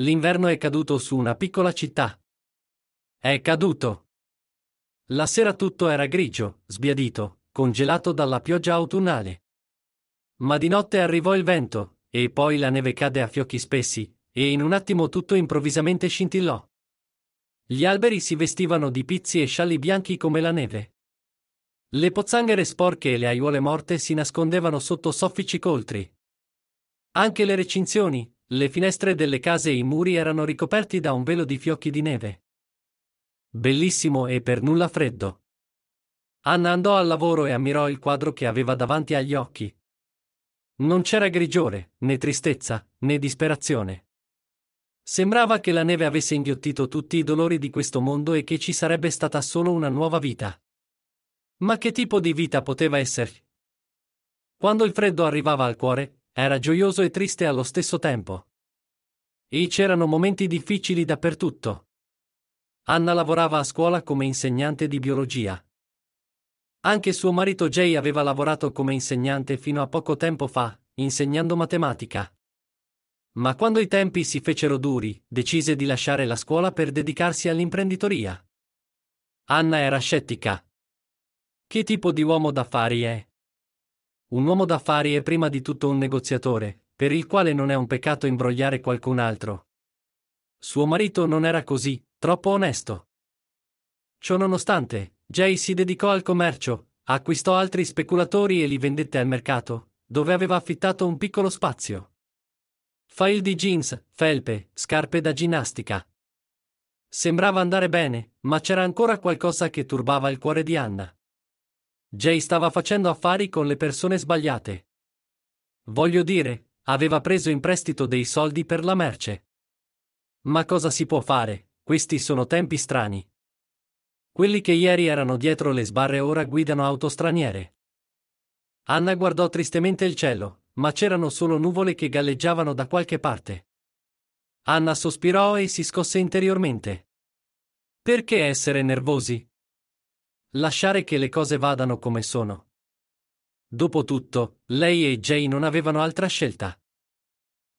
L'inverno è caduto su una piccola città. È caduto. La sera tutto era grigio, sbiadito, congelato dalla pioggia autunnale. Ma di notte arrivò il vento, e poi la neve cadde a fiocchi spessi, e in un attimo tutto improvvisamente scintillò. Gli alberi si vestivano di pizzi e scialli bianchi come la neve. Le pozzanghere sporche e le aiuole morte si nascondevano sotto soffici coltri. Anche le recinzioni, le finestre delle case e i muri erano ricoperti da un velo di fiocchi di neve. Bellissimo e per nulla freddo. Anna andò al lavoro e ammirò il quadro che aveva davanti agli occhi. Non c'era grigiore, né tristezza, né disperazione. Sembrava che la neve avesse inghiottito tutti i dolori di questo mondo e che ci sarebbe stata solo una nuova vita. Ma che tipo di vita poteva esserci? Quando il freddo arrivava al cuore, era gioioso e triste allo stesso tempo. E c'erano momenti difficili dappertutto. Anna lavorava a scuola come insegnante di biologia. Anche suo marito Jay aveva lavorato come insegnante fino a poco tempo fa, insegnando matematica. Ma quando i tempi si fecero duri, decise di lasciare la scuola per dedicarsi all'imprenditoria. Anna era scettica. Che tipo di uomo d'affari è? Un uomo d'affari è prima di tutto un negoziatore, per il quale non è un peccato imbrogliare qualcun altro. Suo marito non era così, troppo onesto. Ciononostante, Jay si dedicò al commercio, acquistò altri speculatori e li vendette al mercato, dove aveva affittato un piccolo spazio. File di jeans, felpe, scarpe da ginnastica. Sembrava andare bene, ma c'era ancora qualcosa che turbava il cuore di Anna. Jay stava facendo affari con le persone sbagliate. Voglio dire, aveva preso in prestito dei soldi per la merce. Ma cosa si può fare? Questi sono tempi strani. Quelli che ieri erano dietro le sbarre ora guidano auto straniere. Anna guardò tristemente il cielo, ma c'erano solo nuvole che galleggiavano da qualche parte. Anna sospirò e si scosse interiormente. Perché essere nervosi? Lasciare che le cose vadano come sono. Dopotutto, lei e Jay non avevano altra scelta.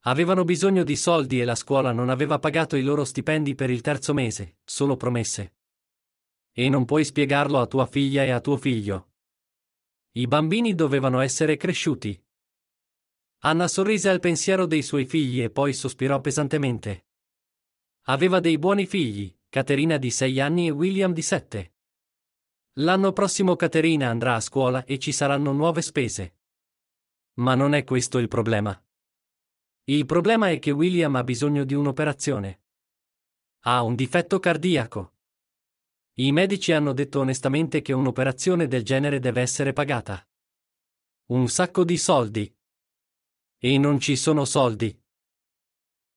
Avevano bisogno di soldi e la scuola non aveva pagato i loro stipendi per il terzo mese, solo promesse. E non puoi spiegarlo a tua figlia e a tuo figlio. I bambini dovevano essere cresciuti. Anna sorrise al pensiero dei suoi figli e poi sospirò pesantemente. Aveva dei buoni figli, Caterina di sei anni e William di sette. L'anno prossimo Caterina andrà a scuola e ci saranno nuove spese. Ma non è questo il problema. Il problema è che William ha bisogno di un'operazione. Ha un difetto cardiaco. I medici hanno detto onestamente che un'operazione del genere deve essere pagata. Un sacco di soldi. E non ci sono soldi.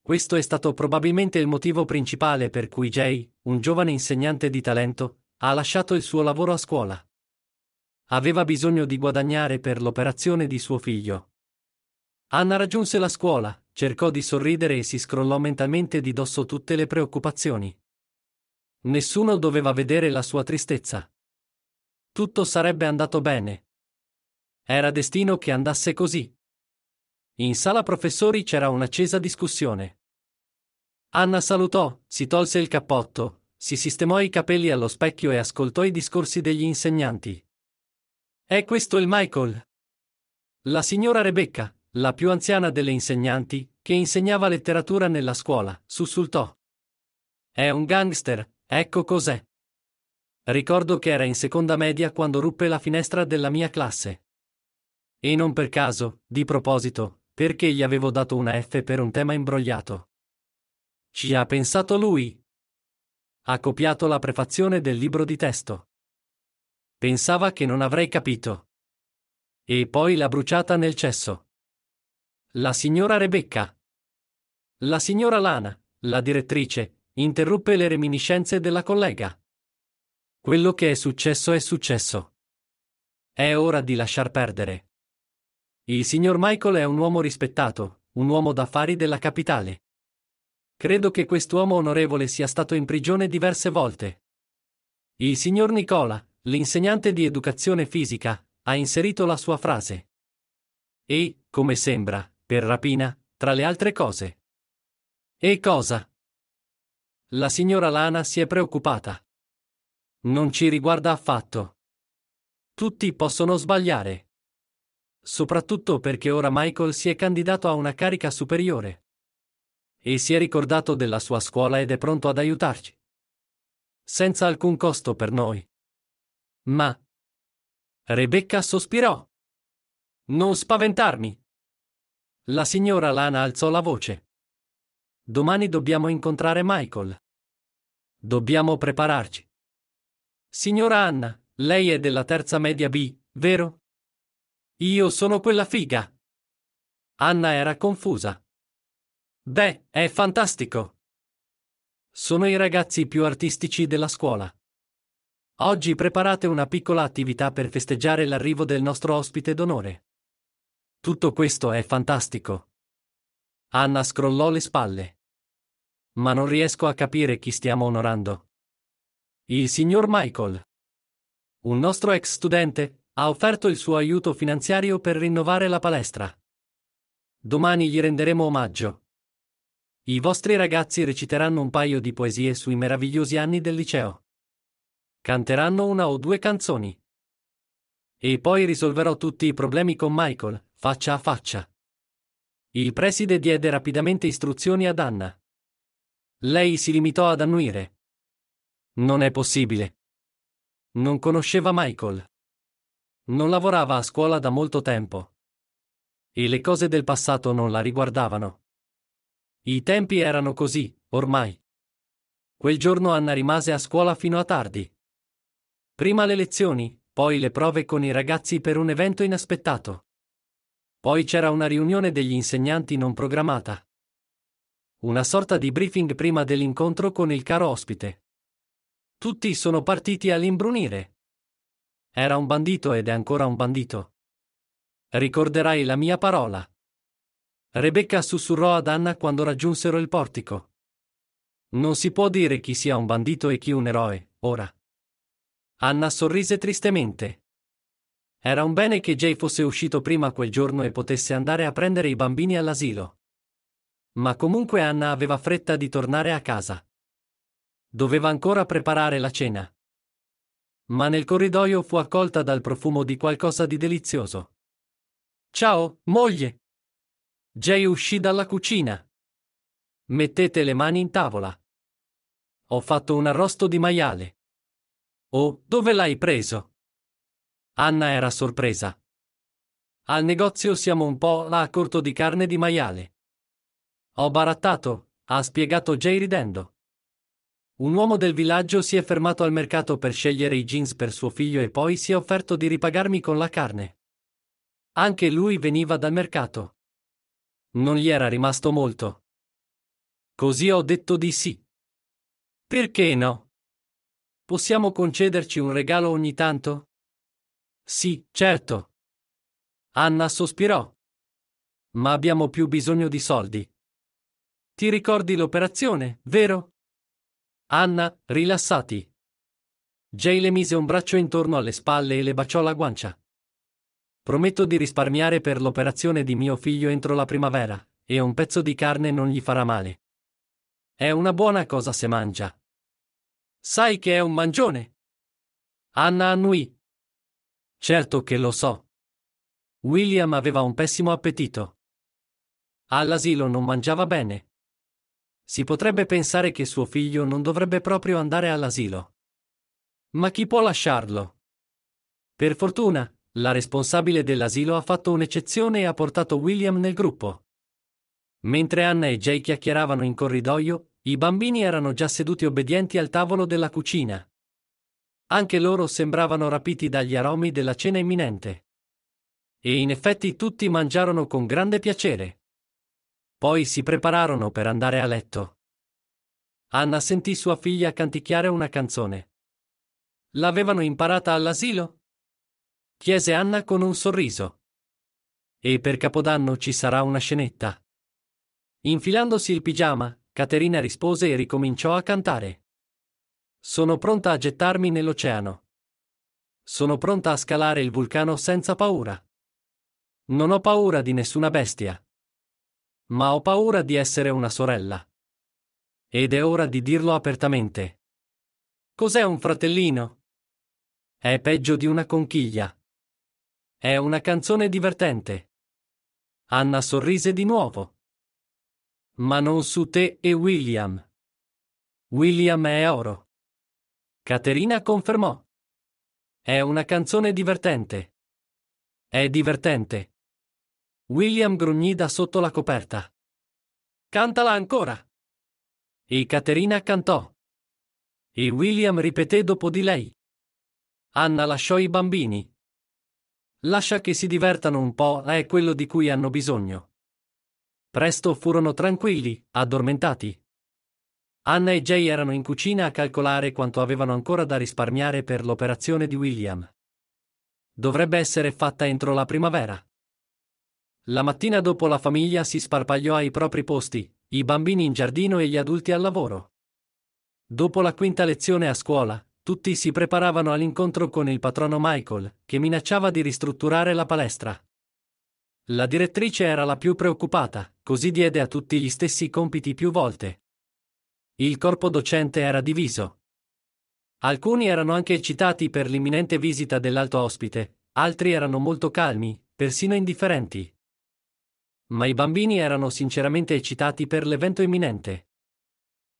Questo è stato probabilmente il motivo principale per cui Jay, un giovane insegnante di talento, ha lasciato il suo lavoro a scuola. Aveva bisogno di guadagnare per l'operazione di suo figlio. Anna raggiunse la scuola, cercò di sorridere e si scrollò mentalmente di dosso tutte le preoccupazioni. Nessuno doveva vedere la sua tristezza. Tutto sarebbe andato bene. Era destino che andasse così. In sala professori c'era un'accesa discussione. Anna salutò, si tolse il cappotto, si sistemò i capelli allo specchio e ascoltò i discorsi degli insegnanti. È questo il Michael? La signora Rebecca, la più anziana delle insegnanti, che insegnava letteratura nella scuola, sussultò. È un gangster, ecco cos'è. Ricordo che era in seconda media quando ruppe la finestra della mia classe. E non per caso, di proposito, perché gli avevo dato una F per un tema imbrogliato. Ci ha pensato lui, ha copiato la prefazione del libro di testo. Pensava che non avrei capito. E poi l'ha bruciata nel cesso. La signora Rebecca. La signora Lana, la direttrice, interruppe le reminiscenze della collega. Quello che è successo è successo. È ora di lasciar perdere. Il signor Michael è un uomo rispettato, un uomo d'affari della capitale. Credo che quest'uomo onorevole sia stato in prigione diverse volte. Il signor Nicola, l'insegnante di educazione fisica, ha inserito la sua frase. E, come sembra, per rapina, tra le altre cose. E cosa? La signora Lana si è preoccupata. Non ci riguarda affatto. Tutti possono sbagliare. Soprattutto perché ora Michael si è candidato a una carica superiore e si è ricordato della sua scuola ed è pronto ad aiutarci. Senza alcun costo per noi. Ma... Rebecca sospirò. Non spaventarmi. La signora Lana alzò la voce. Domani dobbiamo incontrare Michael. Dobbiamo prepararci. Signora Anna, lei è della terza media B, vero? Io sono quella figa. Anna era confusa. Beh, è fantastico! Sono i ragazzi più artistici della scuola. Oggi preparate una piccola attività per festeggiare l'arrivo del nostro ospite d'onore. Tutto questo è fantastico. Anna scrollò le spalle. Ma non riesco a capire chi stiamo onorando. Il signor Michael. Un nostro ex studente ha offerto il suo aiuto finanziario per rinnovare la palestra. Domani gli renderemo omaggio. I vostri ragazzi reciteranno un paio di poesie sui meravigliosi anni del liceo. Canteranno una o due canzoni. E poi risolverò tutti i problemi con Michael, faccia a faccia. Il preside diede rapidamente istruzioni ad Anna. Lei si limitò ad annuire. Non è possibile. Non conosceva Michael. Non lavorava a scuola da molto tempo. E le cose del passato non la riguardavano. I tempi erano così, ormai. Quel giorno Anna rimase a scuola fino a tardi. Prima le lezioni, poi le prove con i ragazzi per un evento inaspettato. Poi c'era una riunione degli insegnanti non programmata. Una sorta di briefing prima dell'incontro con il caro ospite. Tutti sono partiti all'imbrunire. Era un bandito ed è ancora un bandito. Ricorderai la mia parola. Rebecca sussurrò ad Anna quando raggiunsero il portico. Non si può dire chi sia un bandito e chi un eroe, ora. Anna sorrise tristemente. Era un bene che Jay fosse uscito prima quel giorno e potesse andare a prendere i bambini all'asilo. Ma comunque Anna aveva fretta di tornare a casa. Doveva ancora preparare la cena. Ma nel corridoio fu accolta dal profumo di qualcosa di delizioso. Ciao, moglie! Jay uscì dalla cucina. Mettete le mani in tavola. Ho fatto un arrosto di maiale. Oh, dove l'hai preso? Anna era sorpresa. Al negozio siamo un po' là a corto di carne di maiale. Ho barattato, ha spiegato Jay ridendo. Un uomo del villaggio si è fermato al mercato per scegliere i jeans per suo figlio e poi si è offerto di ripagarmi con la carne. Anche lui veniva dal mercato. Non gli era rimasto molto. Così ho detto di sì. Perché no? Possiamo concederci un regalo ogni tanto? Sì, certo. Anna sospirò. Ma abbiamo più bisogno di soldi. Ti ricordi l'operazione, vero? Anna, rilassati. Jay le mise un braccio intorno alle spalle e le baciò la guancia. Prometto di risparmiare per l'operazione di mio figlio entro la primavera, e un pezzo di carne non gli farà male. È una buona cosa se mangia. Sai che è un mangione? Anna annui. Certo che lo so. William aveva un pessimo appetito. All'asilo non mangiava bene. Si potrebbe pensare che suo figlio non dovrebbe proprio andare all'asilo. Ma chi può lasciarlo? Per fortuna, la responsabile dell'asilo ha fatto un'eccezione e ha portato William nel gruppo. Mentre Anna e Jay chiacchieravano in corridoio, i bambini erano già seduti obbedienti al tavolo della cucina. Anche loro sembravano rapiti dagli aromi della cena imminente. E in effetti tutti mangiarono con grande piacere. Poi si prepararono per andare a letto. Anna sentì sua figlia canticchiare una canzone. L'avevano imparata all'asilo? chiese Anna con un sorriso. E per Capodanno ci sarà una scenetta. Infilandosi il pigiama, Caterina rispose e ricominciò a cantare. Sono pronta a gettarmi nell'oceano. Sono pronta a scalare il vulcano senza paura. Non ho paura di nessuna bestia. Ma ho paura di essere una sorella. Ed è ora di dirlo apertamente. Cos'è un fratellino? È peggio di una conchiglia. È una canzone divertente. Anna sorrise di nuovo. Ma non su te e William. William è oro. Caterina confermò. È una canzone divertente. È divertente. William grugnì da sotto la coperta. Cantala ancora. E Caterina cantò. E William ripeté dopo di lei. Anna lasciò i bambini, Lascia che si divertano un po', è quello di cui hanno bisogno. Presto furono tranquilli, addormentati. Anna e Jay erano in cucina a calcolare quanto avevano ancora da risparmiare per l'operazione di William. Dovrebbe essere fatta entro la primavera. La mattina dopo la famiglia si sparpagliò ai propri posti, i bambini in giardino e gli adulti al lavoro. Dopo la quinta lezione a scuola, tutti si preparavano all'incontro con il patrono Michael, che minacciava di ristrutturare la palestra. La direttrice era la più preoccupata, così diede a tutti gli stessi compiti più volte. Il corpo docente era diviso. Alcuni erano anche eccitati per l'imminente visita dell'alto ospite, altri erano molto calmi, persino indifferenti. Ma i bambini erano sinceramente eccitati per l'evento imminente.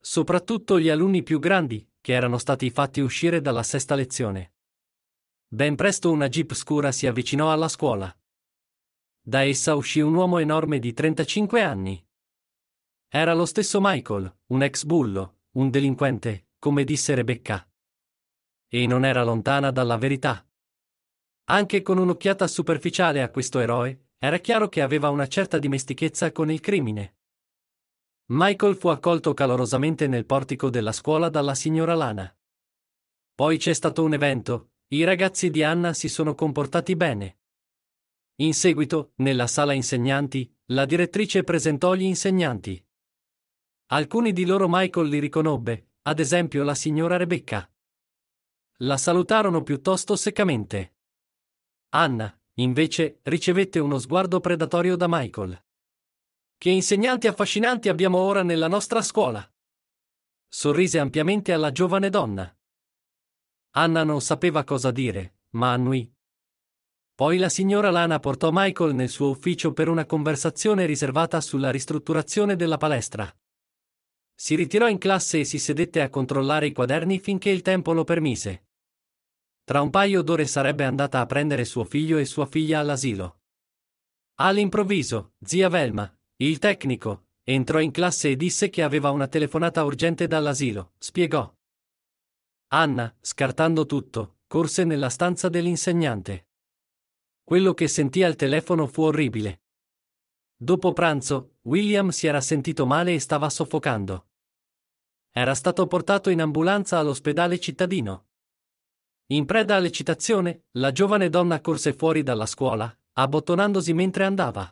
Soprattutto gli alunni più grandi, che erano stati fatti uscire dalla sesta lezione. Ben presto una jeep scura si avvicinò alla scuola. Da essa uscì un uomo enorme di 35 anni. Era lo stesso Michael, un ex bullo, un delinquente, come disse Rebecca. E non era lontana dalla verità. Anche con un'occhiata superficiale a questo eroe, era chiaro che aveva una certa dimestichezza con il crimine. Michael fu accolto calorosamente nel portico della scuola dalla signora Lana. Poi c'è stato un evento, i ragazzi di Anna si sono comportati bene. In seguito, nella sala insegnanti, la direttrice presentò gli insegnanti. Alcuni di loro Michael li riconobbe, ad esempio la signora Rebecca. La salutarono piuttosto seccamente. Anna, invece, ricevette uno sguardo predatorio da Michael. Che insegnanti affascinanti abbiamo ora nella nostra scuola! Sorrise ampiamente alla giovane donna. Anna non sapeva cosa dire, ma annui. Poi la signora Lana portò Michael nel suo ufficio per una conversazione riservata sulla ristrutturazione della palestra. Si ritirò in classe e si sedette a controllare i quaderni finché il tempo lo permise. Tra un paio d'ore sarebbe andata a prendere suo figlio e sua figlia all'asilo. All'improvviso, zia Velma, il tecnico entrò in classe e disse che aveva una telefonata urgente dall'asilo, spiegò. Anna, scartando tutto, corse nella stanza dell'insegnante. Quello che sentì al telefono fu orribile. Dopo pranzo, William si era sentito male e stava soffocando. Era stato portato in ambulanza all'ospedale cittadino. In preda all'eccitazione, la giovane donna corse fuori dalla scuola, abbottonandosi mentre andava.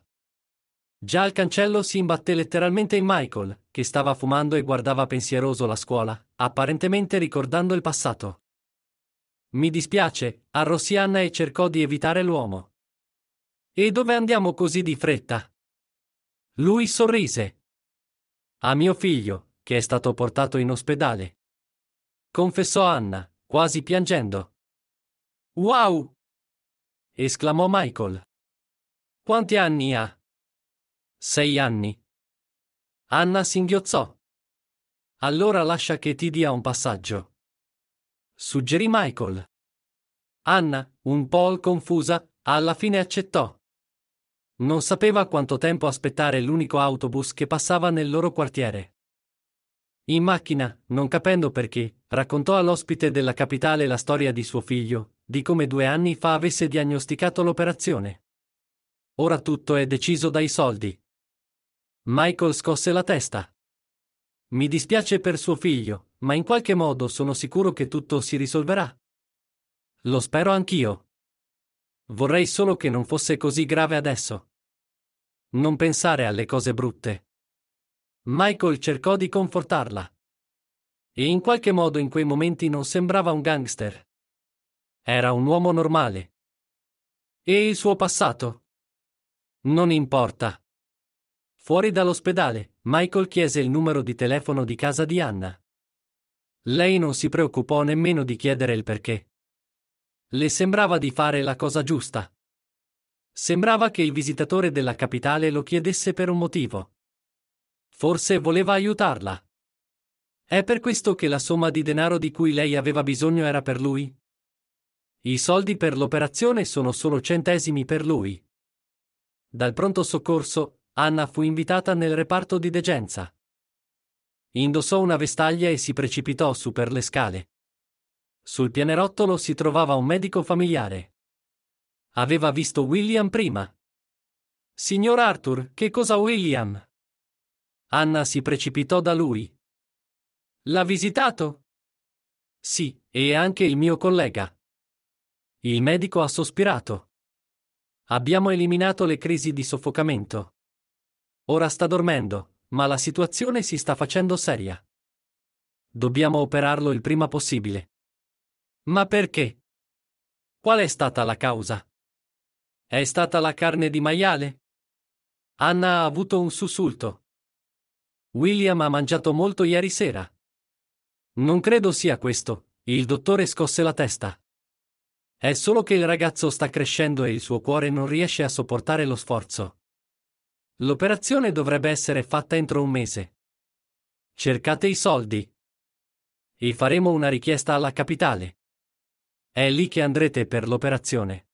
Già al cancello si imbatté letteralmente in Michael, che stava fumando e guardava pensieroso la scuola, apparentemente ricordando il passato. Mi dispiace, arrossì Anna e cercò di evitare l'uomo. E dove andiamo così di fretta? Lui sorrise. A mio figlio, che è stato portato in ospedale. Confessò Anna, quasi piangendo. Wow! esclamò Michael. Quanti anni ha? Sei anni. Anna singhiozzò. Allora lascia che ti dia un passaggio. Suggerì Michael. Anna, un po' confusa, alla fine accettò. Non sapeva quanto tempo aspettare l'unico autobus che passava nel loro quartiere. In macchina, non capendo perché, raccontò all'ospite della capitale la storia di suo figlio, di come due anni fa avesse diagnosticato l'operazione. Ora tutto è deciso dai soldi, Michael scosse la testa. Mi dispiace per suo figlio, ma in qualche modo sono sicuro che tutto si risolverà. Lo spero anch'io. Vorrei solo che non fosse così grave adesso. Non pensare alle cose brutte. Michael cercò di confortarla. E in qualche modo in quei momenti non sembrava un gangster. Era un uomo normale. E il suo passato? Non importa. Fuori dall'ospedale, Michael chiese il numero di telefono di casa di Anna. Lei non si preoccupò nemmeno di chiedere il perché. Le sembrava di fare la cosa giusta. Sembrava che il visitatore della capitale lo chiedesse per un motivo. Forse voleva aiutarla. È per questo che la somma di denaro di cui lei aveva bisogno era per lui? I soldi per l'operazione sono solo centesimi per lui. Dal pronto soccorso, Anna fu invitata nel reparto di degenza. Indossò una vestaglia e si precipitò su per le scale. Sul pianerottolo si trovava un medico familiare. Aveva visto William prima. Signor Arthur, che cosa William? Anna si precipitò da lui. L'ha visitato? Sì, e anche il mio collega. Il medico ha sospirato. Abbiamo eliminato le crisi di soffocamento. Ora sta dormendo, ma la situazione si sta facendo seria. Dobbiamo operarlo il prima possibile. Ma perché? Qual è stata la causa? È stata la carne di maiale? Anna ha avuto un sussulto. William ha mangiato molto ieri sera. Non credo sia questo, il dottore scosse la testa. È solo che il ragazzo sta crescendo e il suo cuore non riesce a sopportare lo sforzo. L'operazione dovrebbe essere fatta entro un mese. Cercate i soldi. E faremo una richiesta alla capitale. È lì che andrete per l'operazione.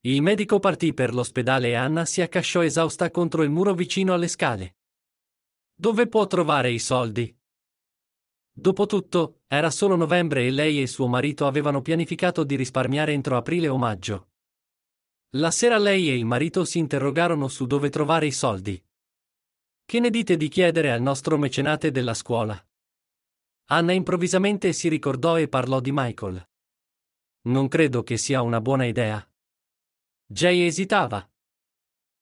Il medico partì per l'ospedale e Anna si accasciò esausta contro il muro vicino alle scale. Dove può trovare i soldi? Dopotutto, era solo novembre e lei e suo marito avevano pianificato di risparmiare entro aprile o maggio. La sera lei e il marito si interrogarono su dove trovare i soldi. Che ne dite di chiedere al nostro mecenate della scuola? Anna improvvisamente si ricordò e parlò di Michael. Non credo che sia una buona idea. Jay esitava.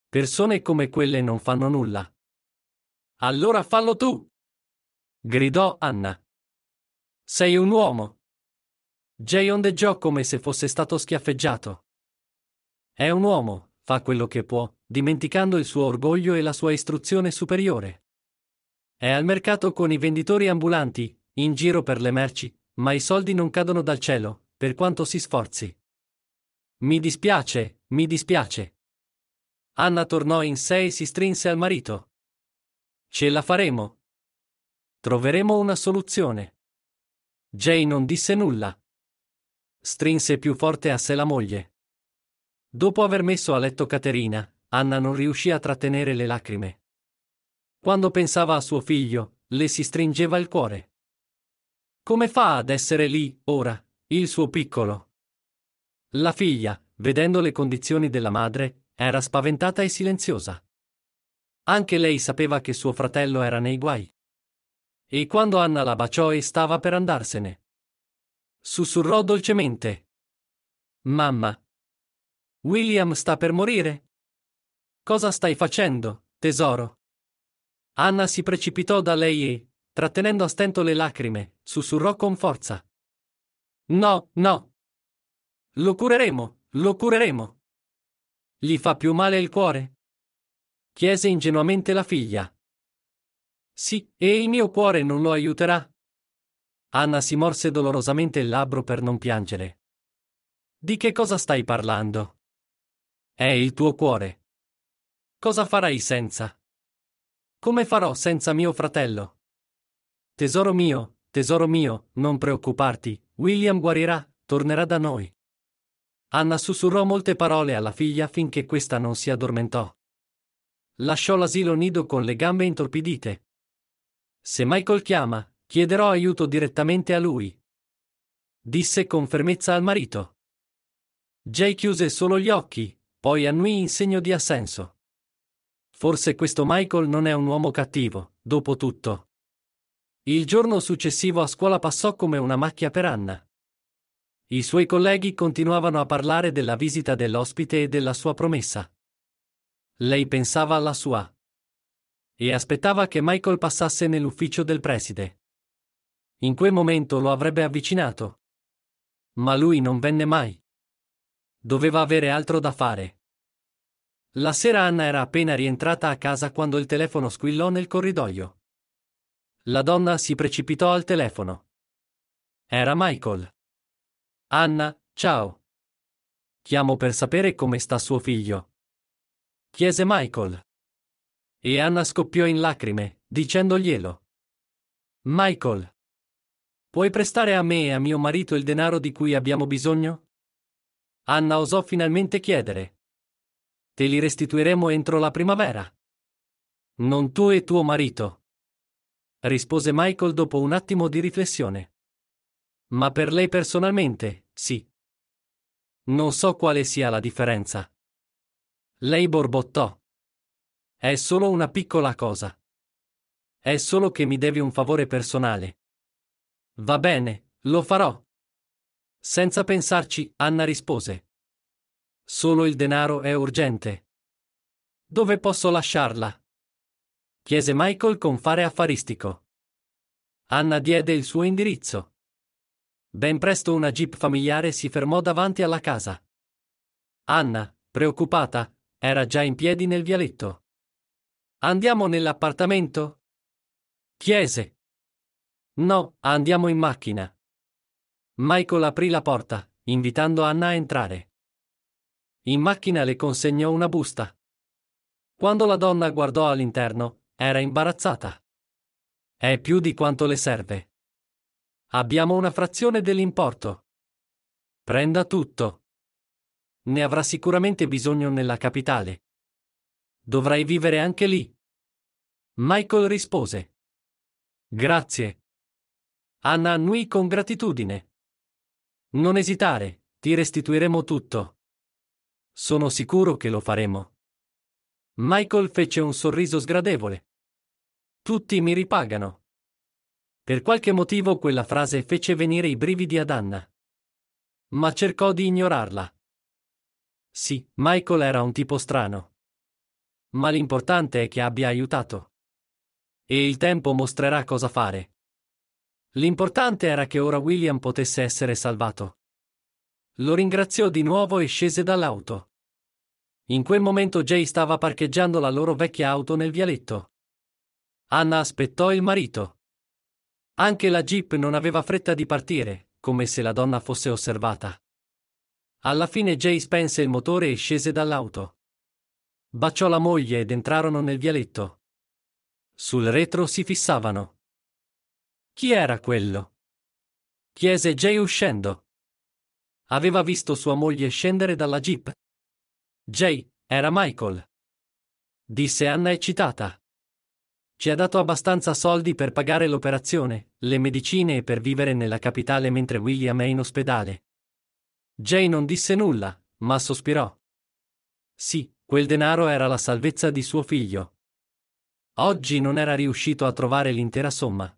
Persone come quelle non fanno nulla. Allora fallo tu! gridò Anna. Sei un uomo. Jay ondeggiò come se fosse stato schiaffeggiato. È un uomo, fa quello che può, dimenticando il suo orgoglio e la sua istruzione superiore. È al mercato con i venditori ambulanti, in giro per le merci, ma i soldi non cadono dal cielo, per quanto si sforzi. Mi dispiace, mi dispiace. Anna tornò in sé e si strinse al marito. Ce la faremo. Troveremo una soluzione. Jay non disse nulla. Strinse più forte a sé la moglie. Dopo aver messo a letto Caterina, Anna non riuscì a trattenere le lacrime. Quando pensava a suo figlio, le si stringeva il cuore. Come fa ad essere lì, ora, il suo piccolo? La figlia, vedendo le condizioni della madre, era spaventata e silenziosa. Anche lei sapeva che suo fratello era nei guai. E quando Anna la baciò e stava per andarsene, sussurrò dolcemente. Mamma, William sta per morire? Cosa stai facendo, tesoro? Anna si precipitò da lei e, trattenendo a stento le lacrime, sussurrò con forza. No, no. Lo cureremo, lo cureremo. Gli fa più male il cuore? Chiese ingenuamente la figlia. Sì, e il mio cuore non lo aiuterà. Anna si morse dolorosamente il labbro per non piangere. Di che cosa stai parlando? È il tuo cuore. Cosa farai senza? Come farò senza mio fratello? Tesoro mio, tesoro mio, non preoccuparti, William guarirà, tornerà da noi. Anna sussurrò molte parole alla figlia finché questa non si addormentò. Lasciò l'asilo nido con le gambe intorpidite. Se Michael chiama, chiederò aiuto direttamente a lui. Disse con fermezza al marito. Jay chiuse solo gli occhi, poi annui in segno di assenso. Forse questo Michael non è un uomo cattivo, dopo tutto. Il giorno successivo a scuola passò come una macchia per Anna. I suoi colleghi continuavano a parlare della visita dell'ospite e della sua promessa. Lei pensava alla sua. E aspettava che Michael passasse nell'ufficio del preside. In quel momento lo avrebbe avvicinato. Ma lui non venne mai. Doveva avere altro da fare. La sera Anna era appena rientrata a casa quando il telefono squillò nel corridoio. La donna si precipitò al telefono. Era Michael. Anna, ciao. Chiamo per sapere come sta suo figlio. Chiese Michael. E Anna scoppiò in lacrime, dicendoglielo. Michael, puoi prestare a me e a mio marito il denaro di cui abbiamo bisogno? Anna osò finalmente chiedere. Te li restituiremo entro la primavera. Non tu e tuo marito. Rispose Michael dopo un attimo di riflessione. Ma per lei personalmente, sì. Non so quale sia la differenza. Lei borbottò. È solo una piccola cosa. È solo che mi devi un favore personale. Va bene, lo farò. Senza pensarci, Anna rispose. Solo il denaro è urgente. Dove posso lasciarla? chiese Michael con fare affaristico. Anna diede il suo indirizzo. Ben presto una jeep familiare si fermò davanti alla casa. Anna, preoccupata, era già in piedi nel vialetto. Andiamo nell'appartamento? chiese. No, andiamo in macchina. Michael aprì la porta, invitando Anna a entrare. In macchina le consegnò una busta. Quando la donna guardò all'interno, era imbarazzata. È più di quanto le serve. Abbiamo una frazione dell'importo. Prenda tutto. Ne avrà sicuramente bisogno nella capitale. Dovrai vivere anche lì. Michael rispose. Grazie. Anna annui con gratitudine. Non esitare, ti restituiremo tutto. Sono sicuro che lo faremo. Michael fece un sorriso sgradevole. Tutti mi ripagano. Per qualche motivo quella frase fece venire i brividi ad Anna. Ma cercò di ignorarla. Sì, Michael era un tipo strano. Ma l'importante è che abbia aiutato. E il tempo mostrerà cosa fare. L'importante era che ora William potesse essere salvato. Lo ringraziò di nuovo e scese dall'auto. In quel momento Jay stava parcheggiando la loro vecchia auto nel vialetto. Anna aspettò il marito. Anche la jeep non aveva fretta di partire, come se la donna fosse osservata. Alla fine Jay spense il motore e scese dall'auto. Baciò la moglie ed entrarono nel vialetto. Sul retro si fissavano. Chi era quello? Chiese Jay uscendo. Aveva visto sua moglie scendere dalla jeep. Jay, era Michael. Disse Anna eccitata. Ci ha dato abbastanza soldi per pagare l'operazione, le medicine e per vivere nella capitale mentre William è in ospedale. Jay non disse nulla, ma sospirò. Sì, quel denaro era la salvezza di suo figlio. Oggi non era riuscito a trovare l'intera somma.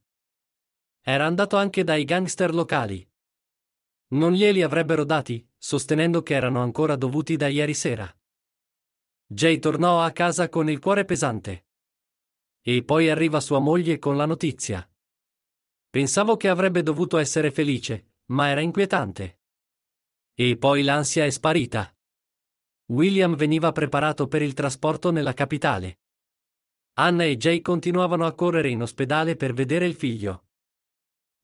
Era andato anche dai gangster locali. Non glieli avrebbero dati, sostenendo che erano ancora dovuti da ieri sera. Jay tornò a casa con il cuore pesante. E poi arriva sua moglie con la notizia. Pensavo che avrebbe dovuto essere felice, ma era inquietante. E poi l'ansia è sparita. William veniva preparato per il trasporto nella capitale. Anna e Jay continuavano a correre in ospedale per vedere il figlio.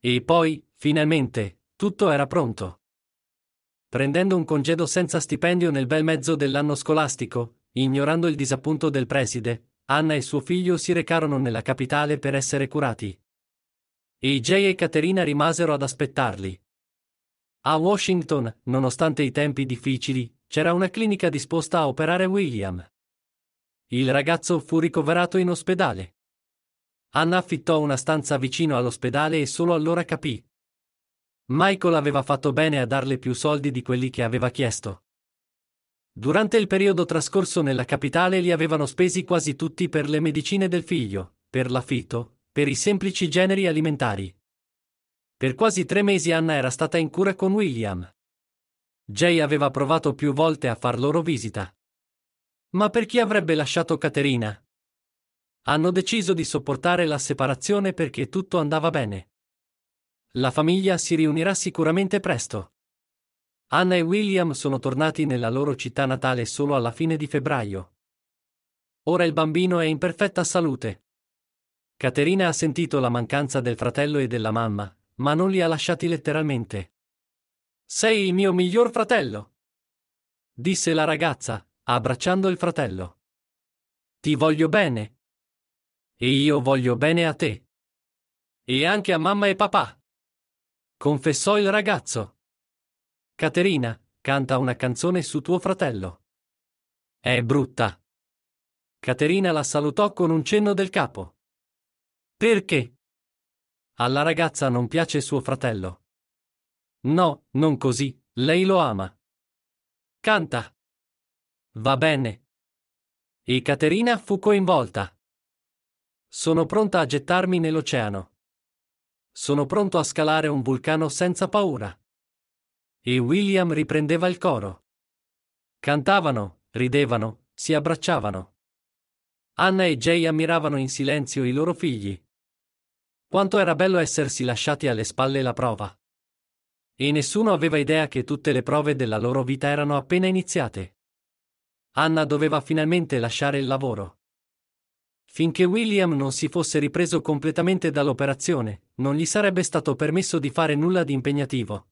E poi, finalmente, tutto era pronto. Prendendo un congedo senza stipendio nel bel mezzo dell'anno scolastico, ignorando il disappunto del preside, Anna e suo figlio si recarono nella capitale per essere curati. E Jay e Caterina rimasero ad aspettarli. A Washington, nonostante i tempi difficili, c'era una clinica disposta a operare William. Il ragazzo fu ricoverato in ospedale. Anna affittò una stanza vicino all'ospedale e solo allora capì. Michael aveva fatto bene a darle più soldi di quelli che aveva chiesto. Durante il periodo trascorso nella capitale li avevano spesi quasi tutti per le medicine del figlio, per l'affitto, per i semplici generi alimentari. Per quasi tre mesi Anna era stata in cura con William. Jay aveva provato più volte a far loro visita. Ma per chi avrebbe lasciato Caterina? Hanno deciso di sopportare la separazione perché tutto andava bene. La famiglia si riunirà sicuramente presto. Anna e William sono tornati nella loro città natale solo alla fine di febbraio. Ora il bambino è in perfetta salute. Caterina ha sentito la mancanza del fratello e della mamma, ma non li ha lasciati letteralmente. Sei il mio miglior fratello, disse la ragazza, abbracciando il fratello. Ti voglio bene, e io voglio bene a te. E anche a mamma e papà. Confessò il ragazzo. Caterina, canta una canzone su tuo fratello. È brutta. Caterina la salutò con un cenno del capo. Perché? Alla ragazza non piace suo fratello. No, non così, lei lo ama. Canta. Va bene. E Caterina fu coinvolta. Sono pronta a gettarmi nell'oceano. Sono pronto a scalare un vulcano senza paura. E William riprendeva il coro. Cantavano, ridevano, si abbracciavano. Anna e Jay ammiravano in silenzio i loro figli. Quanto era bello essersi lasciati alle spalle la prova. E nessuno aveva idea che tutte le prove della loro vita erano appena iniziate. Anna doveva finalmente lasciare il lavoro. Finché William non si fosse ripreso completamente dall'operazione, non gli sarebbe stato permesso di fare nulla di impegnativo.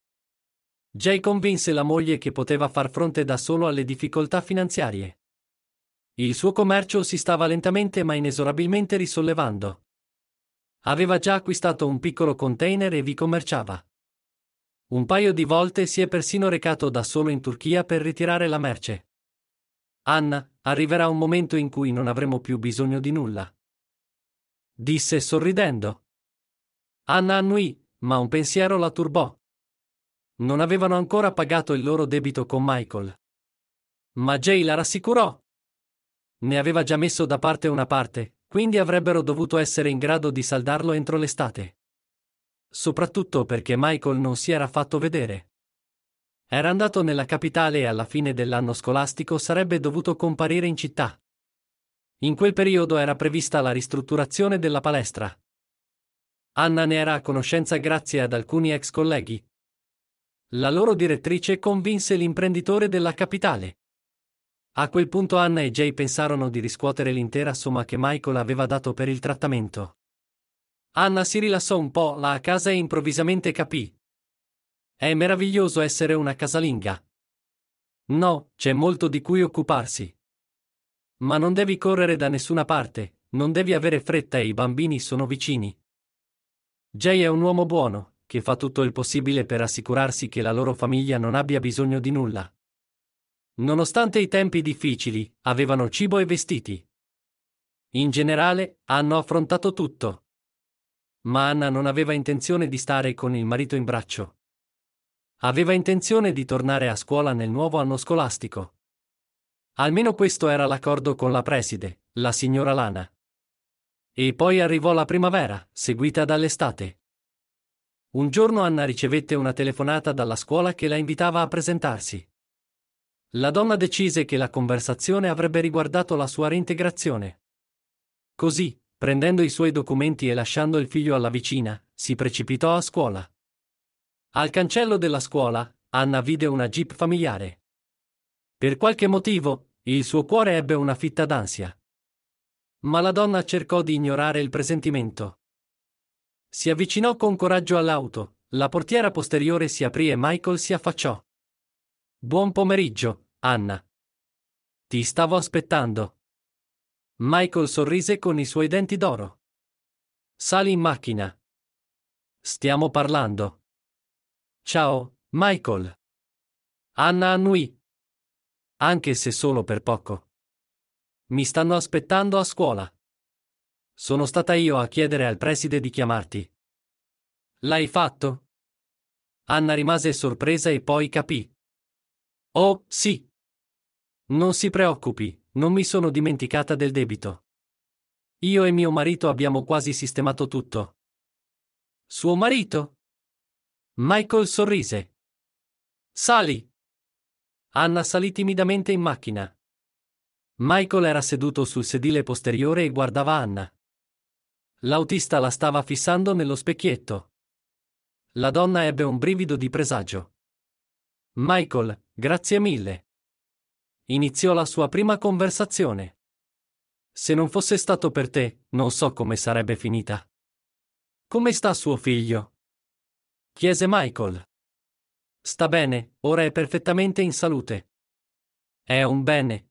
Jay convinse la moglie che poteva far fronte da solo alle difficoltà finanziarie. Il suo commercio si stava lentamente ma inesorabilmente risollevando. Aveva già acquistato un piccolo container e vi commerciava. Un paio di volte si è persino recato da solo in Turchia per ritirare la merce. Anna, arriverà un momento in cui non avremo più bisogno di nulla. Disse sorridendo. Anna annuì, ma un pensiero la turbò. Non avevano ancora pagato il loro debito con Michael. Ma Jay la rassicurò. Ne aveva già messo da parte una parte, quindi avrebbero dovuto essere in grado di saldarlo entro l'estate. Soprattutto perché Michael non si era fatto vedere. Era andato nella capitale e alla fine dell'anno scolastico sarebbe dovuto comparire in città. In quel periodo era prevista la ristrutturazione della palestra. Anna ne era a conoscenza grazie ad alcuni ex colleghi. La loro direttrice convinse l'imprenditore della capitale. A quel punto Anna e Jay pensarono di riscuotere l'intera somma che Michael aveva dato per il trattamento. Anna si rilassò un po' là a casa e improvvisamente capì, è meraviglioso essere una casalinga. No, c'è molto di cui occuparsi. Ma non devi correre da nessuna parte, non devi avere fretta e i bambini sono vicini. Jay è un uomo buono, che fa tutto il possibile per assicurarsi che la loro famiglia non abbia bisogno di nulla. Nonostante i tempi difficili, avevano cibo e vestiti. In generale, hanno affrontato tutto. Ma Anna non aveva intenzione di stare con il marito in braccio. Aveva intenzione di tornare a scuola nel nuovo anno scolastico. Almeno questo era l'accordo con la preside, la signora Lana. E poi arrivò la primavera, seguita dall'estate. Un giorno Anna ricevette una telefonata dalla scuola che la invitava a presentarsi. La donna decise che la conversazione avrebbe riguardato la sua reintegrazione. Così, prendendo i suoi documenti e lasciando il figlio alla vicina, si precipitò a scuola. Al cancello della scuola, Anna vide una jeep familiare. Per qualche motivo, il suo cuore ebbe una fitta d'ansia. Ma la donna cercò di ignorare il presentimento. Si avvicinò con coraggio all'auto, la portiera posteriore si aprì e Michael si affacciò. Buon pomeriggio, Anna. Ti stavo aspettando. Michael sorrise con i suoi denti d'oro. Sali in macchina. Stiamo parlando. Ciao, Michael. Anna annui. Anche se solo per poco. Mi stanno aspettando a scuola. Sono stata io a chiedere al preside di chiamarti. L'hai fatto? Anna rimase sorpresa e poi capì. Oh, sì. Non si preoccupi, non mi sono dimenticata del debito. Io e mio marito abbiamo quasi sistemato tutto. Suo marito? Michael sorrise. Sali! Anna salì timidamente in macchina. Michael era seduto sul sedile posteriore e guardava Anna. L'autista la stava fissando nello specchietto. La donna ebbe un brivido di presagio. Michael, grazie mille. Iniziò la sua prima conversazione. Se non fosse stato per te, non so come sarebbe finita. Come sta suo figlio? Chiese Michael. Sta bene, ora è perfettamente in salute. È un bene.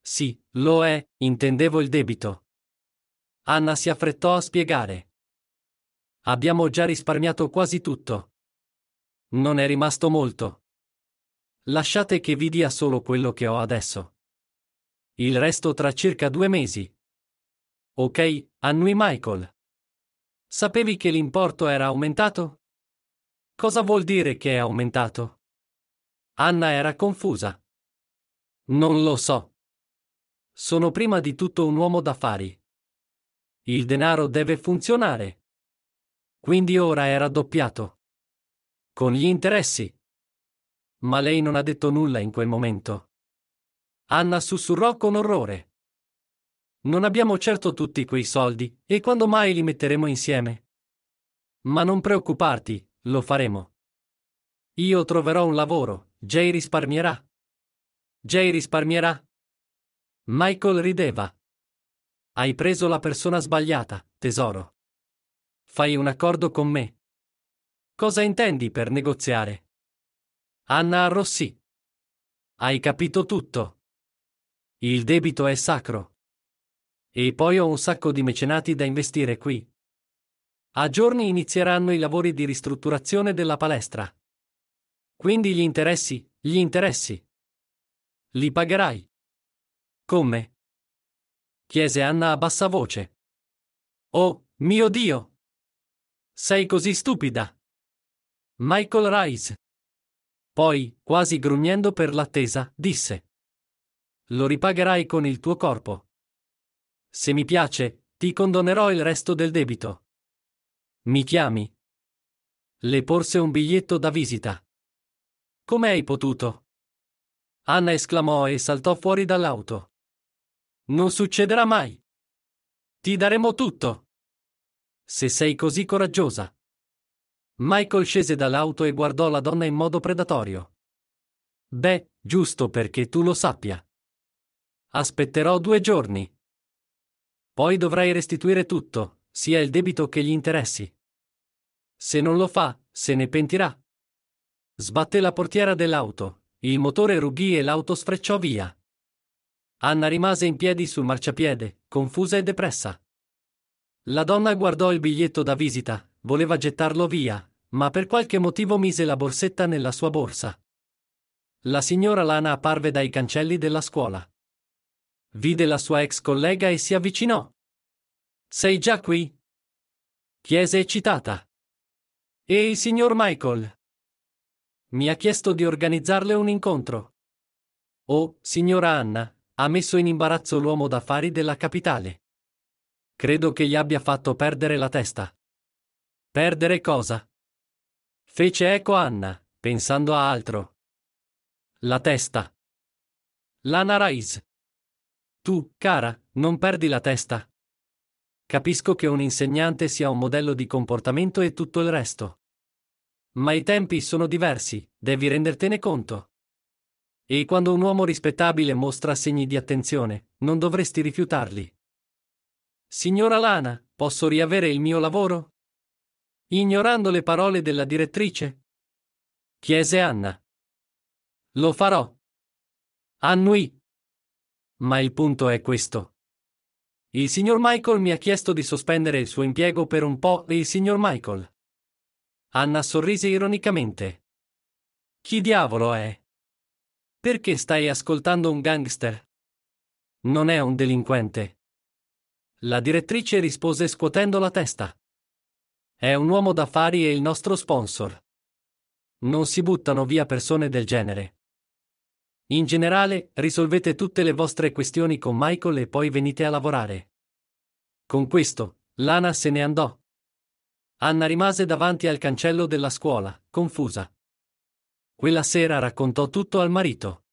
Sì, lo è, intendevo il debito. Anna si affrettò a spiegare. Abbiamo già risparmiato quasi tutto. Non è rimasto molto. Lasciate che vi dia solo quello che ho adesso. Il resto tra circa due mesi. Ok, annui Michael. Sapevi che l'importo era aumentato? Cosa vuol dire che è aumentato? Anna era confusa. Non lo so. Sono prima di tutto un uomo d'affari. Il denaro deve funzionare. Quindi ora è raddoppiato. Con gli interessi. Ma lei non ha detto nulla in quel momento. Anna sussurrò con orrore. Non abbiamo certo tutti quei soldi, e quando mai li metteremo insieme? Ma non preoccuparti, lo faremo. Io troverò un lavoro, Jay risparmierà. Jay risparmierà. Michael rideva. Hai preso la persona sbagliata, tesoro. Fai un accordo con me. Cosa intendi per negoziare? Anna arrossì. Hai capito tutto. Il debito è sacro. E poi ho un sacco di mecenati da investire qui. A giorni inizieranno i lavori di ristrutturazione della palestra. Quindi gli interessi, gli interessi. Li pagherai. Come? Chiese Anna a bassa voce. Oh, mio Dio! Sei così stupida! Michael Rice. Poi, quasi grugnendo per l'attesa, disse. Lo ripagherai con il tuo corpo. Se mi piace, ti condonerò il resto del debito. Mi chiami? Le porse un biglietto da visita. Come hai potuto? Anna esclamò e saltò fuori dall'auto. Non succederà mai. Ti daremo tutto. Se sei così coraggiosa. Michael scese dall'auto e guardò la donna in modo predatorio. Beh, giusto perché tu lo sappia. Aspetterò due giorni. Poi dovrai restituire tutto, sia il debito che gli interessi. Se non lo fa, se ne pentirà. Sbatté la portiera dell'auto, il motore ruggì e l'auto sfrecciò via. Anna rimase in piedi sul marciapiede, confusa e depressa. La donna guardò il biglietto da visita, voleva gettarlo via, ma per qualche motivo mise la borsetta nella sua borsa. La signora Lana apparve dai cancelli della scuola. Vide la sua ex collega e si avvicinò. Sei già qui? Chiese eccitata. E il signor Michael. Mi ha chiesto di organizzarle un incontro. Oh, signora Anna, ha messo in imbarazzo l'uomo d'affari della capitale. Credo che gli abbia fatto perdere la testa. Perdere cosa? Fece eco Anna, pensando a altro. La testa. Lana Rice. Tu, cara, non perdi la testa. Capisco che un insegnante sia un modello di comportamento e tutto il resto. Ma i tempi sono diversi, devi rendertene conto. E quando un uomo rispettabile mostra segni di attenzione, non dovresti rifiutarli. Signora Lana, posso riavere il mio lavoro? Ignorando le parole della direttrice? Chiese Anna. Lo farò. Annui. Ma il punto è questo. Il signor Michael mi ha chiesto di sospendere il suo impiego per un po' e il signor Michael. Anna sorrise ironicamente. Chi diavolo è? Perché stai ascoltando un gangster? Non è un delinquente. La direttrice rispose scuotendo la testa. È un uomo d'affari e il nostro sponsor. Non si buttano via persone del genere. In generale, risolvete tutte le vostre questioni con Michael e poi venite a lavorare. Con questo, Lana se ne andò. Anna rimase davanti al cancello della scuola, confusa. Quella sera raccontò tutto al marito.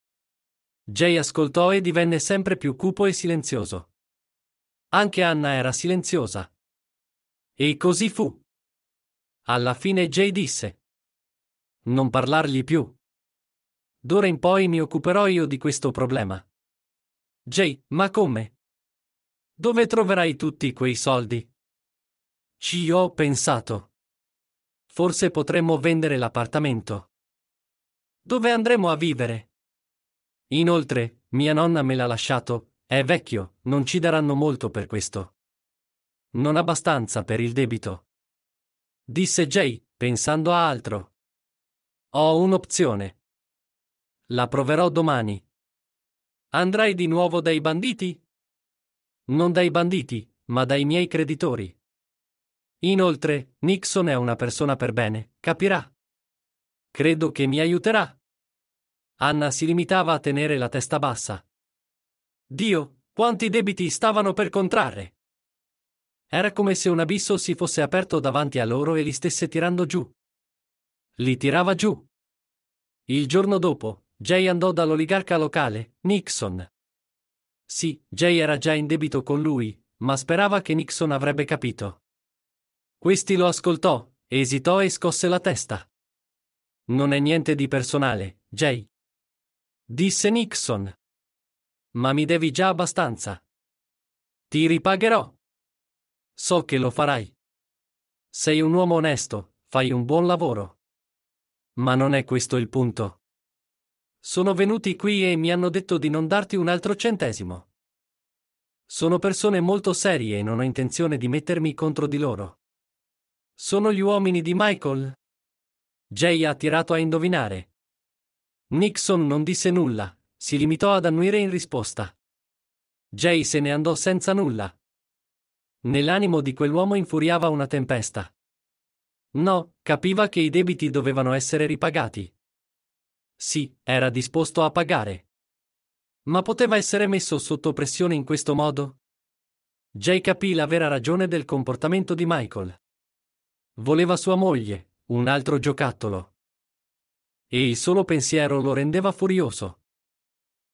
Jay ascoltò e divenne sempre più cupo e silenzioso. Anche Anna era silenziosa. E così fu. Alla fine Jay disse. Non parlargli più. D'ora in poi mi occuperò io di questo problema. Jay, ma come? Dove troverai tutti quei soldi? Ci ho pensato. Forse potremmo vendere l'appartamento. Dove andremo a vivere? Inoltre, mia nonna me l'ha lasciato, è vecchio, non ci daranno molto per questo. Non abbastanza per il debito. Disse Jay, pensando a altro. Ho un'opzione, la proverò domani. Andrai di nuovo dai banditi? Non dai banditi, ma dai miei creditori. Inoltre, Nixon è una persona per bene, capirà. Credo che mi aiuterà. Anna si limitava a tenere la testa bassa. Dio, quanti debiti stavano per contrarre! Era come se un abisso si fosse aperto davanti a loro e li stesse tirando giù. Li tirava giù. Il giorno dopo, Jay andò dall'oligarca locale, Nixon. Sì, Jay era già in debito con lui, ma sperava che Nixon avrebbe capito. Questi lo ascoltò, esitò e scosse la testa. Non è niente di personale, Jay. Disse Nixon. Ma mi devi già abbastanza. Ti ripagherò. So che lo farai. Sei un uomo onesto, fai un buon lavoro. Ma non è questo il punto. Sono venuti qui e mi hanno detto di non darti un altro centesimo. Sono persone molto serie e non ho intenzione di mettermi contro di loro. Sono gli uomini di Michael? Jay ha tirato a indovinare. Nixon non disse nulla, si limitò ad annuire in risposta. Jay se ne andò senza nulla. Nell'animo di quell'uomo infuriava una tempesta. No, capiva che i debiti dovevano essere ripagati sì, era disposto a pagare. Ma poteva essere messo sotto pressione in questo modo? Jay capì la vera ragione del comportamento di Michael. Voleva sua moglie, un altro giocattolo. E il solo pensiero lo rendeva furioso.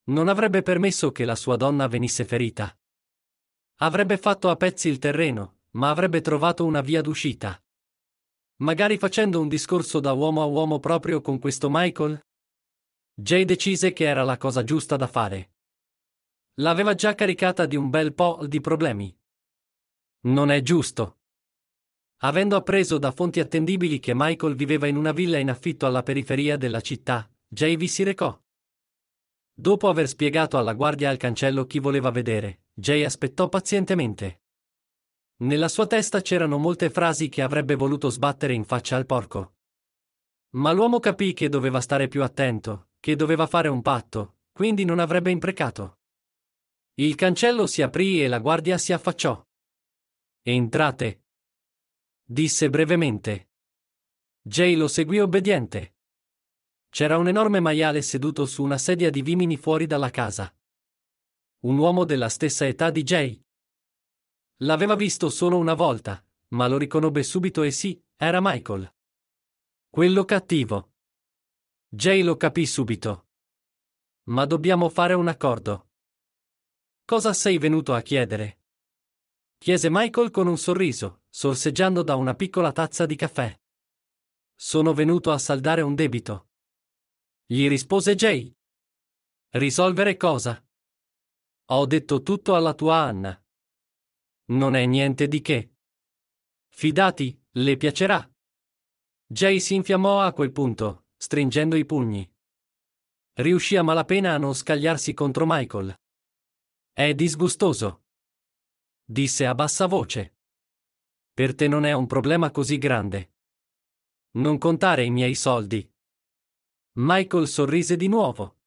Non avrebbe permesso che la sua donna venisse ferita. Avrebbe fatto a pezzi il terreno, ma avrebbe trovato una via d'uscita. Magari facendo un discorso da uomo a uomo proprio con questo Michael? Jay decise che era la cosa giusta da fare. L'aveva già caricata di un bel po' di problemi. Non è giusto. Avendo appreso da fonti attendibili che Michael viveva in una villa in affitto alla periferia della città, Jay vi si recò. Dopo aver spiegato alla guardia al cancello chi voleva vedere, Jay aspettò pazientemente. Nella sua testa c'erano molte frasi che avrebbe voluto sbattere in faccia al porco. Ma l'uomo capì che doveva stare più attento, che doveva fare un patto, quindi non avrebbe imprecato. Il cancello si aprì e la guardia si affacciò. Entrate. Disse brevemente. Jay lo seguì obbediente. C'era un enorme maiale seduto su una sedia di vimini fuori dalla casa. Un uomo della stessa età di Jay. L'aveva visto solo una volta, ma lo riconobbe subito e sì, era Michael. Quello cattivo. Jay lo capì subito. Ma dobbiamo fare un accordo. Cosa sei venuto a chiedere? Chiese Michael con un sorriso, sorseggiando da una piccola tazza di caffè. Sono venuto a saldare un debito. Gli rispose Jay. Risolvere cosa? Ho detto tutto alla tua Anna. Non è niente di che. Fidati, le piacerà. Jay si infiammò a quel punto, stringendo i pugni. Riuscì a malapena a non scagliarsi contro Michael. È disgustoso. Disse a bassa voce. Per te non è un problema così grande. Non contare i miei soldi. Michael sorrise di nuovo.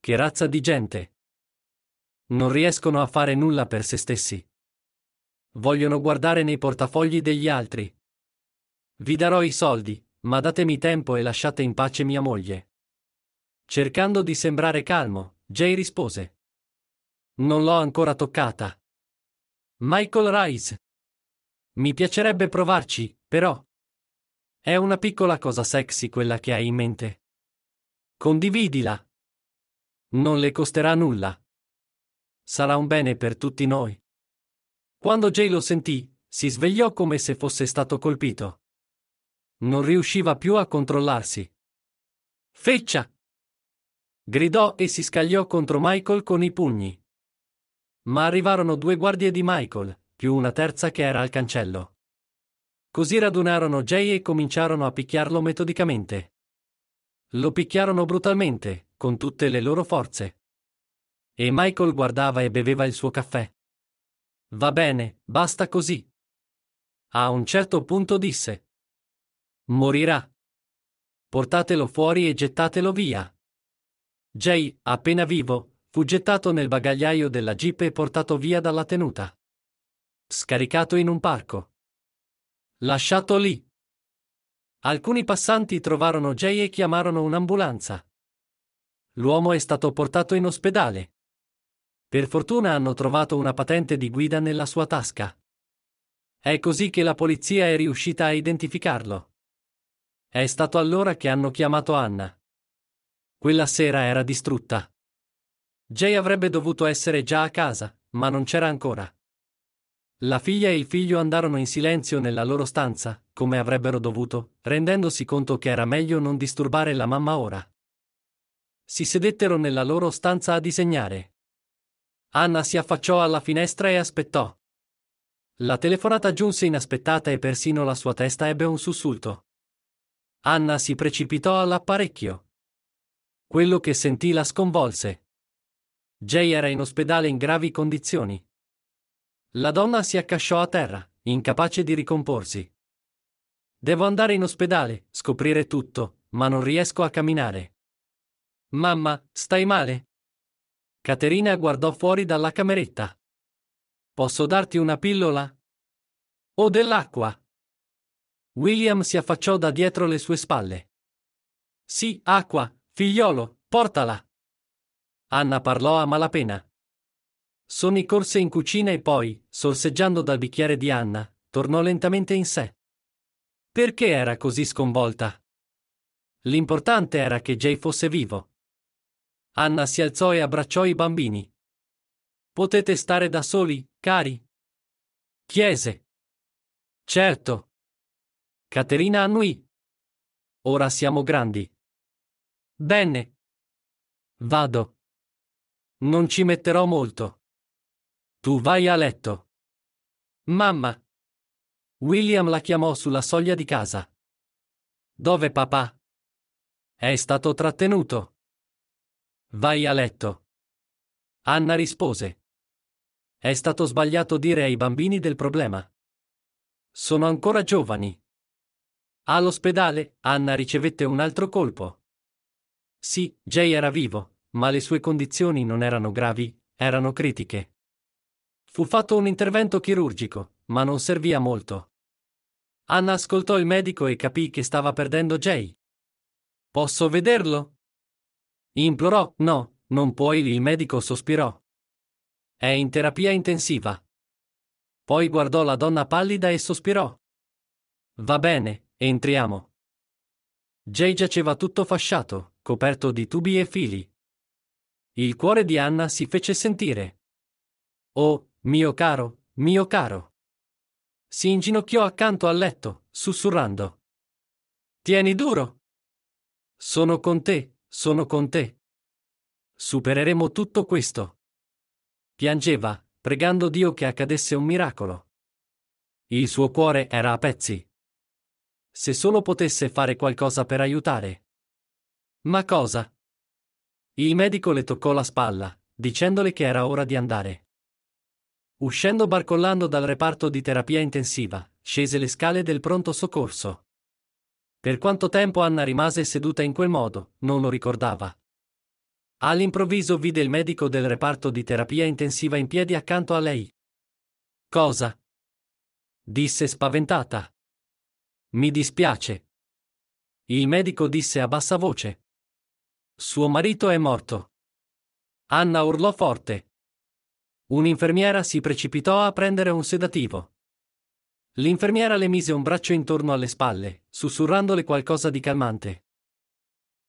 Che razza di gente. Non riescono a fare nulla per se stessi. Vogliono guardare nei portafogli degli altri. Vi darò i soldi, ma datemi tempo e lasciate in pace mia moglie. Cercando di sembrare calmo, Jay rispose. Non l'ho ancora toccata. Michael Rice. Mi piacerebbe provarci, però. È una piccola cosa sexy quella che hai in mente. Condividila. Non le costerà nulla. Sarà un bene per tutti noi. Quando Jay lo sentì, si svegliò come se fosse stato colpito. Non riusciva più a controllarsi. Feccia! Gridò e si scagliò contro Michael con i pugni. Ma arrivarono due guardie di Michael, più una terza che era al cancello. Così radunarono Jay e cominciarono a picchiarlo metodicamente. Lo picchiarono brutalmente, con tutte le loro forze. E Michael guardava e beveva il suo caffè. Va bene, basta così. A un certo punto disse. Morirà. Portatelo fuori e gettatelo via. Jay, appena vivo, fu gettato nel bagagliaio della jeep e portato via dalla tenuta. Scaricato in un parco. Lasciato lì. Alcuni passanti trovarono Jay e chiamarono un'ambulanza. L'uomo è stato portato in ospedale. Per fortuna hanno trovato una patente di guida nella sua tasca. È così che la polizia è riuscita a identificarlo. È stato allora che hanno chiamato Anna. Quella sera era distrutta. Jay avrebbe dovuto essere già a casa, ma non c'era ancora. La figlia e il figlio andarono in silenzio nella loro stanza, come avrebbero dovuto, rendendosi conto che era meglio non disturbare la mamma ora. Si sedettero nella loro stanza a disegnare. Anna si affacciò alla finestra e aspettò. La telefonata giunse inaspettata e persino la sua testa ebbe un sussulto. Anna si precipitò all'apparecchio. Quello che sentì la sconvolse. Jay era in ospedale in gravi condizioni. La donna si accasciò a terra, incapace di ricomporsi. Devo andare in ospedale, scoprire tutto, ma non riesco a camminare. Mamma, stai male? Caterina guardò fuori dalla cameretta. Posso darti una pillola? O dell'acqua? William si affacciò da dietro le sue spalle. Sì, acqua, figliolo, portala. Anna parlò a malapena. Sonny corse in cucina e poi, sorseggiando dal bicchiere di Anna, tornò lentamente in sé. Perché era così sconvolta? L'importante era che Jay fosse vivo. Anna si alzò e abbracciò i bambini. Potete stare da soli, cari? Chiese. Certo. Caterina annui. Ora siamo grandi. Bene. Vado. Non ci metterò molto. Tu vai a letto. Mamma. William la chiamò sulla soglia di casa. Dove papà? È stato trattenuto. Vai a letto. Anna rispose. È stato sbagliato dire ai bambini del problema. Sono ancora giovani. All'ospedale, Anna ricevette un altro colpo. Sì, Jay era vivo, ma le sue condizioni non erano gravi, erano critiche. Fu fatto un intervento chirurgico, ma non servì a molto. Anna ascoltò il medico e capì che stava perdendo Jay. Posso vederlo? Implorò, no, non puoi, il medico sospirò. È in terapia intensiva. Poi guardò la donna pallida e sospirò. Va bene, Entriamo. Jay giaceva tutto fasciato, coperto di tubi e fili. Il cuore di Anna si fece sentire. Oh, mio caro, mio caro. Si inginocchiò accanto al letto, sussurrando. Tieni duro. Sono con te, sono con te. Supereremo tutto questo. Piangeva, pregando Dio che accadesse un miracolo. Il suo cuore era a pezzi se solo potesse fare qualcosa per aiutare. Ma cosa? Il medico le toccò la spalla, dicendole che era ora di andare. Uscendo barcollando dal reparto di terapia intensiva, scese le scale del pronto soccorso. Per quanto tempo Anna rimase seduta in quel modo, non lo ricordava. All'improvviso vide il medico del reparto di terapia intensiva in piedi accanto a lei. Cosa? disse spaventata. Mi dispiace. Il medico disse a bassa voce. Suo marito è morto. Anna urlò forte. Un'infermiera si precipitò a prendere un sedativo. L'infermiera le mise un braccio intorno alle spalle, sussurrandole qualcosa di calmante.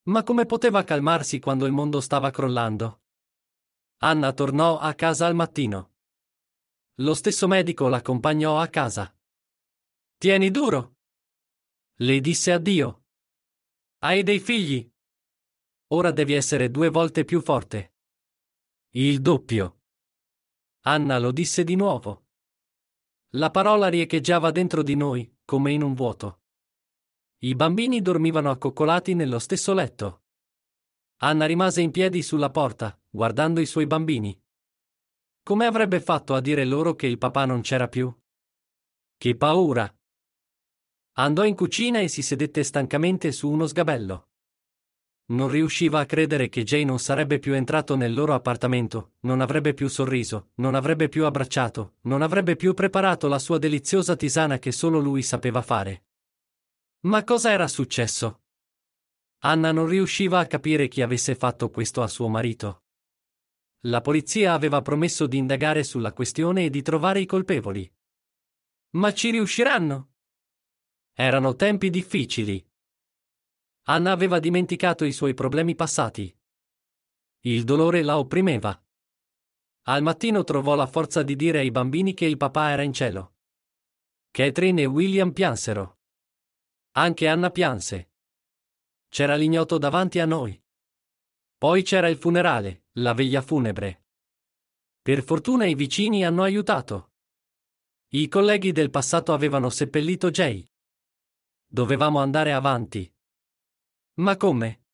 Ma come poteva calmarsi quando il mondo stava crollando? Anna tornò a casa al mattino. Lo stesso medico l'accompagnò a casa. Tieni duro! Le disse addio. Hai dei figli. Ora devi essere due volte più forte. Il doppio. Anna lo disse di nuovo. La parola riecheggiava dentro di noi, come in un vuoto. I bambini dormivano accoccolati nello stesso letto. Anna rimase in piedi sulla porta, guardando i suoi bambini. Come avrebbe fatto a dire loro che il papà non c'era più? Che paura! Andò in cucina e si sedette stancamente su uno sgabello. Non riusciva a credere che Jay non sarebbe più entrato nel loro appartamento, non avrebbe più sorriso, non avrebbe più abbracciato, non avrebbe più preparato la sua deliziosa tisana che solo lui sapeva fare. Ma cosa era successo? Anna non riusciva a capire chi avesse fatto questo a suo marito. La polizia aveva promesso di indagare sulla questione e di trovare i colpevoli. Ma ci riusciranno? Erano tempi difficili. Anna aveva dimenticato i suoi problemi passati. Il dolore la opprimeva. Al mattino trovò la forza di dire ai bambini che il papà era in cielo. Catherine e William piansero. Anche Anna pianse. C'era l'ignoto davanti a noi. Poi c'era il funerale, la veglia funebre. Per fortuna i vicini hanno aiutato. I colleghi del passato avevano seppellito Jay. Dovevamo andare avanti. Ma come?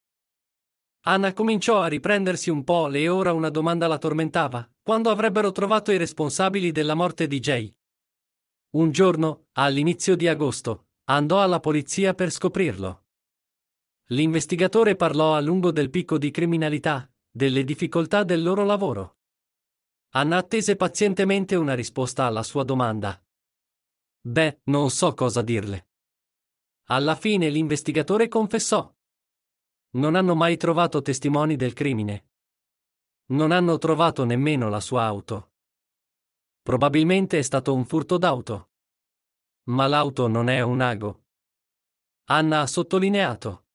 Anna cominciò a riprendersi un po' e ora una domanda la tormentava. Quando avrebbero trovato i responsabili della morte di Jay? Un giorno, all'inizio di agosto, andò alla polizia per scoprirlo. L'investigatore parlò a lungo del picco di criminalità, delle difficoltà del loro lavoro. Anna attese pazientemente una risposta alla sua domanda. Beh, non so cosa dirle. Alla fine l'investigatore confessò. Non hanno mai trovato testimoni del crimine. Non hanno trovato nemmeno la sua auto. Probabilmente è stato un furto d'auto. Ma l'auto non è un ago. Anna ha sottolineato.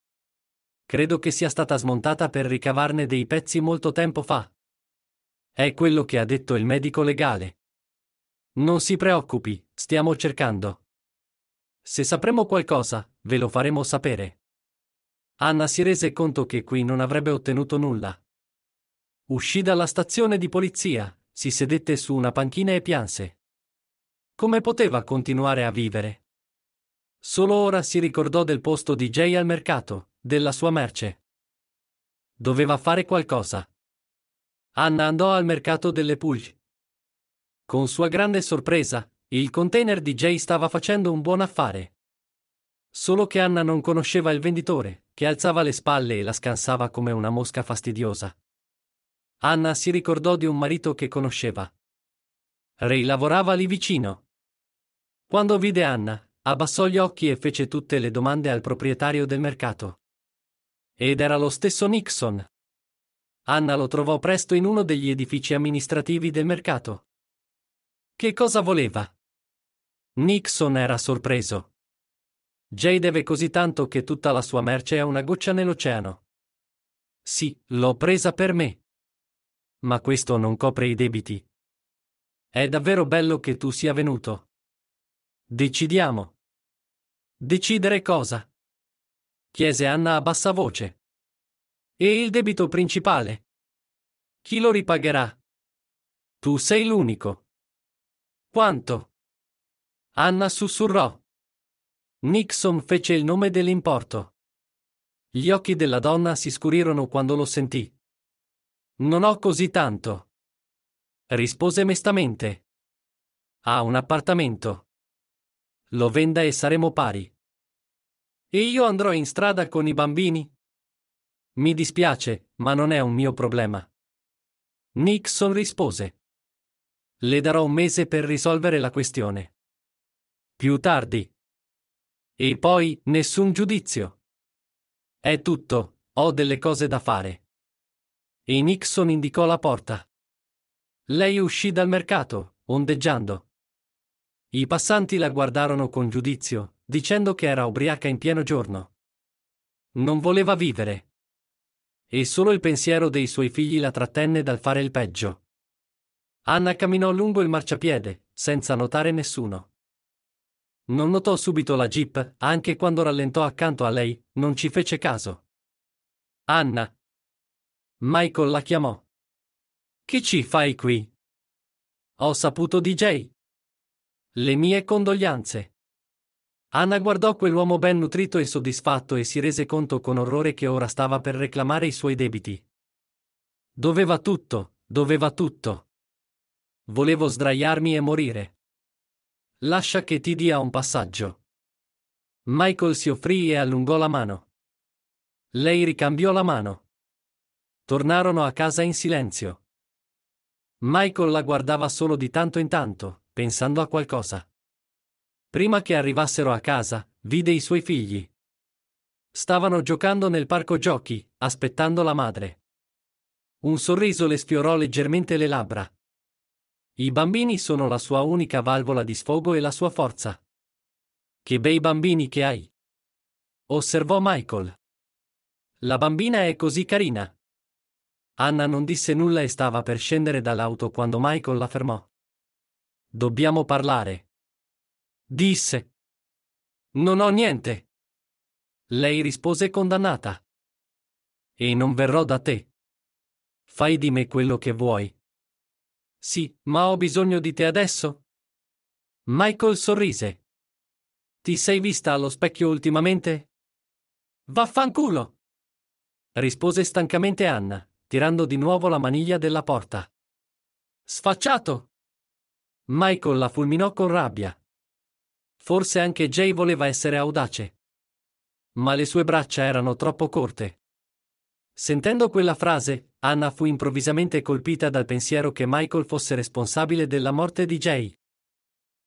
Credo che sia stata smontata per ricavarne dei pezzi molto tempo fa. È quello che ha detto il medico legale. Non si preoccupi, stiamo cercando. Se sapremo qualcosa, ve lo faremo sapere. Anna si rese conto che qui non avrebbe ottenuto nulla. Uscì dalla stazione di polizia, si sedette su una panchina e pianse. Come poteva continuare a vivere? Solo ora si ricordò del posto di Jay al mercato, della sua merce. Doveva fare qualcosa. Anna andò al mercato delle Puglie. Con sua grande sorpresa, il container di Jay stava facendo un buon affare. Solo che Anna non conosceva il venditore, che alzava le spalle e la scansava come una mosca fastidiosa. Anna si ricordò di un marito che conosceva. Ray lavorava lì vicino. Quando vide Anna, abbassò gli occhi e fece tutte le domande al proprietario del mercato. Ed era lo stesso Nixon. Anna lo trovò presto in uno degli edifici amministrativi del mercato. Che cosa voleva? Nixon era sorpreso. Jay deve così tanto che tutta la sua merce è una goccia nell'oceano. Sì, l'ho presa per me. Ma questo non copre i debiti. È davvero bello che tu sia venuto. Decidiamo. Decidere cosa? chiese Anna a bassa voce. E il debito principale? Chi lo ripagherà? Tu sei l'unico. Quanto? Anna sussurrò. Nixon fece il nome dell'importo. Gli occhi della donna si scurirono quando lo sentì. Non ho così tanto. Rispose mestamente. Ha un appartamento. Lo venda e saremo pari. E io andrò in strada con i bambini? Mi dispiace, ma non è un mio problema. Nixon rispose. Le darò un mese per risolvere la questione più tardi. E poi, nessun giudizio. È tutto, ho delle cose da fare. E Nixon indicò la porta. Lei uscì dal mercato, ondeggiando. I passanti la guardarono con giudizio, dicendo che era ubriaca in pieno giorno. Non voleva vivere. E solo il pensiero dei suoi figli la trattenne dal fare il peggio. Anna camminò lungo il marciapiede, senza notare nessuno. Non notò subito la jeep, anche quando rallentò accanto a lei, non ci fece caso. Anna. Michael la chiamò. Che ci fai qui? Ho saputo di Jay. Le mie condoglianze. Anna guardò quell'uomo ben nutrito e soddisfatto e si rese conto con orrore che ora stava per reclamare i suoi debiti. Doveva tutto, doveva tutto. Volevo sdraiarmi e morire. Lascia che ti dia un passaggio. Michael si offrì e allungò la mano. Lei ricambiò la mano. Tornarono a casa in silenzio. Michael la guardava solo di tanto in tanto, pensando a qualcosa. Prima che arrivassero a casa, vide i suoi figli. Stavano giocando nel parco giochi, aspettando la madre. Un sorriso le sfiorò leggermente le labbra. I bambini sono la sua unica valvola di sfogo e la sua forza. Che bei bambini che hai! osservò Michael. La bambina è così carina. Anna non disse nulla e stava per scendere dall'auto quando Michael la fermò. Dobbiamo parlare. Disse. Non ho niente. Lei rispose condannata. E non verrò da te. Fai di me quello che vuoi, sì, ma ho bisogno di te adesso? Michael sorrise. Ti sei vista allo specchio ultimamente? Vaffanculo! rispose stancamente Anna, tirando di nuovo la maniglia della porta. Sfacciato! Michael la fulminò con rabbia. Forse anche Jay voleva essere audace. Ma le sue braccia erano troppo corte. Sentendo quella frase, Anna fu improvvisamente colpita dal pensiero che Michael fosse responsabile della morte di Jay.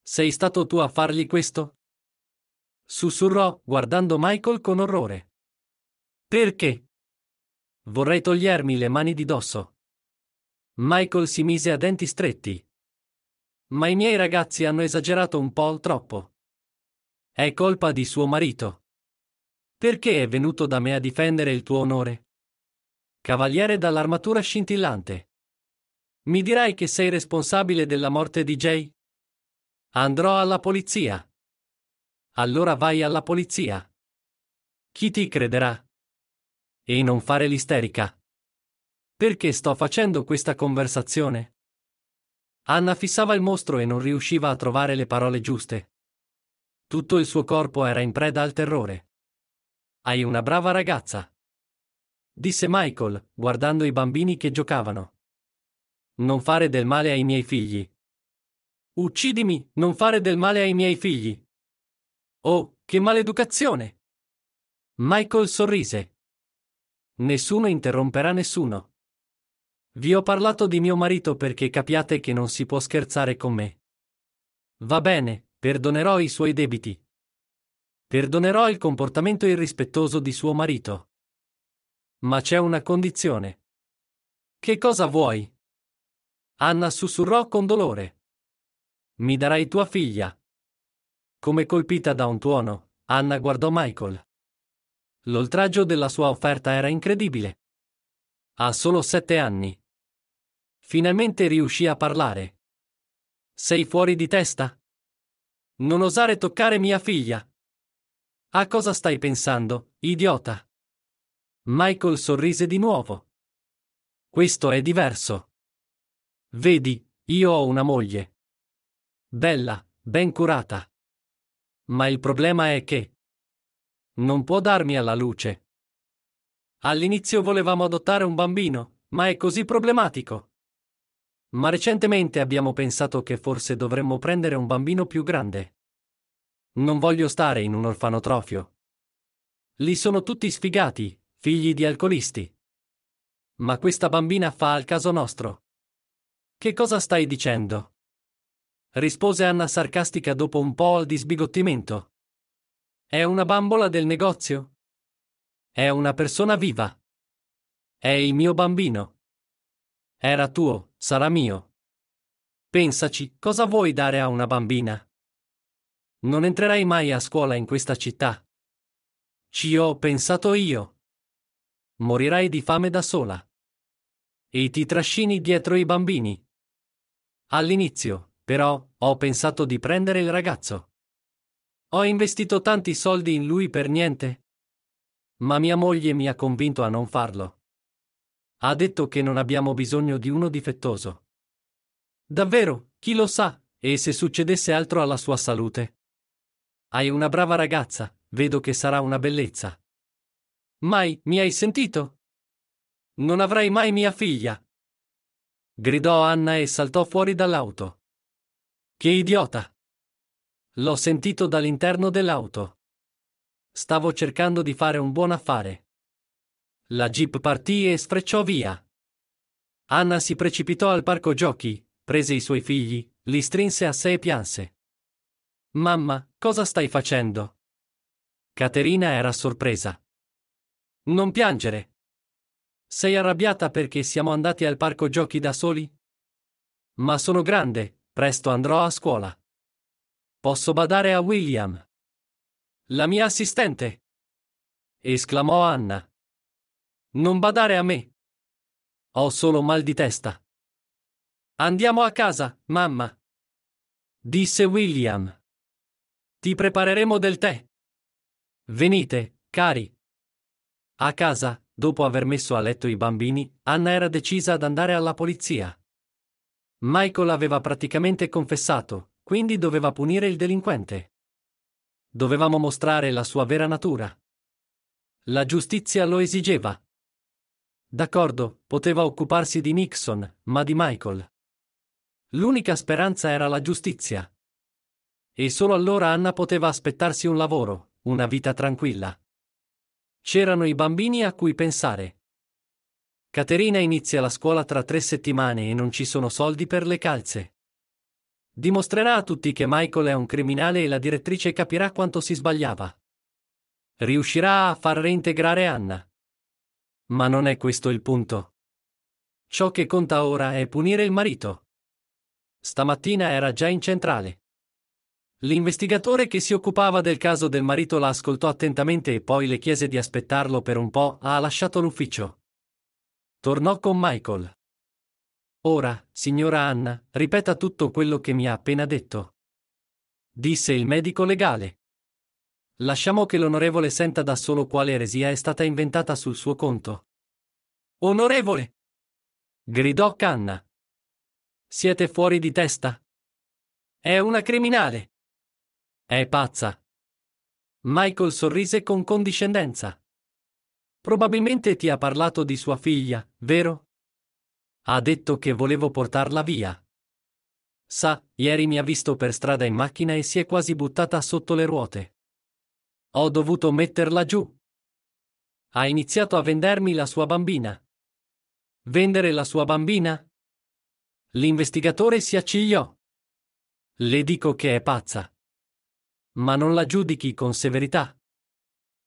Sei stato tu a fargli questo? Sussurrò, guardando Michael con orrore. Perché? Vorrei togliermi le mani di dosso. Michael si mise a denti stretti. Ma i miei ragazzi hanno esagerato un po' troppo. È colpa di suo marito. Perché è venuto da me a difendere il tuo onore? Cavaliere dall'armatura scintillante. Mi dirai che sei responsabile della morte di Jay? Andrò alla polizia. Allora vai alla polizia. Chi ti crederà? E non fare l'isterica. Perché sto facendo questa conversazione? Anna fissava il mostro e non riusciva a trovare le parole giuste. Tutto il suo corpo era in preda al terrore. Hai una brava ragazza. Disse Michael, guardando i bambini che giocavano. Non fare del male ai miei figli. Uccidimi, non fare del male ai miei figli. Oh, che maleducazione! Michael sorrise. Nessuno interromperà nessuno. Vi ho parlato di mio marito perché capiate che non si può scherzare con me. Va bene, perdonerò i suoi debiti. Perdonerò il comportamento irrispettoso di suo marito. Ma c'è una condizione. Che cosa vuoi? Anna sussurrò con dolore. Mi darai tua figlia. Come colpita da un tuono, Anna guardò Michael. L'oltraggio della sua offerta era incredibile. Ha solo sette anni. Finalmente riuscì a parlare. Sei fuori di testa? Non osare toccare mia figlia. A cosa stai pensando, idiota? Michael sorrise di nuovo. Questo è diverso. Vedi, io ho una moglie. Bella, ben curata. Ma il problema è che... Non può darmi alla luce. All'inizio volevamo adottare un bambino, ma è così problematico. Ma recentemente abbiamo pensato che forse dovremmo prendere un bambino più grande. Non voglio stare in un orfanotrofio. Lì sono tutti sfigati, Figli di alcolisti. Ma questa bambina fa al caso nostro. Che cosa stai dicendo? rispose Anna sarcastica dopo un po' di sbigottimento. È una bambola del negozio? È una persona viva. È il mio bambino. Era tuo, sarà mio. Pensaci, cosa vuoi dare a una bambina? Non entrerai mai a scuola in questa città. Ci ho pensato io morirai di fame da sola. E ti trascini dietro i bambini. All'inizio, però, ho pensato di prendere il ragazzo. Ho investito tanti soldi in lui per niente. Ma mia moglie mi ha convinto a non farlo. Ha detto che non abbiamo bisogno di uno difettoso. Davvero, chi lo sa, e se succedesse altro alla sua salute? Hai una brava ragazza, vedo che sarà una bellezza. Mai, mi hai sentito? Non avrai mai mia figlia! gridò Anna e saltò fuori dall'auto. Che idiota! L'ho sentito dall'interno dell'auto. Stavo cercando di fare un buon affare. La jeep partì e sfrecciò via. Anna si precipitò al parco giochi, prese i suoi figli, li strinse a sé e pianse. Mamma, cosa stai facendo? Caterina era sorpresa. Non piangere. Sei arrabbiata perché siamo andati al parco giochi da soli? Ma sono grande, presto andrò a scuola. Posso badare a William. La mia assistente. esclamò Anna. Non badare a me. Ho solo mal di testa. Andiamo a casa, mamma. Disse William. Ti prepareremo del tè. Venite, cari. A casa, dopo aver messo a letto i bambini, Anna era decisa ad andare alla polizia. Michael aveva praticamente confessato, quindi doveva punire il delinquente. Dovevamo mostrare la sua vera natura. La giustizia lo esigeva. D'accordo, poteva occuparsi di Nixon, ma di Michael. L'unica speranza era la giustizia. E solo allora Anna poteva aspettarsi un lavoro, una vita tranquilla. C'erano i bambini a cui pensare. Caterina inizia la scuola tra tre settimane e non ci sono soldi per le calze. Dimostrerà a tutti che Michael è un criminale e la direttrice capirà quanto si sbagliava. Riuscirà a far reintegrare Anna. Ma non è questo il punto. Ciò che conta ora è punire il marito. Stamattina era già in centrale. L'investigatore che si occupava del caso del marito la ascoltò attentamente e poi le chiese di aspettarlo per un po', ha lasciato l'ufficio. Tornò con Michael. Ora, signora Anna, ripeta tutto quello che mi ha appena detto. Disse il medico legale. Lasciamo che l'onorevole senta da solo quale eresia è stata inventata sul suo conto. Onorevole! gridò Canna. Siete fuori di testa? È una criminale. È pazza. Michael sorrise con condiscendenza. Probabilmente ti ha parlato di sua figlia, vero? Ha detto che volevo portarla via. Sa, ieri mi ha visto per strada in macchina e si è quasi buttata sotto le ruote. Ho dovuto metterla giù. Ha iniziato a vendermi la sua bambina. Vendere la sua bambina? L'investigatore si accigliò. Le dico che è pazza ma non la giudichi con severità.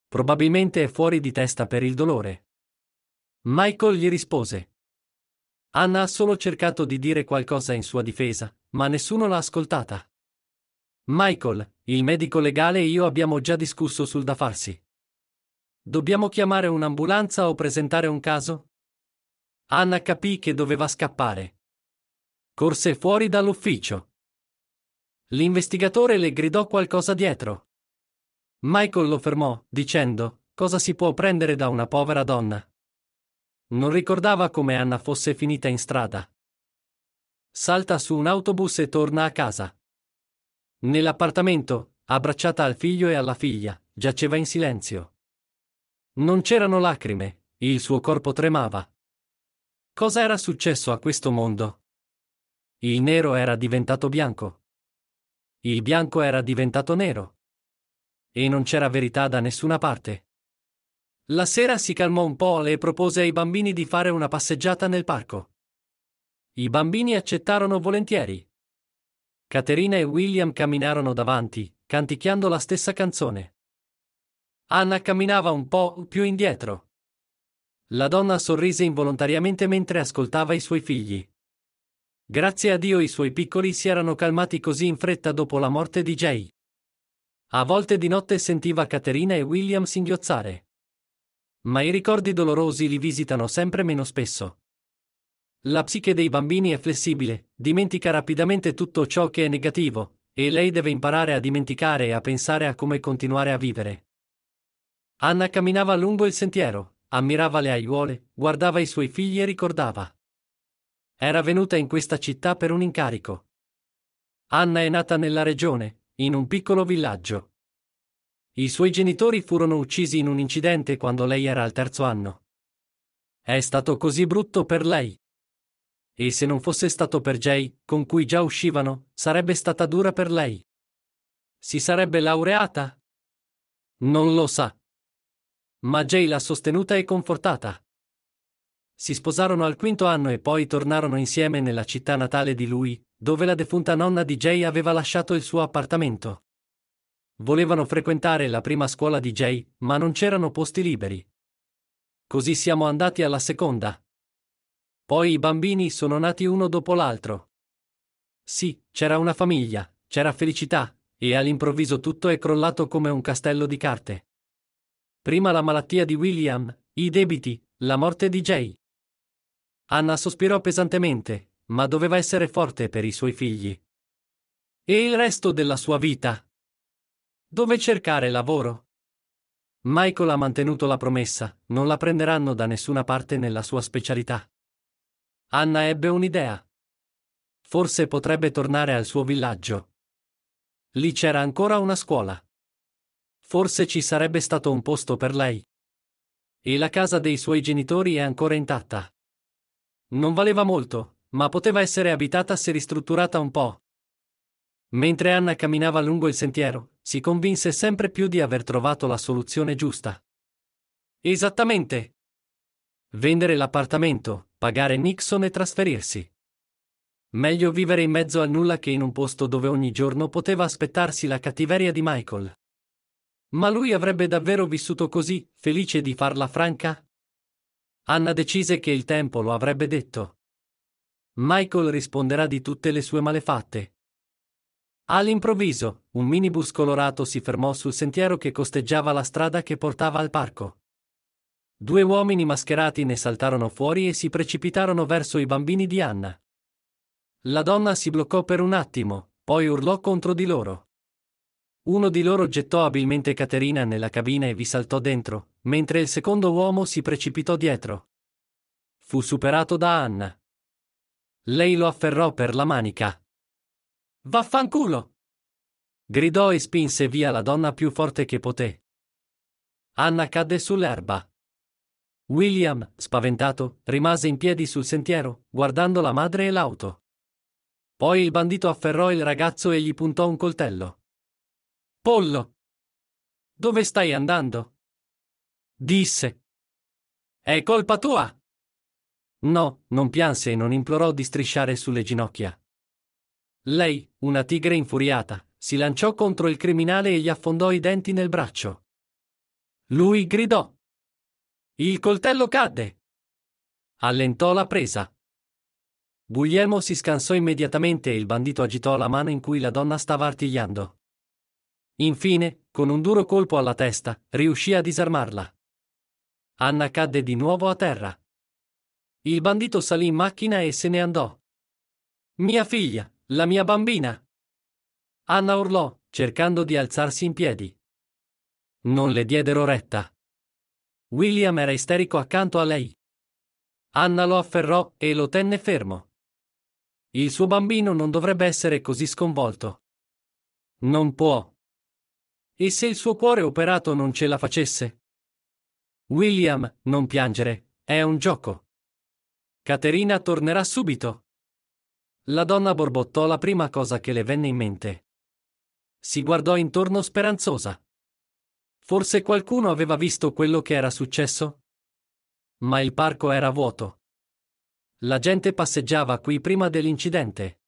Probabilmente è fuori di testa per il dolore. Michael gli rispose. Anna ha solo cercato di dire qualcosa in sua difesa, ma nessuno l'ha ascoltata. Michael, il medico legale e io abbiamo già discusso sul da farsi. Dobbiamo chiamare un'ambulanza o presentare un caso? Anna capì che doveva scappare. Corse fuori dall'ufficio. L'investigatore le gridò qualcosa dietro. Michael lo fermò, dicendo, cosa si può prendere da una povera donna? Non ricordava come Anna fosse finita in strada. Salta su un autobus e torna a casa. Nell'appartamento, abbracciata al figlio e alla figlia, giaceva in silenzio. Non c'erano lacrime, il suo corpo tremava. Cosa era successo a questo mondo? Il nero era diventato bianco. Il bianco era diventato nero. E non c'era verità da nessuna parte. La sera si calmò un po' e propose ai bambini di fare una passeggiata nel parco. I bambini accettarono volentieri. Caterina e William camminarono davanti, canticchiando la stessa canzone. Anna camminava un po' più indietro. La donna sorrise involontariamente mentre ascoltava i suoi figli. Grazie a Dio i suoi piccoli si erano calmati così in fretta dopo la morte di Jay. A volte di notte sentiva Caterina e William singhiozzare. Ma i ricordi dolorosi li visitano sempre meno spesso. La psiche dei bambini è flessibile, dimentica rapidamente tutto ciò che è negativo, e lei deve imparare a dimenticare e a pensare a come continuare a vivere. Anna camminava lungo il sentiero, ammirava le aiuole, guardava i suoi figli e ricordava. Era venuta in questa città per un incarico. Anna è nata nella regione, in un piccolo villaggio. I suoi genitori furono uccisi in un incidente quando lei era al terzo anno. È stato così brutto per lei. E se non fosse stato per Jay, con cui già uscivano, sarebbe stata dura per lei. Si sarebbe laureata? Non lo sa. Ma Jay l'ha sostenuta e confortata. Si sposarono al quinto anno e poi tornarono insieme nella città natale di lui, dove la defunta nonna di Jay aveva lasciato il suo appartamento. Volevano frequentare la prima scuola di Jay, ma non c'erano posti liberi. Così siamo andati alla seconda. Poi i bambini sono nati uno dopo l'altro. Sì, c'era una famiglia, c'era felicità, e all'improvviso tutto è crollato come un castello di carte. Prima la malattia di William, i debiti, la morte di Jay. Anna sospirò pesantemente, ma doveva essere forte per i suoi figli. E il resto della sua vita? Dove cercare lavoro? Michael ha mantenuto la promessa, non la prenderanno da nessuna parte nella sua specialità. Anna ebbe un'idea. Forse potrebbe tornare al suo villaggio. Lì c'era ancora una scuola. Forse ci sarebbe stato un posto per lei. E la casa dei suoi genitori è ancora intatta. Non valeva molto, ma poteva essere abitata se ristrutturata un po'. Mentre Anna camminava lungo il sentiero, si convinse sempre più di aver trovato la soluzione giusta. Esattamente. Vendere l'appartamento, pagare Nixon e trasferirsi. Meglio vivere in mezzo al nulla che in un posto dove ogni giorno poteva aspettarsi la cattiveria di Michael. Ma lui avrebbe davvero vissuto così, felice di farla franca? Anna decise che il tempo lo avrebbe detto. Michael risponderà di tutte le sue malefatte. All'improvviso, un minibus colorato si fermò sul sentiero che costeggiava la strada che portava al parco. Due uomini mascherati ne saltarono fuori e si precipitarono verso i bambini di Anna. La donna si bloccò per un attimo, poi urlò contro di loro. Uno di loro gettò abilmente Caterina nella cabina e vi saltò dentro, mentre il secondo uomo si precipitò dietro. Fu superato da Anna. Lei lo afferrò per la manica. Vaffanculo! gridò e spinse via la donna più forte che poté. Anna cadde sull'erba. William, spaventato, rimase in piedi sul sentiero, guardando la madre e l'auto. Poi il bandito afferrò il ragazzo e gli puntò un coltello. Pollo! Dove stai andando? Disse. È colpa tua. No, non pianse e non implorò di strisciare sulle ginocchia. Lei, una tigre infuriata, si lanciò contro il criminale e gli affondò i denti nel braccio. Lui gridò. Il coltello cadde. Allentò la presa. Guglielmo si scansò immediatamente e il bandito agitò la mano in cui la donna stava artigliando. Infine, con un duro colpo alla testa, riuscì a disarmarla. Anna cadde di nuovo a terra. Il bandito salì in macchina e se ne andò. Mia figlia, la mia bambina! Anna urlò, cercando di alzarsi in piedi. Non le diedero retta. William era isterico accanto a lei. Anna lo afferrò e lo tenne fermo. Il suo bambino non dovrebbe essere così sconvolto. Non può. E se il suo cuore operato non ce la facesse? William, non piangere, è un gioco. Caterina tornerà subito. La donna borbottò la prima cosa che le venne in mente. Si guardò intorno speranzosa. Forse qualcuno aveva visto quello che era successo? Ma il parco era vuoto. La gente passeggiava qui prima dell'incidente.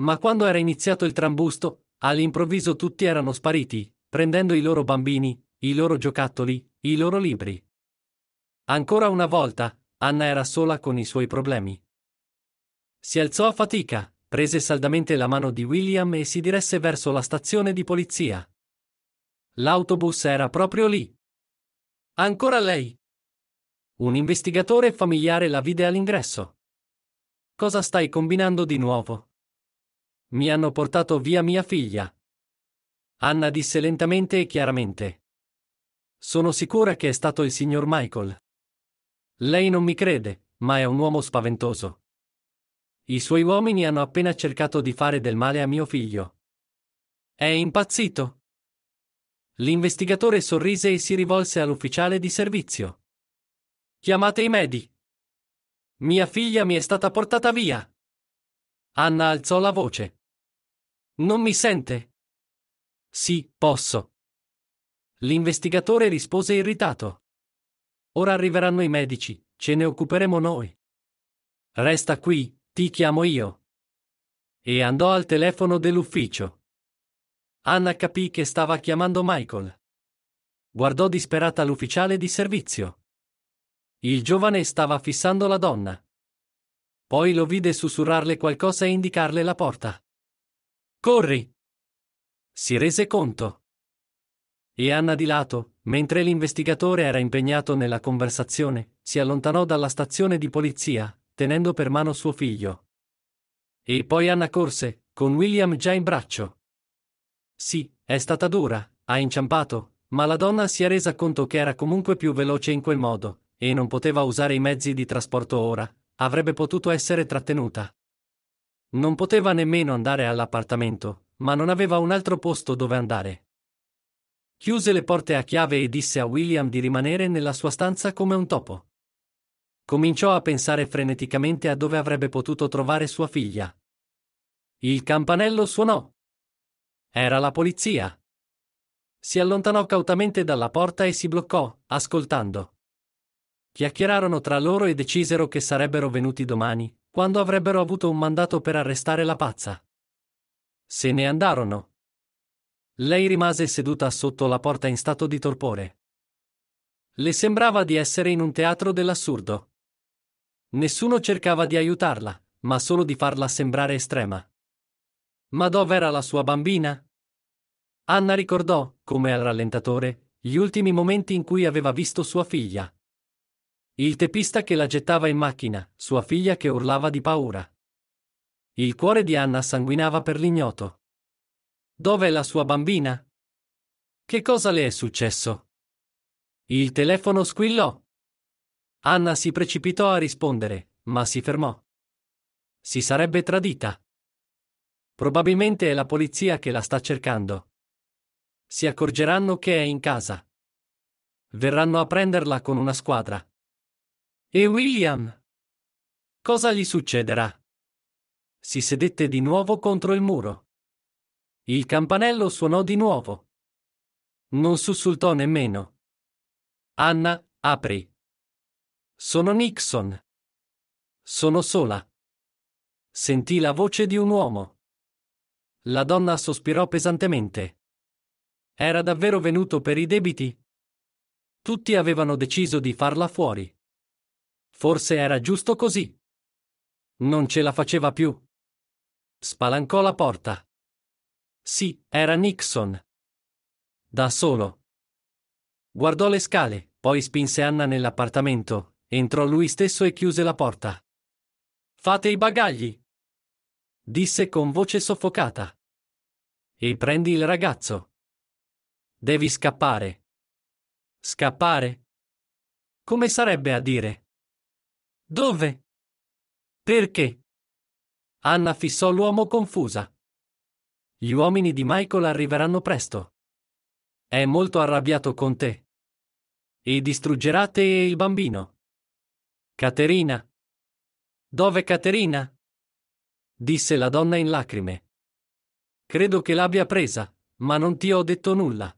Ma quando era iniziato il trambusto, all'improvviso tutti erano spariti, prendendo i loro bambini, i loro giocattoli, i loro libri. Ancora una volta, Anna era sola con i suoi problemi. Si alzò a fatica, prese saldamente la mano di William e si diresse verso la stazione di polizia. L'autobus era proprio lì. Ancora lei. Un investigatore familiare la vide all'ingresso. Cosa stai combinando di nuovo? Mi hanno portato via mia figlia. Anna disse lentamente e chiaramente. Sono sicura che è stato il signor Michael. Lei non mi crede, ma è un uomo spaventoso. I suoi uomini hanno appena cercato di fare del male a mio figlio. È impazzito? L'investigatore sorrise e si rivolse all'ufficiale di servizio. Chiamate i medi. Mia figlia mi è stata portata via. Anna alzò la voce. Non mi sente? Sì, posso. L'investigatore rispose irritato. Ora arriveranno i medici, ce ne occuperemo noi. Resta qui, ti chiamo io. E andò al telefono dell'ufficio. Anna capì che stava chiamando Michael. Guardò disperata l'ufficiale di servizio. Il giovane stava fissando la donna. Poi lo vide sussurrarle qualcosa e indicarle la porta. Corri! Si rese conto e Anna di lato, mentre l'investigatore era impegnato nella conversazione, si allontanò dalla stazione di polizia, tenendo per mano suo figlio. E poi Anna corse, con William già in braccio. Sì, è stata dura, ha inciampato, ma la donna si è resa conto che era comunque più veloce in quel modo, e non poteva usare i mezzi di trasporto ora, avrebbe potuto essere trattenuta. Non poteva nemmeno andare all'appartamento, ma non aveva un altro posto dove andare. Chiuse le porte a chiave e disse a William di rimanere nella sua stanza come un topo. Cominciò a pensare freneticamente a dove avrebbe potuto trovare sua figlia. Il campanello suonò. Era la polizia. Si allontanò cautamente dalla porta e si bloccò, ascoltando. Chiacchierarono tra loro e decisero che sarebbero venuti domani, quando avrebbero avuto un mandato per arrestare la pazza. Se ne andarono. Lei rimase seduta sotto la porta in stato di torpore. Le sembrava di essere in un teatro dell'assurdo. Nessuno cercava di aiutarla, ma solo di farla sembrare estrema. Ma dov'era la sua bambina? Anna ricordò, come al rallentatore, gli ultimi momenti in cui aveva visto sua figlia. Il tepista che la gettava in macchina, sua figlia che urlava di paura. Il cuore di Anna sanguinava per l'ignoto. Dov'è la sua bambina? Che cosa le è successo? Il telefono squillò. Anna si precipitò a rispondere, ma si fermò. Si sarebbe tradita. Probabilmente è la polizia che la sta cercando. Si accorgeranno che è in casa. Verranno a prenderla con una squadra. E William? Cosa gli succederà? Si sedette di nuovo contro il muro. Il campanello suonò di nuovo. Non sussultò nemmeno. Anna, apri. Sono Nixon. Sono sola. Sentì la voce di un uomo. La donna sospirò pesantemente. Era davvero venuto per i debiti? Tutti avevano deciso di farla fuori. Forse era giusto così. Non ce la faceva più. Spalancò la porta. Sì, era Nixon. Da solo. Guardò le scale, poi spinse Anna nell'appartamento, entrò lui stesso e chiuse la porta. Fate i bagagli! disse con voce soffocata. E prendi il ragazzo. Devi scappare. Scappare? Come sarebbe a dire? Dove? Perché? Anna fissò l'uomo confusa. Gli uomini di Michael arriveranno presto. È molto arrabbiato con te. E distruggerà te e il bambino. Caterina. Dove Caterina? disse la donna in lacrime. Credo che l'abbia presa, ma non ti ho detto nulla.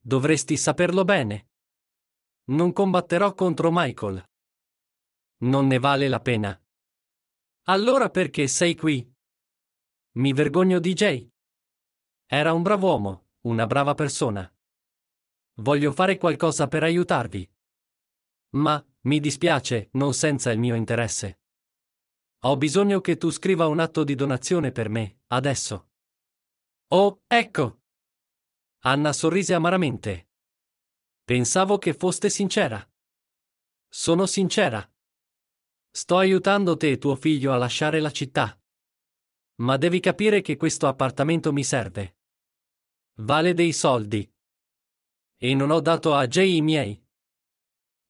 Dovresti saperlo bene. Non combatterò contro Michael. Non ne vale la pena. Allora perché sei qui? Mi vergogno di Jay. Era un bravo uomo, una brava persona. Voglio fare qualcosa per aiutarvi. Ma, mi dispiace, non senza il mio interesse. Ho bisogno che tu scriva un atto di donazione per me, adesso. Oh, ecco! Anna sorrise amaramente. Pensavo che foste sincera. Sono sincera. Sto aiutando te e tuo figlio a lasciare la città. Ma devi capire che questo appartamento mi serve. Vale dei soldi. E non ho dato a Jay i miei.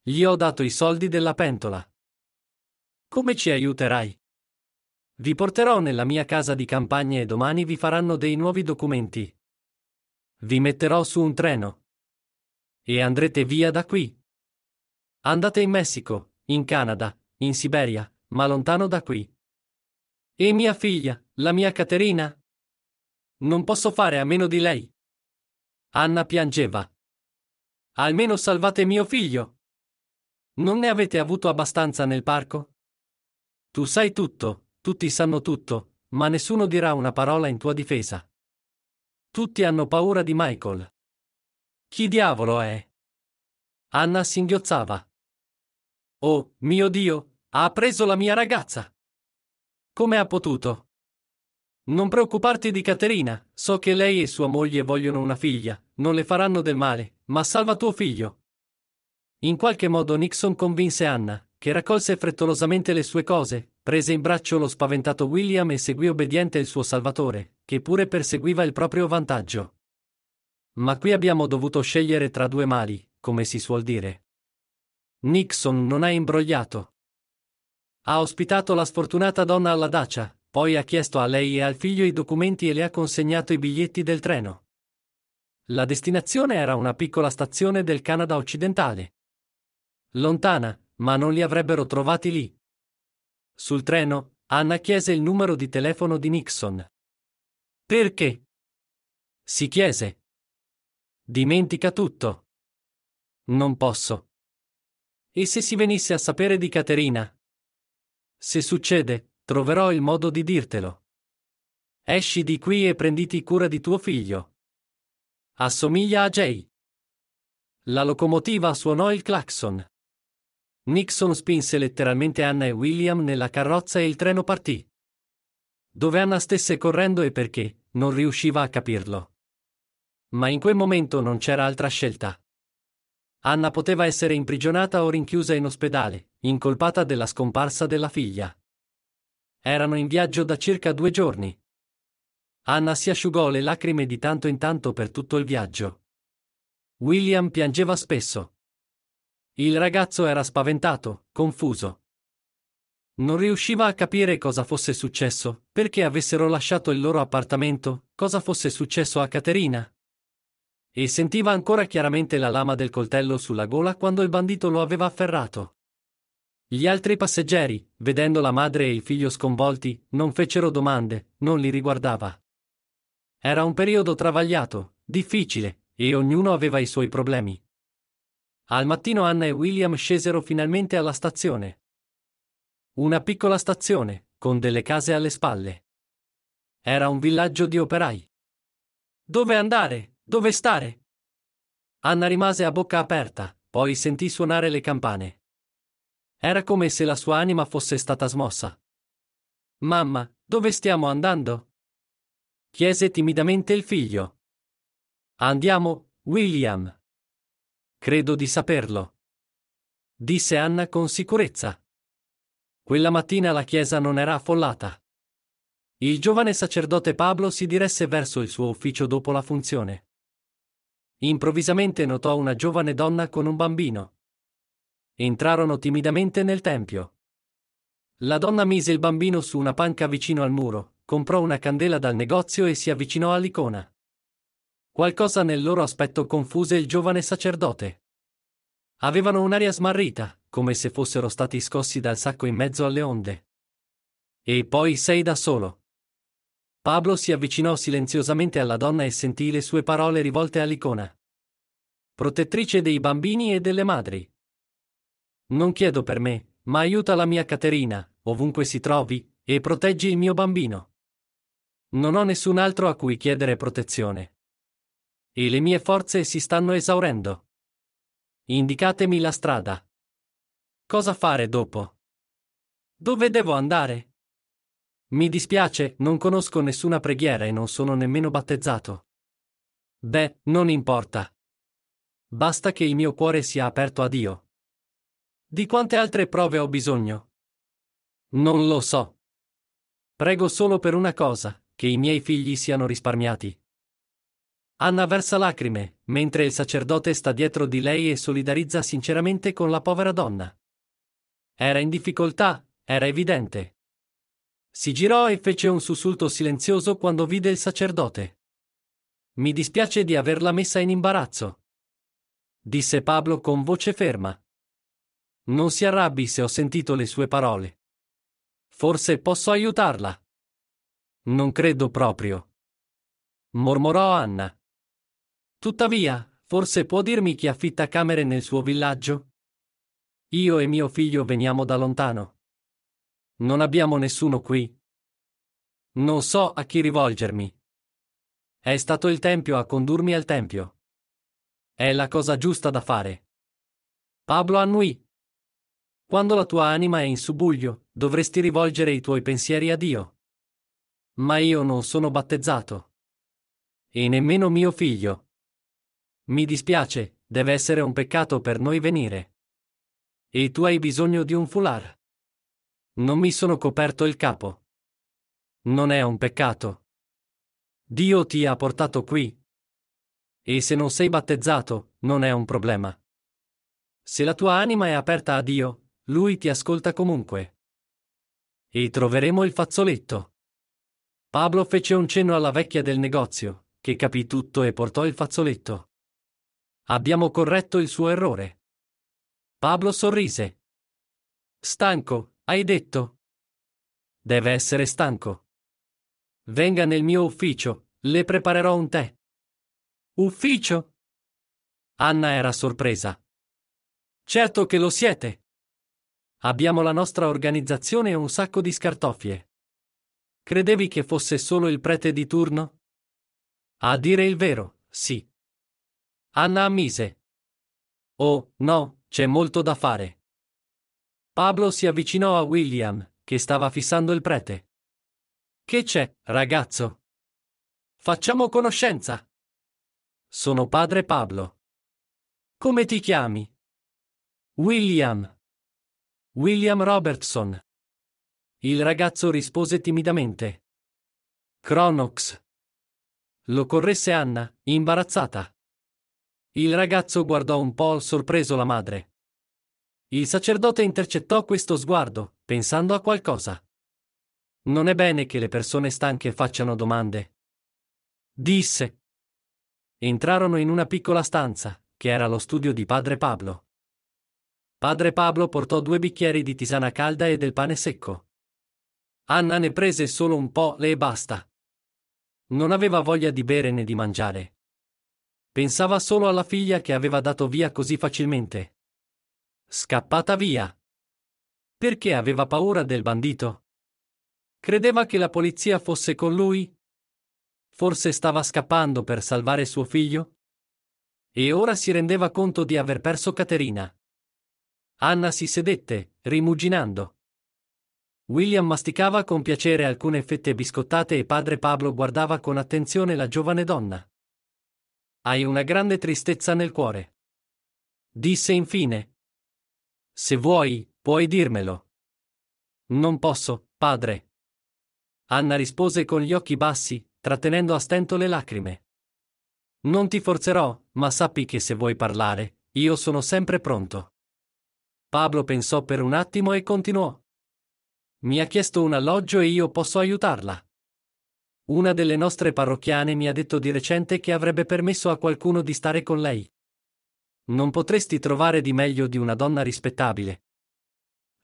Gli ho dato i soldi della pentola. Come ci aiuterai? Vi porterò nella mia casa di campagna e domani vi faranno dei nuovi documenti. Vi metterò su un treno. E andrete via da qui. Andate in Messico, in Canada, in Siberia, ma lontano da qui. E mia figlia? La mia Caterina? Non posso fare a meno di lei. Anna piangeva. Almeno salvate mio figlio. Non ne avete avuto abbastanza nel parco? Tu sai tutto, tutti sanno tutto, ma nessuno dirà una parola in tua difesa. Tutti hanno paura di Michael. Chi diavolo è? Anna singhiozzava. Oh, mio Dio, ha preso la mia ragazza. Come ha potuto? Non preoccuparti di Caterina, so che lei e sua moglie vogliono una figlia, non le faranno del male, ma salva tuo figlio. In qualche modo Nixon convinse Anna, che raccolse frettolosamente le sue cose, prese in braccio lo spaventato William e seguì obbediente il suo salvatore, che pure perseguiva il proprio vantaggio. Ma qui abbiamo dovuto scegliere tra due mali, come si suol dire. Nixon non ha imbrogliato. Ha ospitato la sfortunata donna alla dacia, poi ha chiesto a lei e al figlio i documenti e le ha consegnato i biglietti del treno. La destinazione era una piccola stazione del Canada occidentale. Lontana, ma non li avrebbero trovati lì. Sul treno, Anna chiese il numero di telefono di Nixon. Perché? Si chiese. Dimentica tutto. Non posso. E se si venisse a sapere di Caterina? Se succede, Troverò il modo di dirtelo. Esci di qui e prenditi cura di tuo figlio. Assomiglia a Jay. La locomotiva suonò il clacson. Nixon spinse letteralmente Anna e William nella carrozza e il treno partì. Dove Anna stesse correndo e perché, non riusciva a capirlo. Ma in quel momento non c'era altra scelta. Anna poteva essere imprigionata o rinchiusa in ospedale, incolpata della scomparsa della figlia. Erano in viaggio da circa due giorni. Anna si asciugò le lacrime di tanto in tanto per tutto il viaggio. William piangeva spesso. Il ragazzo era spaventato, confuso. Non riusciva a capire cosa fosse successo, perché avessero lasciato il loro appartamento, cosa fosse successo a Caterina. E sentiva ancora chiaramente la lama del coltello sulla gola quando il bandito lo aveva afferrato. Gli altri passeggeri, vedendo la madre e il figlio sconvolti, non fecero domande, non li riguardava. Era un periodo travagliato, difficile, e ognuno aveva i suoi problemi. Al mattino Anna e William scesero finalmente alla stazione. Una piccola stazione, con delle case alle spalle. Era un villaggio di operai. Dove andare? Dove stare? Anna rimase a bocca aperta, poi sentì suonare le campane. Era come se la sua anima fosse stata smossa. Mamma, dove stiamo andando? chiese timidamente il figlio. Andiamo, William. Credo di saperlo. Disse Anna con sicurezza. Quella mattina la chiesa non era affollata. Il giovane sacerdote Pablo si diresse verso il suo ufficio dopo la funzione. Improvvisamente notò una giovane donna con un bambino. Entrarono timidamente nel tempio. La donna mise il bambino su una panca vicino al muro, comprò una candela dal negozio e si avvicinò all'icona. Qualcosa nel loro aspetto confuse il giovane sacerdote. Avevano un'aria smarrita, come se fossero stati scossi dal sacco in mezzo alle onde. E poi sei da solo. Pablo si avvicinò silenziosamente alla donna e sentì le sue parole rivolte all'icona. Protettrice dei bambini e delle madri, non chiedo per me, ma aiuta la mia Caterina, ovunque si trovi, e proteggi il mio bambino. Non ho nessun altro a cui chiedere protezione. E le mie forze si stanno esaurendo. Indicatemi la strada. Cosa fare dopo? Dove devo andare? Mi dispiace, non conosco nessuna preghiera e non sono nemmeno battezzato. Beh, non importa. Basta che il mio cuore sia aperto a Dio. Di quante altre prove ho bisogno? Non lo so. Prego solo per una cosa, che i miei figli siano risparmiati. Anna versa lacrime, mentre il sacerdote sta dietro di lei e solidarizza sinceramente con la povera donna. Era in difficoltà, era evidente. Si girò e fece un sussulto silenzioso quando vide il sacerdote. Mi dispiace di averla messa in imbarazzo. Disse Pablo con voce ferma. Non si arrabbi se ho sentito le sue parole. Forse posso aiutarla. Non credo proprio. Mormorò Anna. Tuttavia, forse può dirmi chi affitta camere nel suo villaggio? Io e mio figlio veniamo da lontano. Non abbiamo nessuno qui. Non so a chi rivolgermi. È stato il Tempio a condurmi al Tempio. È la cosa giusta da fare. Pablo annui. Quando la tua anima è in subuglio, dovresti rivolgere i tuoi pensieri a Dio. Ma io non sono battezzato. E nemmeno mio figlio. Mi dispiace, deve essere un peccato per noi venire. E tu hai bisogno di un foulard. Non mi sono coperto il capo. Non è un peccato. Dio ti ha portato qui. E se non sei battezzato, non è un problema. Se la tua anima è aperta a Dio, lui ti ascolta comunque. E troveremo il fazzoletto. Pablo fece un cenno alla vecchia del negozio, che capì tutto e portò il fazzoletto. Abbiamo corretto il suo errore. Pablo sorrise. Stanco, hai detto? Deve essere stanco. Venga nel mio ufficio, le preparerò un tè. Ufficio? Anna era sorpresa. Certo che lo siete. Abbiamo la nostra organizzazione e un sacco di scartoffie. Credevi che fosse solo il prete di turno? A dire il vero, sì. Anna ammise. Oh, no, c'è molto da fare. Pablo si avvicinò a William, che stava fissando il prete. Che c'è, ragazzo? Facciamo conoscenza. Sono padre Pablo. Come ti chiami? William, William Robertson. Il ragazzo rispose timidamente. Cronox. Lo corresse Anna, imbarazzata. Il ragazzo guardò un po' sorpreso la madre. Il sacerdote intercettò questo sguardo, pensando a qualcosa. Non è bene che le persone stanche facciano domande. Disse. Entrarono in una piccola stanza, che era lo studio di padre Pablo. Padre Pablo portò due bicchieri di tisana calda e del pane secco. Anna ne prese solo un po' e basta. Non aveva voglia di bere né di mangiare. Pensava solo alla figlia che aveva dato via così facilmente. Scappata via. Perché aveva paura del bandito? Credeva che la polizia fosse con lui? Forse stava scappando per salvare suo figlio? E ora si rendeva conto di aver perso Caterina. Anna si sedette, rimuginando. William masticava con piacere alcune fette biscottate e padre Pablo guardava con attenzione la giovane donna. Hai una grande tristezza nel cuore. Disse infine. Se vuoi, puoi dirmelo. Non posso, padre. Anna rispose con gli occhi bassi, trattenendo a stento le lacrime. Non ti forzerò, ma sappi che se vuoi parlare, io sono sempre pronto. Pablo pensò per un attimo e continuò. Mi ha chiesto un alloggio e io posso aiutarla. Una delle nostre parrocchiane mi ha detto di recente che avrebbe permesso a qualcuno di stare con lei. Non potresti trovare di meglio di una donna rispettabile.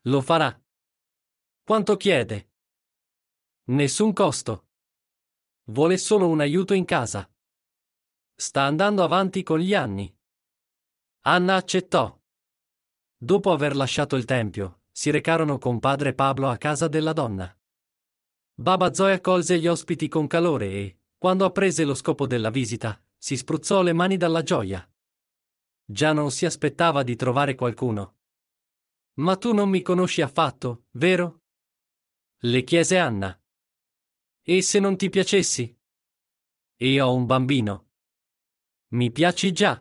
Lo farà. Quanto chiede? Nessun costo. Vuole solo un aiuto in casa. Sta andando avanti con gli anni. Anna accettò. Dopo aver lasciato il tempio, si recarono con padre Pablo a casa della donna. Baba Zoe accolse gli ospiti con calore e, quando apprese lo scopo della visita, si spruzzò le mani dalla gioia. Già non si aspettava di trovare qualcuno. Ma tu non mi conosci affatto, vero? Le chiese Anna. E se non ti piacessi? Io ho un bambino. Mi piaci già.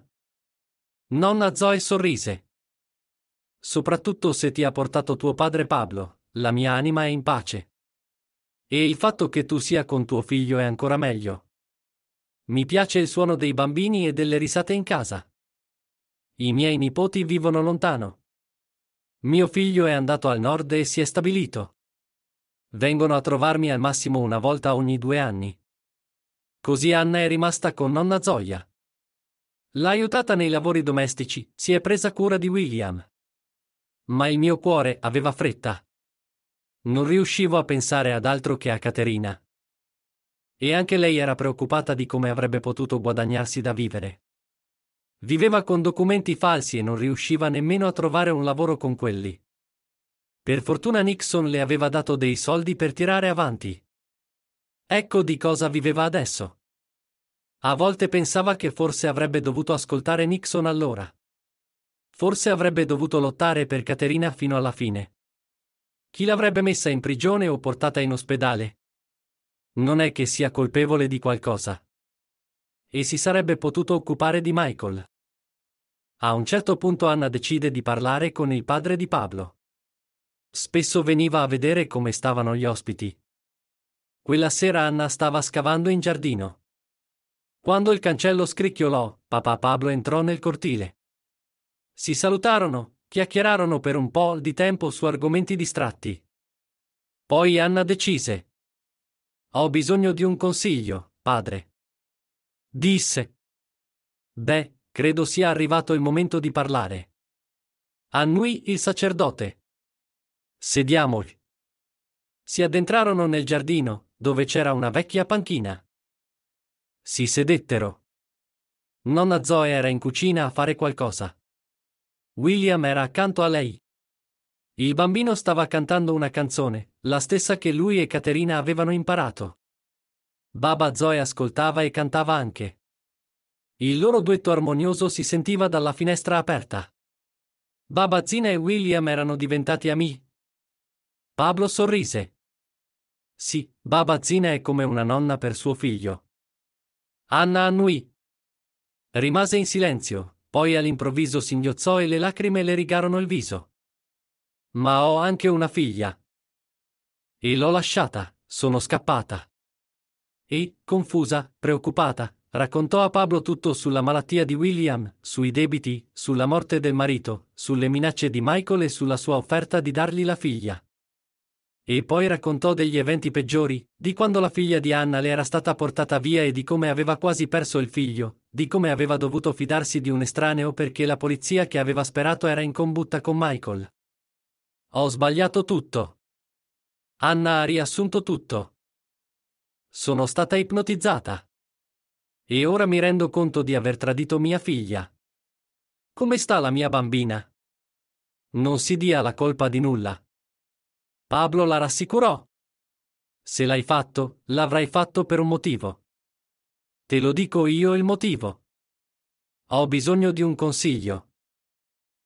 Nonna Zoe sorrise soprattutto se ti ha portato tuo padre Pablo, la mia anima è in pace. E il fatto che tu sia con tuo figlio è ancora meglio. Mi piace il suono dei bambini e delle risate in casa. I miei nipoti vivono lontano. Mio figlio è andato al nord e si è stabilito. Vengono a trovarmi al massimo una volta ogni due anni. Così Anna è rimasta con nonna Zoya. L'ha aiutata nei lavori domestici, si è presa cura di William. Ma il mio cuore aveva fretta. Non riuscivo a pensare ad altro che a Caterina. E anche lei era preoccupata di come avrebbe potuto guadagnarsi da vivere. Viveva con documenti falsi e non riusciva nemmeno a trovare un lavoro con quelli. Per fortuna Nixon le aveva dato dei soldi per tirare avanti. Ecco di cosa viveva adesso. A volte pensava che forse avrebbe dovuto ascoltare Nixon allora. Forse avrebbe dovuto lottare per Caterina fino alla fine. Chi l'avrebbe messa in prigione o portata in ospedale? Non è che sia colpevole di qualcosa. E si sarebbe potuto occupare di Michael. A un certo punto Anna decide di parlare con il padre di Pablo. Spesso veniva a vedere come stavano gli ospiti. Quella sera Anna stava scavando in giardino. Quando il cancello scricchiolò, papà Pablo entrò nel cortile. Si salutarono, chiacchierarono per un po' di tempo su argomenti distratti. Poi Anna decise. Ho bisogno di un consiglio, padre. Disse. Beh, credo sia arrivato il momento di parlare. Annui il sacerdote. Sediamoci. Si addentrarono nel giardino, dove c'era una vecchia panchina. Si sedettero. Nonna Zoe era in cucina a fare qualcosa. William era accanto a lei. Il bambino stava cantando una canzone, la stessa che lui e Caterina avevano imparato. Baba Zoe ascoltava e cantava anche. Il loro duetto armonioso si sentiva dalla finestra aperta. Baba Zina e William erano diventati amici. Pablo sorrise. Sì, Baba Zina è come una nonna per suo figlio. Anna annui. Rimase in silenzio. Poi all'improvviso singhiozzò e le lacrime le rigarono il viso. Ma ho anche una figlia. E l'ho lasciata, sono scappata. E, confusa, preoccupata, raccontò a Pablo tutto sulla malattia di William, sui debiti, sulla morte del marito, sulle minacce di Michael e sulla sua offerta di dargli la figlia. E poi raccontò degli eventi peggiori, di quando la figlia di Anna le era stata portata via e di come aveva quasi perso il figlio, di come aveva dovuto fidarsi di un estraneo perché la polizia che aveva sperato era in combutta con Michael. Ho sbagliato tutto. Anna ha riassunto tutto. Sono stata ipnotizzata. E ora mi rendo conto di aver tradito mia figlia. Come sta la mia bambina? Non si dia la colpa di nulla. Pablo la rassicurò. Se l'hai fatto, l'avrai fatto per un motivo. Te lo dico io il motivo. Ho bisogno di un consiglio.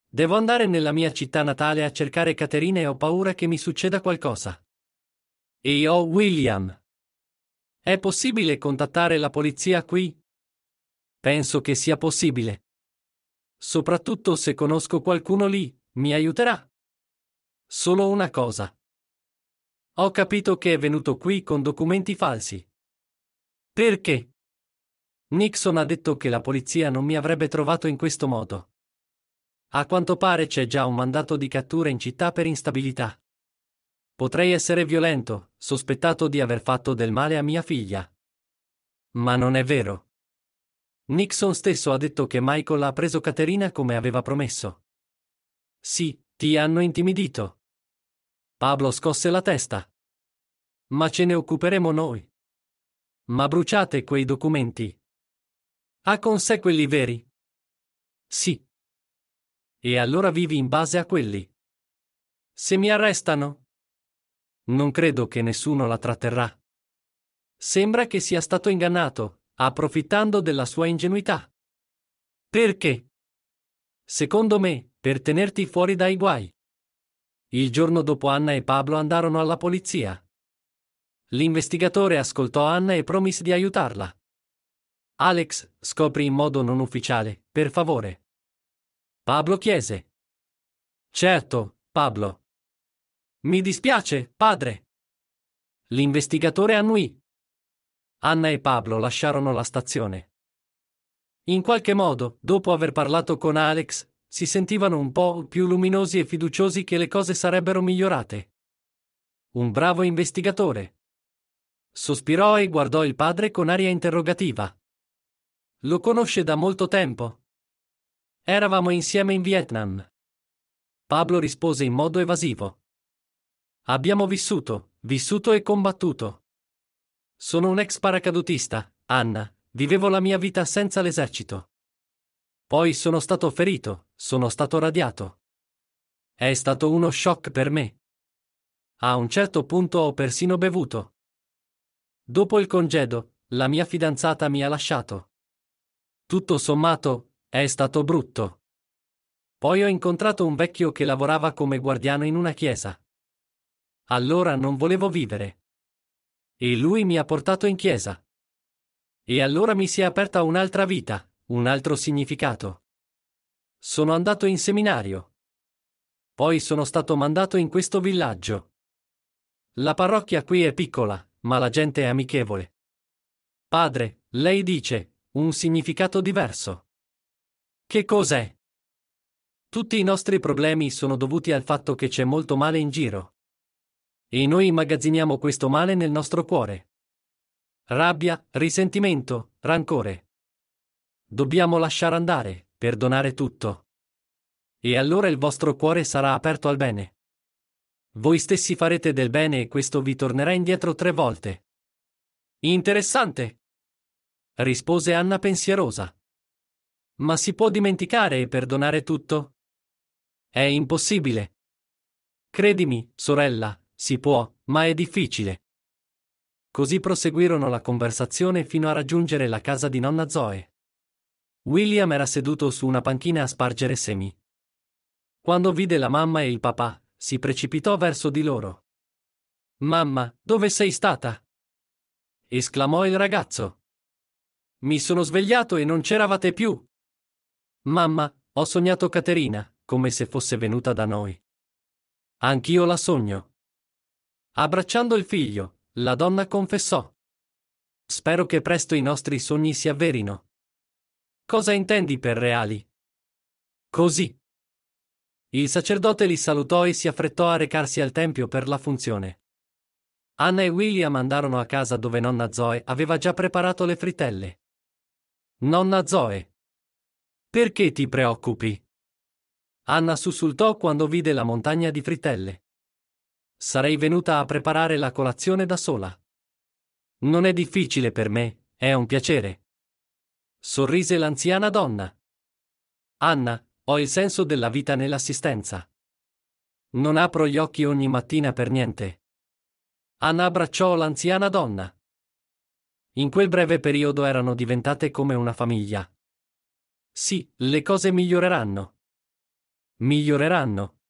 Devo andare nella mia città natale a cercare Caterina e ho paura che mi succeda qualcosa. E ho William. È possibile contattare la polizia qui? Penso che sia possibile. Soprattutto se conosco qualcuno lì, mi aiuterà. Solo una cosa. Ho capito che è venuto qui con documenti falsi. Perché? Nixon ha detto che la polizia non mi avrebbe trovato in questo modo. A quanto pare c'è già un mandato di cattura in città per instabilità. Potrei essere violento, sospettato di aver fatto del male a mia figlia. Ma non è vero. Nixon stesso ha detto che Michael ha preso Caterina come aveva promesso. Sì, ti hanno intimidito. Pablo scosse la testa. Ma ce ne occuperemo noi. Ma bruciate quei documenti. Ha con sé quelli veri? Sì. E allora vivi in base a quelli. Se mi arrestano? Non credo che nessuno la tratterrà. Sembra che sia stato ingannato, approfittando della sua ingenuità. Perché? Secondo me, per tenerti fuori dai guai. Il giorno dopo Anna e Pablo andarono alla polizia. L'investigatore ascoltò Anna e promise di aiutarla. Alex, scopri in modo non ufficiale, per favore. Pablo chiese. Certo, Pablo. Mi dispiace, padre. L'investigatore annuì. Anna e Pablo lasciarono la stazione. In qualche modo, dopo aver parlato con Alex, si sentivano un po' più luminosi e fiduciosi che le cose sarebbero migliorate. Un bravo investigatore. Sospirò e guardò il padre con aria interrogativa. Lo conosce da molto tempo. Eravamo insieme in Vietnam. Pablo rispose in modo evasivo. Abbiamo vissuto, vissuto e combattuto. Sono un ex paracadutista, Anna, vivevo la mia vita senza l'esercito. Poi sono stato ferito, sono stato radiato. È stato uno shock per me. A un certo punto ho persino bevuto. Dopo il congedo, la mia fidanzata mi ha lasciato. Tutto sommato, è stato brutto. Poi ho incontrato un vecchio che lavorava come guardiano in una chiesa. Allora non volevo vivere. E lui mi ha portato in chiesa. E allora mi si è aperta un'altra vita un altro significato. Sono andato in seminario. Poi sono stato mandato in questo villaggio. La parrocchia qui è piccola, ma la gente è amichevole. Padre, lei dice, un significato diverso. Che cos'è? Tutti i nostri problemi sono dovuti al fatto che c'è molto male in giro. E noi immagazziniamo questo male nel nostro cuore. Rabbia, risentimento, rancore. Dobbiamo lasciare andare, perdonare tutto. E allora il vostro cuore sarà aperto al bene. Voi stessi farete del bene e questo vi tornerà indietro tre volte. Interessante! rispose Anna pensierosa. Ma si può dimenticare e perdonare tutto? È impossibile. Credimi, sorella, si può, ma è difficile. Così proseguirono la conversazione fino a raggiungere la casa di nonna Zoe. William era seduto su una panchina a spargere semi. Quando vide la mamma e il papà, si precipitò verso di loro. Mamma, dove sei stata? esclamò il ragazzo. Mi sono svegliato e non c'eravate più. Mamma, ho sognato Caterina, come se fosse venuta da noi. Anch'io la sogno. Abbracciando il figlio, la donna confessò. Spero che presto i nostri sogni si avverino. Cosa intendi per reali? Così. Il sacerdote li salutò e si affrettò a recarsi al tempio per la funzione. Anna e William andarono a casa dove nonna Zoe aveva già preparato le frittelle. Nonna Zoe. Perché ti preoccupi? Anna sussultò quando vide la montagna di frittelle. Sarei venuta a preparare la colazione da sola. Non è difficile per me, è un piacere. Sorrise l'anziana donna. Anna, ho il senso della vita nell'assistenza. Non apro gli occhi ogni mattina per niente. Anna abbracciò l'anziana donna. In quel breve periodo erano diventate come una famiglia. Sì, le cose miglioreranno. Miglioreranno.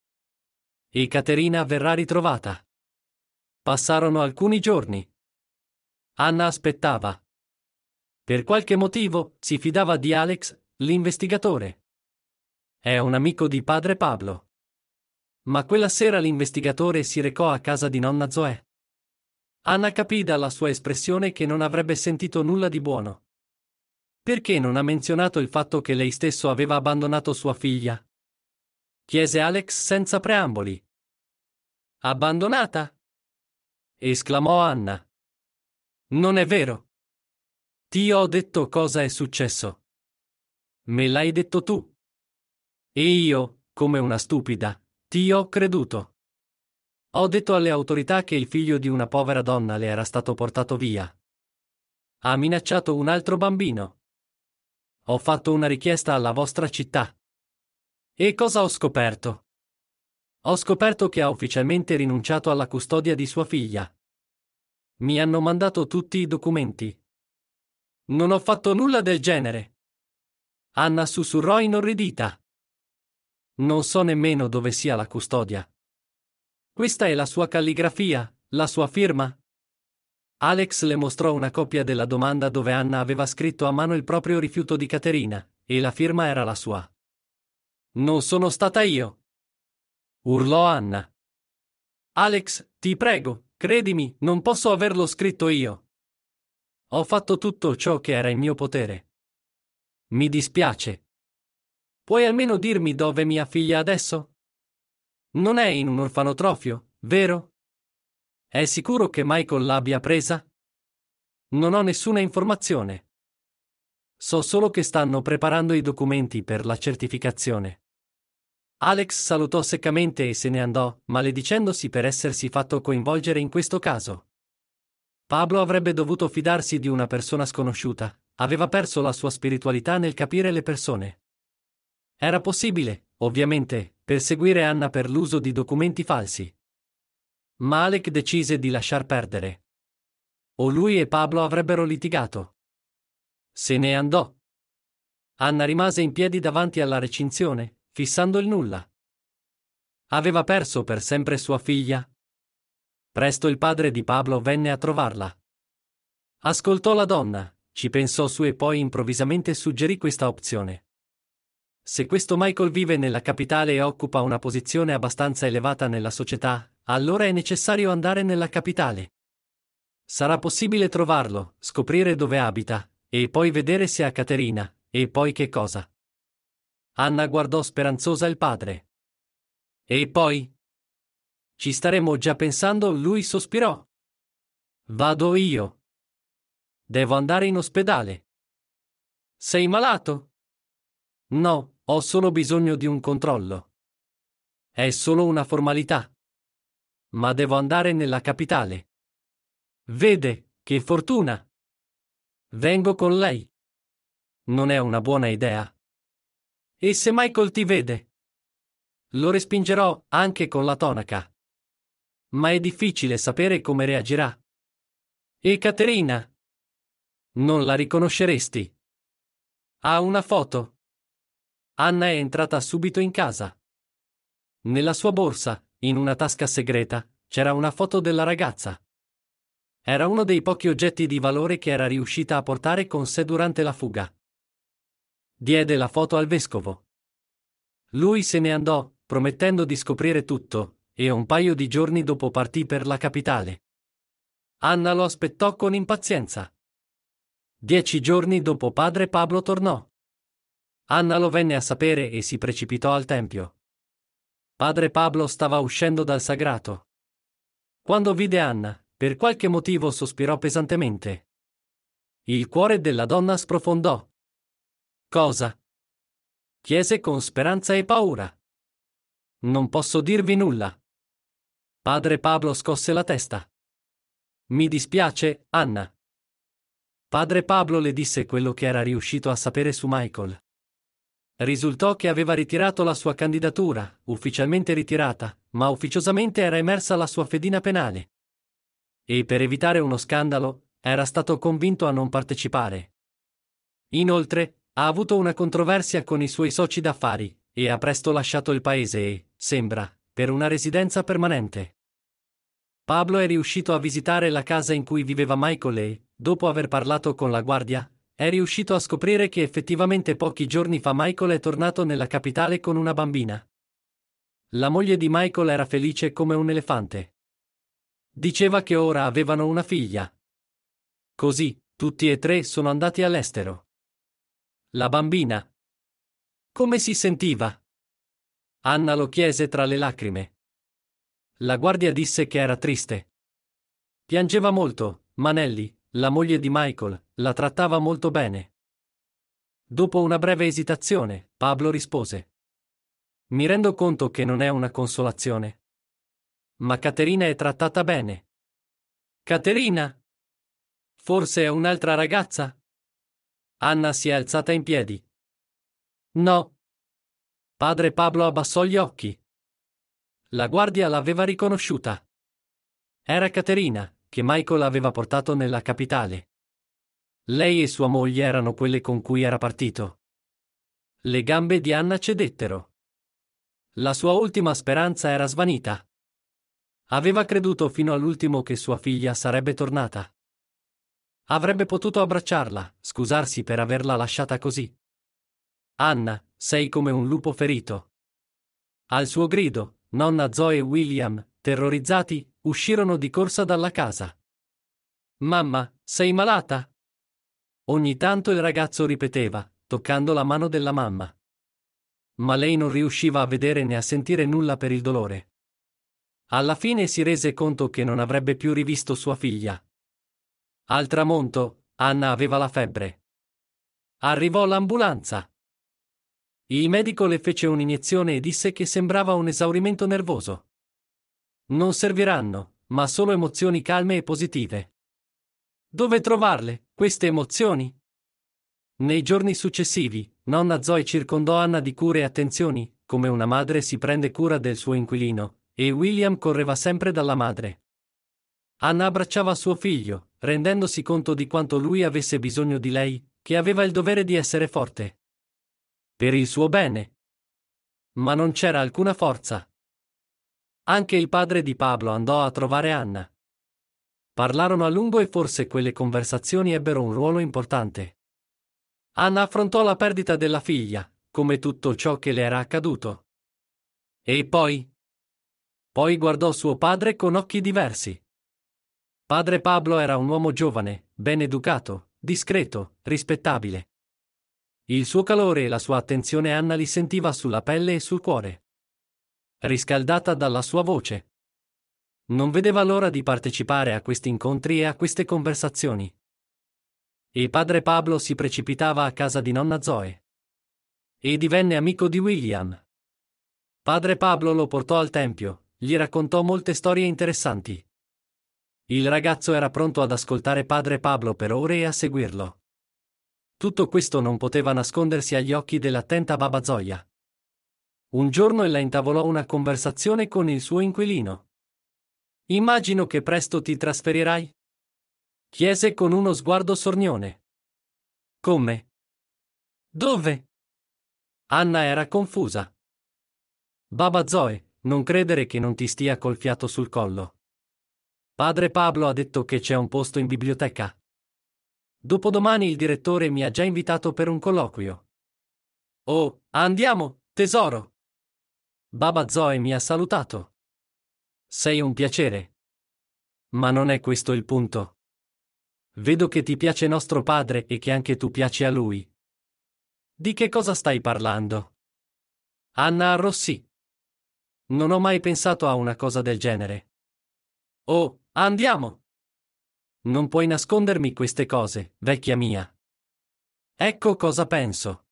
E Caterina verrà ritrovata. Passarono alcuni giorni. Anna aspettava. Per qualche motivo, si fidava di Alex, l'investigatore. È un amico di padre Pablo. Ma quella sera l'investigatore si recò a casa di nonna Zoe. Anna capì dalla sua espressione che non avrebbe sentito nulla di buono. Perché non ha menzionato il fatto che lei stesso aveva abbandonato sua figlia? chiese Alex senza preamboli. Abbandonata? esclamò Anna. Non è vero. Ti ho detto cosa è successo. Me l'hai detto tu. E io, come una stupida, ti ho creduto. Ho detto alle autorità che il figlio di una povera donna le era stato portato via. Ha minacciato un altro bambino. Ho fatto una richiesta alla vostra città. E cosa ho scoperto? Ho scoperto che ha ufficialmente rinunciato alla custodia di sua figlia. Mi hanno mandato tutti i documenti. Non ho fatto nulla del genere. Anna sussurrò inorridita. Non so nemmeno dove sia la custodia. Questa è la sua calligrafia, la sua firma? Alex le mostrò una copia della domanda dove Anna aveva scritto a mano il proprio rifiuto di Caterina, e la firma era la sua. Non sono stata io. Urlò Anna. Alex, ti prego, credimi, non posso averlo scritto io. Ho fatto tutto ciò che era in mio potere. Mi dispiace. Puoi almeno dirmi dove mia figlia adesso? Non è in un orfanotrofio, vero? È sicuro che Michael l'abbia presa? Non ho nessuna informazione. So solo che stanno preparando i documenti per la certificazione. Alex salutò seccamente e se ne andò, maledicendosi per essersi fatto coinvolgere in questo caso. Pablo avrebbe dovuto fidarsi di una persona sconosciuta, aveva perso la sua spiritualità nel capire le persone. Era possibile, ovviamente, perseguire Anna per l'uso di documenti falsi. Ma Alec decise di lasciar perdere. O lui e Pablo avrebbero litigato. Se ne andò. Anna rimase in piedi davanti alla recinzione, fissando il nulla. Aveva perso per sempre sua figlia, Presto il padre di Pablo venne a trovarla. Ascoltò la donna, ci pensò su e poi improvvisamente suggerì questa opzione. Se questo Michael vive nella capitale e occupa una posizione abbastanza elevata nella società, allora è necessario andare nella capitale. Sarà possibile trovarlo, scoprire dove abita, e poi vedere se ha Caterina, e poi che cosa. Anna guardò speranzosa il padre. E poi, ci staremmo già pensando, lui sospirò. Vado io. Devo andare in ospedale. Sei malato? No, ho solo bisogno di un controllo. È solo una formalità. Ma devo andare nella capitale. Vede, che fortuna. Vengo con lei. Non è una buona idea. E se Michael ti vede? Lo respingerò anche con la tonaca ma è difficile sapere come reagirà. E Caterina? Non la riconosceresti. Ha una foto. Anna è entrata subito in casa. Nella sua borsa, in una tasca segreta, c'era una foto della ragazza. Era uno dei pochi oggetti di valore che era riuscita a portare con sé durante la fuga. Diede la foto al vescovo. Lui se ne andò, promettendo di scoprire tutto, e un paio di giorni dopo partì per la capitale. Anna lo aspettò con impazienza. Dieci giorni dopo padre Pablo tornò. Anna lo venne a sapere e si precipitò al tempio. Padre Pablo stava uscendo dal sagrato. Quando vide Anna, per qualche motivo sospirò pesantemente. Il cuore della donna sprofondò. Cosa? chiese con speranza e paura. Non posso dirvi nulla. Padre Pablo scosse la testa. Mi dispiace, Anna. Padre Pablo le disse quello che era riuscito a sapere su Michael. Risultò che aveva ritirato la sua candidatura, ufficialmente ritirata, ma ufficiosamente era emersa la sua fedina penale. E per evitare uno scandalo, era stato convinto a non partecipare. Inoltre, ha avuto una controversia con i suoi soci d'affari, e ha presto lasciato il paese e, sembra, per una residenza permanente. Pablo è riuscito a visitare la casa in cui viveva Michael e, dopo aver parlato con la guardia, è riuscito a scoprire che effettivamente pochi giorni fa Michael è tornato nella capitale con una bambina. La moglie di Michael era felice come un elefante. Diceva che ora avevano una figlia. Così, tutti e tre sono andati all'estero. La bambina. Come si sentiva? Anna lo chiese tra le lacrime. La guardia disse che era triste. Piangeva molto, ma Nelly, la moglie di Michael, la trattava molto bene. Dopo una breve esitazione, Pablo rispose. Mi rendo conto che non è una consolazione. Ma Caterina è trattata bene. Caterina? Forse è un'altra ragazza? Anna si è alzata in piedi. No. Padre Pablo abbassò gli occhi. La guardia l'aveva riconosciuta. Era Caterina, che Michael aveva portato nella capitale. Lei e sua moglie erano quelle con cui era partito. Le gambe di Anna cedettero. La sua ultima speranza era svanita. Aveva creduto fino all'ultimo che sua figlia sarebbe tornata. Avrebbe potuto abbracciarla, scusarsi per averla lasciata così. Anna, sei come un lupo ferito. Al suo grido, nonna Zoe e William, terrorizzati, uscirono di corsa dalla casa. Mamma, sei malata? Ogni tanto il ragazzo ripeteva, toccando la mano della mamma. Ma lei non riusciva a vedere né a sentire nulla per il dolore. Alla fine si rese conto che non avrebbe più rivisto sua figlia. Al tramonto, Anna aveva la febbre. Arrivò l'ambulanza. Il medico le fece un'iniezione e disse che sembrava un esaurimento nervoso. Non serviranno, ma solo emozioni calme e positive. Dove trovarle, queste emozioni? Nei giorni successivi, nonna Zoe circondò Anna di cure e attenzioni, come una madre si prende cura del suo inquilino, e William correva sempre dalla madre. Anna abbracciava suo figlio, rendendosi conto di quanto lui avesse bisogno di lei, che aveva il dovere di essere forte. Per il suo bene. Ma non c'era alcuna forza. Anche il padre di Pablo andò a trovare Anna. Parlarono a lungo e forse quelle conversazioni ebbero un ruolo importante. Anna affrontò la perdita della figlia, come tutto ciò che le era accaduto. E poi? Poi guardò suo padre con occhi diversi. Padre Pablo era un uomo giovane, ben educato, discreto, rispettabile. Il suo calore e la sua attenzione Anna li sentiva sulla pelle e sul cuore. Riscaldata dalla sua voce. Non vedeva l'ora di partecipare a questi incontri e a queste conversazioni. E padre Pablo si precipitava a casa di nonna Zoe. E divenne amico di William. Padre Pablo lo portò al tempio, gli raccontò molte storie interessanti. Il ragazzo era pronto ad ascoltare padre Pablo per ore e a seguirlo. Tutto questo non poteva nascondersi agli occhi dell'attenta Baba Zoya. Un giorno ella intavolò una conversazione con il suo inquilino. Immagino che presto ti trasferirai? Chiese con uno sguardo sornione. Come? Dove? Anna era confusa. Baba Zoe, non credere che non ti stia col fiato sul collo. Padre Pablo ha detto che c'è un posto in biblioteca. Dopodomani il direttore mi ha già invitato per un colloquio. Oh, andiamo, tesoro! Baba Zoe mi ha salutato. Sei un piacere. Ma non è questo il punto. Vedo che ti piace nostro padre e che anche tu piaci a lui. Di che cosa stai parlando? Anna arrossì. Non ho mai pensato a una cosa del genere. Oh, andiamo! Non puoi nascondermi queste cose, vecchia mia. Ecco cosa penso.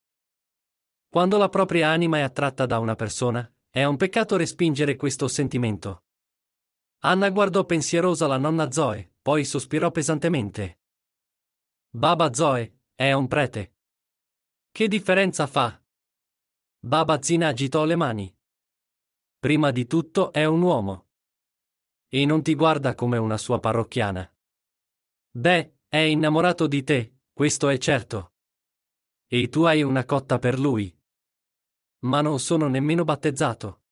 Quando la propria anima è attratta da una persona, è un peccato respingere questo sentimento. Anna guardò pensierosa la nonna Zoe, poi sospirò pesantemente. Baba Zoe, è un prete. Che differenza fa? Baba Zina agitò le mani. Prima di tutto è un uomo. E non ti guarda come una sua parrocchiana. Beh, è innamorato di te, questo è certo. E tu hai una cotta per lui. Ma non sono nemmeno battezzato.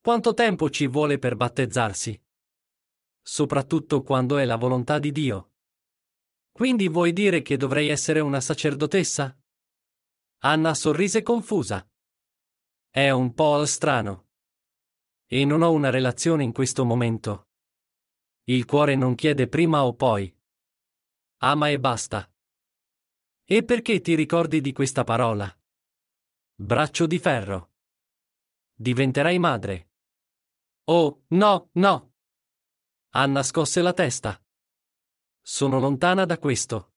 Quanto tempo ci vuole per battezzarsi? Soprattutto quando è la volontà di Dio. Quindi vuoi dire che dovrei essere una sacerdotessa? Anna sorrise confusa. È un po' strano. E non ho una relazione in questo momento. Il cuore non chiede prima o poi. Ama ah, e basta. E perché ti ricordi di questa parola? Braccio di ferro. Diventerai madre. Oh, no, no. Anna scosse la testa. Sono lontana da questo.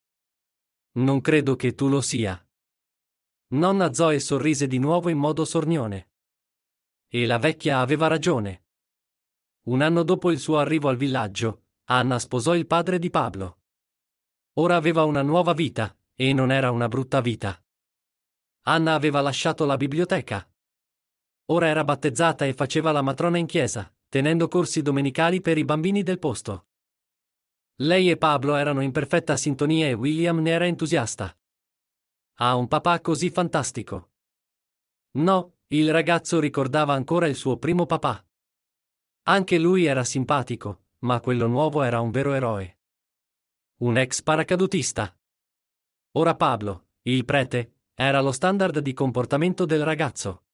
Non credo che tu lo sia. Nonna Zoe sorrise di nuovo in modo sornione. E la vecchia aveva ragione. Un anno dopo il suo arrivo al villaggio, Anna sposò il padre di Pablo. Ora aveva una nuova vita, e non era una brutta vita. Anna aveva lasciato la biblioteca. Ora era battezzata e faceva la matrona in chiesa, tenendo corsi domenicali per i bambini del posto. Lei e Pablo erano in perfetta sintonia e William ne era entusiasta. Ha un papà così fantastico. No, il ragazzo ricordava ancora il suo primo papà. Anche lui era simpatico, ma quello nuovo era un vero eroe un ex paracadutista. Ora Pablo, il prete, era lo standard di comportamento del ragazzo.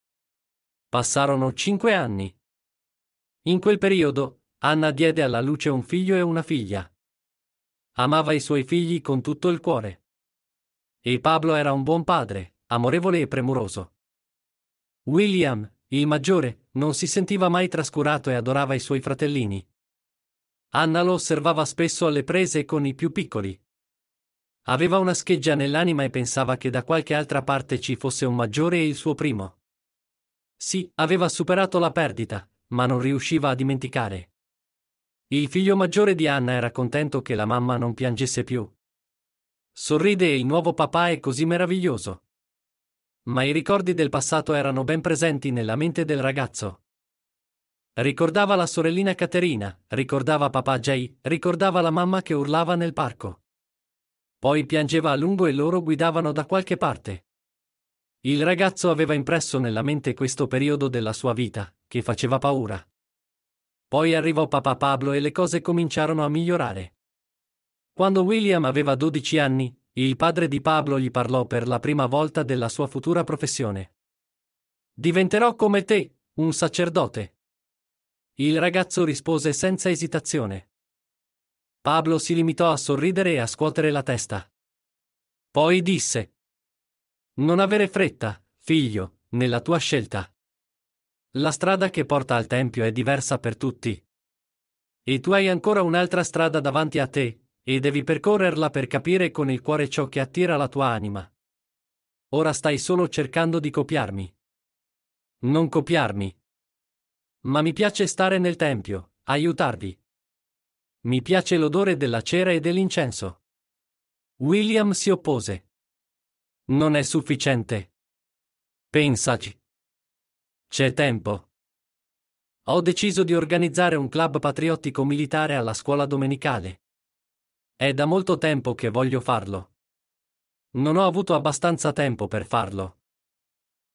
Passarono cinque anni. In quel periodo, Anna diede alla luce un figlio e una figlia. Amava i suoi figli con tutto il cuore. E Pablo era un buon padre, amorevole e premuroso. William, il maggiore, non si sentiva mai trascurato e adorava i suoi fratellini. Anna lo osservava spesso alle prese con i più piccoli. Aveva una scheggia nell'anima e pensava che da qualche altra parte ci fosse un maggiore e il suo primo. Sì, aveva superato la perdita, ma non riusciva a dimenticare. Il figlio maggiore di Anna era contento che la mamma non piangesse più. Sorride e il nuovo papà è così meraviglioso. Ma i ricordi del passato erano ben presenti nella mente del ragazzo. Ricordava la sorellina Caterina, ricordava papà Jay, ricordava la mamma che urlava nel parco. Poi piangeva a lungo e loro guidavano da qualche parte. Il ragazzo aveva impresso nella mente questo periodo della sua vita, che faceva paura. Poi arrivò papà Pablo e le cose cominciarono a migliorare. Quando William aveva 12 anni, il padre di Pablo gli parlò per la prima volta della sua futura professione. Diventerò come te, un sacerdote. Il ragazzo rispose senza esitazione. Pablo si limitò a sorridere e a scuotere la testa. Poi disse, Non avere fretta, figlio, nella tua scelta. La strada che porta al Tempio è diversa per tutti. E tu hai ancora un'altra strada davanti a te, e devi percorrerla per capire con il cuore ciò che attira la tua anima. Ora stai solo cercando di copiarmi. Non copiarmi, ma mi piace stare nel tempio, aiutarvi. Mi piace l'odore della cera e dell'incenso. William si oppose. Non è sufficiente. Pensaci. C'è tempo. Ho deciso di organizzare un club patriottico militare alla scuola domenicale. È da molto tempo che voglio farlo. Non ho avuto abbastanza tempo per farlo.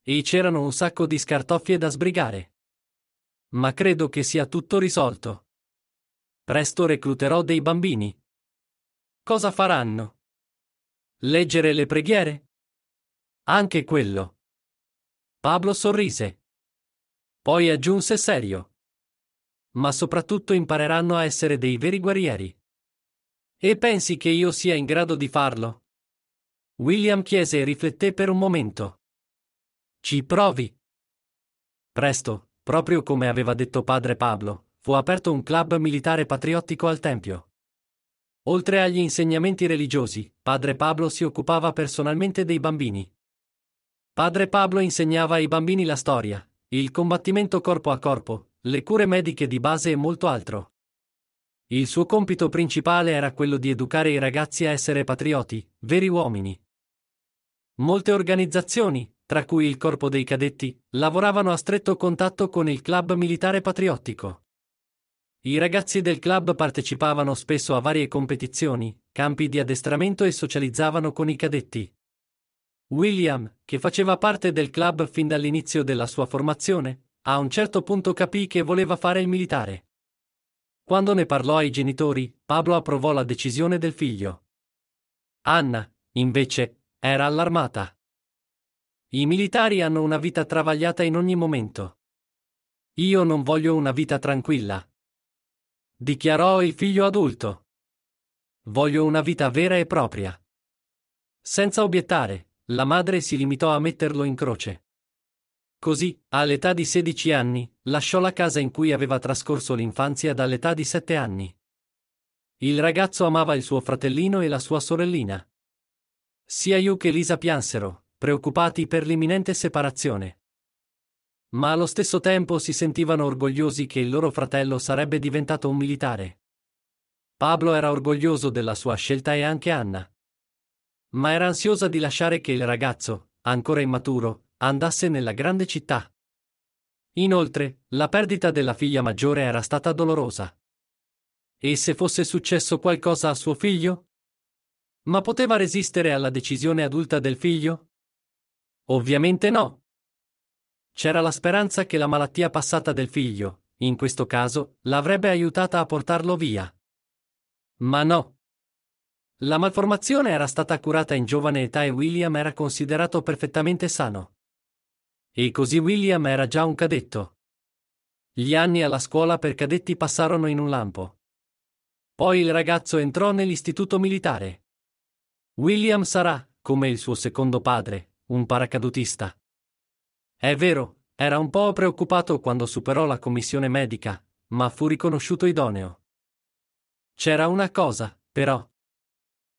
E c'erano un sacco di scartoffie da sbrigare. Ma credo che sia tutto risolto. Presto recluterò dei bambini. Cosa faranno? Leggere le preghiere? Anche quello. Pablo sorrise. Poi aggiunse serio. Ma soprattutto impareranno a essere dei veri guerrieri. E pensi che io sia in grado di farlo? William chiese e rifletté per un momento. Ci provi. Presto, proprio come aveva detto padre Pablo, fu aperto un club militare patriottico al Tempio. Oltre agli insegnamenti religiosi, padre Pablo si occupava personalmente dei bambini. Padre Pablo insegnava ai bambini la storia, il combattimento corpo a corpo, le cure mediche di base e molto altro. Il suo compito principale era quello di educare i ragazzi a essere patrioti, veri uomini. Molte organizzazioni, tra cui il corpo dei cadetti, lavoravano a stretto contatto con il club militare patriottico. I ragazzi del club partecipavano spesso a varie competizioni, campi di addestramento e socializzavano con i cadetti. William, che faceva parte del club fin dall'inizio della sua formazione, a un certo punto capì che voleva fare il militare. Quando ne parlò ai genitori, Pablo approvò la decisione del figlio. Anna, invece, era allarmata. I militari hanno una vita travagliata in ogni momento. Io non voglio una vita tranquilla. Dichiarò il figlio adulto. Voglio una vita vera e propria. Senza obiettare, la madre si limitò a metterlo in croce. Così, all'età di 16 anni, lasciò la casa in cui aveva trascorso l'infanzia dall'età di 7 anni. Il ragazzo amava il suo fratellino e la sua sorellina. Sia Yu che Lisa piansero, preoccupati per l'imminente separazione. Ma allo stesso tempo si sentivano orgogliosi che il loro fratello sarebbe diventato un militare. Pablo era orgoglioso della sua scelta e anche Anna. Ma era ansiosa di lasciare che il ragazzo, ancora immaturo, andasse nella grande città. Inoltre, la perdita della figlia maggiore era stata dolorosa. E se fosse successo qualcosa a suo figlio? Ma poteva resistere alla decisione adulta del figlio? Ovviamente no. C'era la speranza che la malattia passata del figlio, in questo caso, l'avrebbe aiutata a portarlo via. Ma no. La malformazione era stata curata in giovane età e William era considerato perfettamente sano. E così William era già un cadetto. Gli anni alla scuola per cadetti passarono in un lampo. Poi il ragazzo entrò nell'istituto militare. William sarà, come il suo secondo padre, un paracadutista. È vero, era un po' preoccupato quando superò la commissione medica, ma fu riconosciuto idoneo. C'era una cosa, però.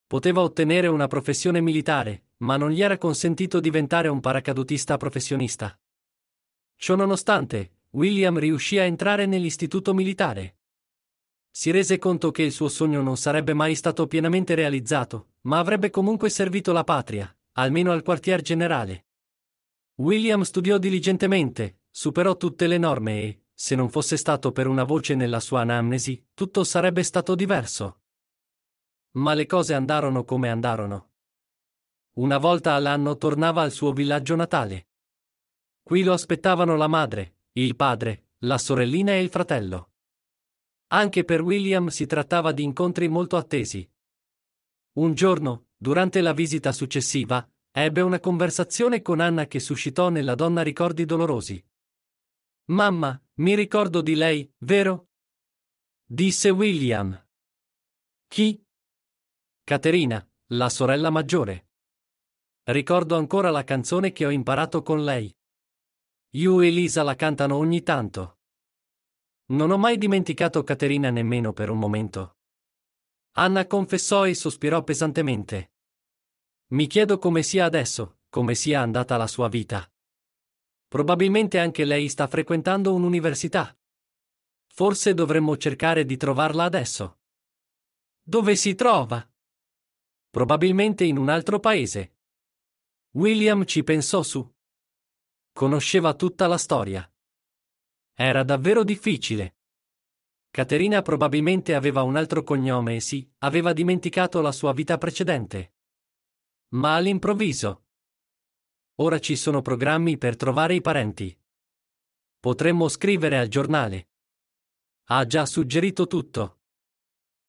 Poteva ottenere una professione militare, ma non gli era consentito diventare un paracadutista professionista. Ciononostante, William riuscì a entrare nell'istituto militare. Si rese conto che il suo sogno non sarebbe mai stato pienamente realizzato, ma avrebbe comunque servito la patria, almeno al quartier generale. William studiò diligentemente, superò tutte le norme e, se non fosse stato per una voce nella sua anamnesi, tutto sarebbe stato diverso. Ma le cose andarono come andarono. Una volta all'anno tornava al suo villaggio natale. Qui lo aspettavano la madre, il padre, la sorellina e il fratello. Anche per William si trattava di incontri molto attesi. Un giorno, Durante la visita successiva, ebbe una conversazione con Anna che suscitò nella donna ricordi dolorosi. Mamma, mi ricordo di lei, vero? disse William. Chi? Caterina, la sorella maggiore. Ricordo ancora la canzone che ho imparato con lei. Yu e Lisa la cantano ogni tanto. Non ho mai dimenticato Caterina nemmeno per un momento. Anna confessò e sospirò pesantemente. Mi chiedo come sia adesso, come sia andata la sua vita. Probabilmente anche lei sta frequentando un'università. Forse dovremmo cercare di trovarla adesso. Dove si trova? Probabilmente in un altro paese. William ci pensò su. Conosceva tutta la storia. Era davvero difficile. Caterina probabilmente aveva un altro cognome e sì, aveva dimenticato la sua vita precedente. Ma all'improvviso. Ora ci sono programmi per trovare i parenti. Potremmo scrivere al giornale. Ha già suggerito tutto.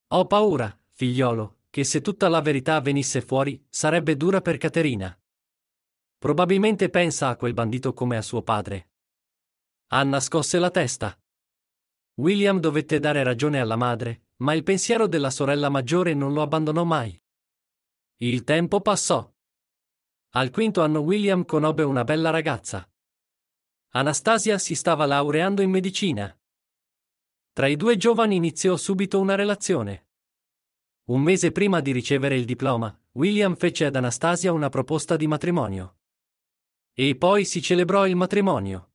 Ho paura, figliolo, che se tutta la verità venisse fuori, sarebbe dura per Caterina. Probabilmente pensa a quel bandito come a suo padre. Anna scosse la testa. William dovette dare ragione alla madre, ma il pensiero della sorella maggiore non lo abbandonò mai. Il tempo passò. Al quinto anno William conobbe una bella ragazza. Anastasia si stava laureando in medicina. Tra i due giovani iniziò subito una relazione. Un mese prima di ricevere il diploma, William fece ad Anastasia una proposta di matrimonio. E poi si celebrò il matrimonio.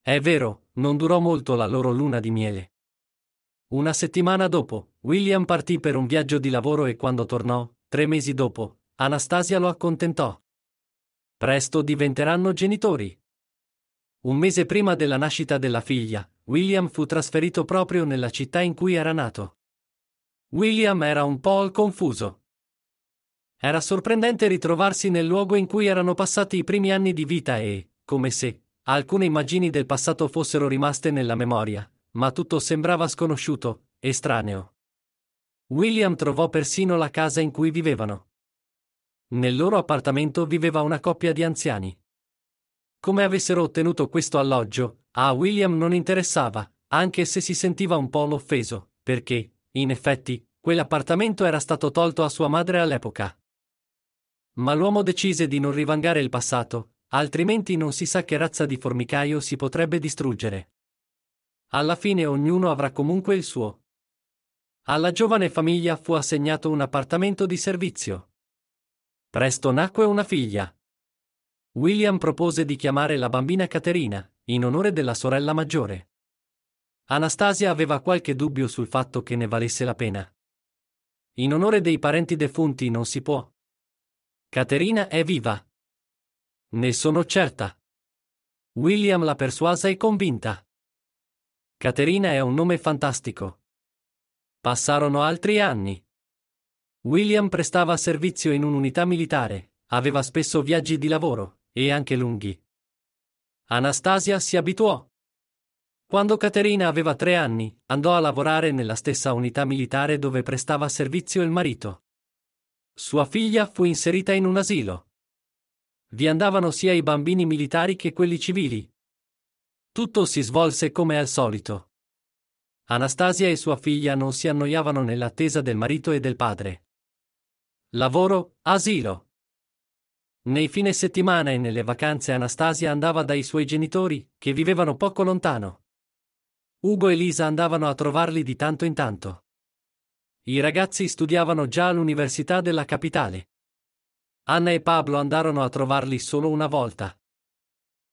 È vero, non durò molto la loro luna di miele. Una settimana dopo, William partì per un viaggio di lavoro e quando tornò, tre mesi dopo, Anastasia lo accontentò. Presto diventeranno genitori. Un mese prima della nascita della figlia, William fu trasferito proprio nella città in cui era nato. William era un po' confuso. Era sorprendente ritrovarsi nel luogo in cui erano passati i primi anni di vita e, come se, Alcune immagini del passato fossero rimaste nella memoria, ma tutto sembrava sconosciuto, estraneo. William trovò persino la casa in cui vivevano. Nel loro appartamento viveva una coppia di anziani. Come avessero ottenuto questo alloggio, a William non interessava, anche se si sentiva un po' l'offeso, perché, in effetti, quell'appartamento era stato tolto a sua madre all'epoca. Ma l'uomo decise di non rivangare il passato, Altrimenti non si sa che razza di formicaio si potrebbe distruggere. Alla fine ognuno avrà comunque il suo. Alla giovane famiglia fu assegnato un appartamento di servizio. Presto nacque una figlia. William propose di chiamare la bambina Caterina, in onore della sorella maggiore. Anastasia aveva qualche dubbio sul fatto che ne valesse la pena. In onore dei parenti defunti non si può. Caterina è viva. Ne sono certa. William l'ha persuasa e convinta. Caterina è un nome fantastico. Passarono altri anni. William prestava servizio in un'unità militare, aveva spesso viaggi di lavoro, e anche lunghi. Anastasia si abituò. Quando Caterina aveva tre anni, andò a lavorare nella stessa unità militare dove prestava servizio il marito. Sua figlia fu inserita in un asilo. Vi andavano sia i bambini militari che quelli civili. Tutto si svolse come al solito. Anastasia e sua figlia non si annoiavano nell'attesa del marito e del padre. Lavoro, asilo. Nei fine settimana e nelle vacanze Anastasia andava dai suoi genitori, che vivevano poco lontano. Ugo e Lisa andavano a trovarli di tanto in tanto. I ragazzi studiavano già all'università della capitale. Anna e Pablo andarono a trovarli solo una volta.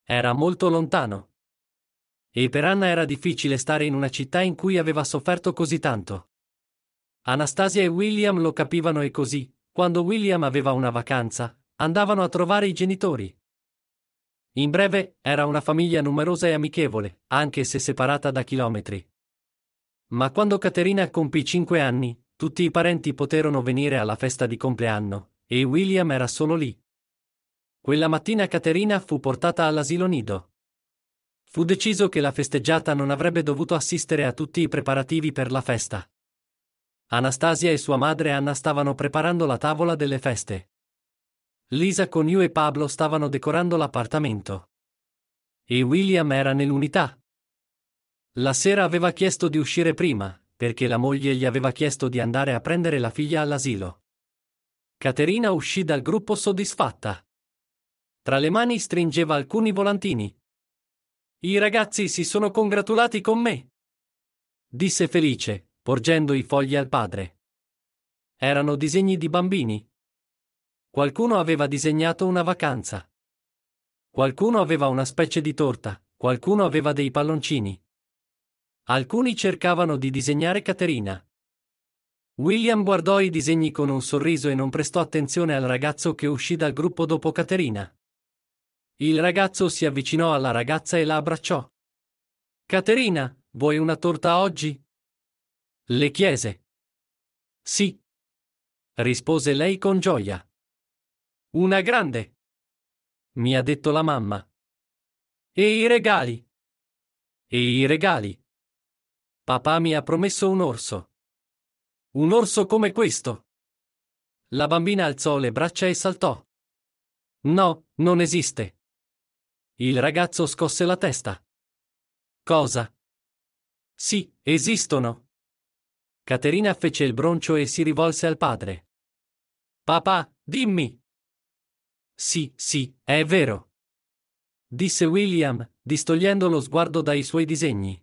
Era molto lontano. E per Anna era difficile stare in una città in cui aveva sofferto così tanto. Anastasia e William lo capivano e così, quando William aveva una vacanza, andavano a trovare i genitori. In breve, era una famiglia numerosa e amichevole, anche se separata da chilometri. Ma quando Caterina compì cinque anni, tutti i parenti poterono venire alla festa di compleanno, e William era solo lì. Quella mattina Caterina fu portata all'asilo nido. Fu deciso che la festeggiata non avrebbe dovuto assistere a tutti i preparativi per la festa. Anastasia e sua madre Anna stavano preparando la tavola delle feste. Lisa con Yu e Pablo stavano decorando l'appartamento. E William era nell'unità. La sera aveva chiesto di uscire prima, perché la moglie gli aveva chiesto di andare a prendere la figlia all'asilo. Caterina uscì dal gruppo soddisfatta. Tra le mani stringeva alcuni volantini. I ragazzi si sono congratulati con me, disse felice, porgendo i fogli al padre. Erano disegni di bambini. Qualcuno aveva disegnato una vacanza. Qualcuno aveva una specie di torta, qualcuno aveva dei palloncini. Alcuni cercavano di disegnare Caterina. William guardò i disegni con un sorriso e non prestò attenzione al ragazzo che uscì dal gruppo dopo Caterina. Il ragazzo si avvicinò alla ragazza e la abbracciò. Caterina, vuoi una torta oggi? Le chiese. Sì. Rispose lei con gioia. Una grande. Mi ha detto la mamma. E i regali? E i regali? Papà mi ha promesso un orso. Un orso come questo? La bambina alzò le braccia e saltò. No, non esiste. Il ragazzo scosse la testa. Cosa? Sì, esistono. Caterina fece il broncio e si rivolse al padre. Papà, dimmi. Sì, sì, è vero. Disse William, distogliendo lo sguardo dai suoi disegni.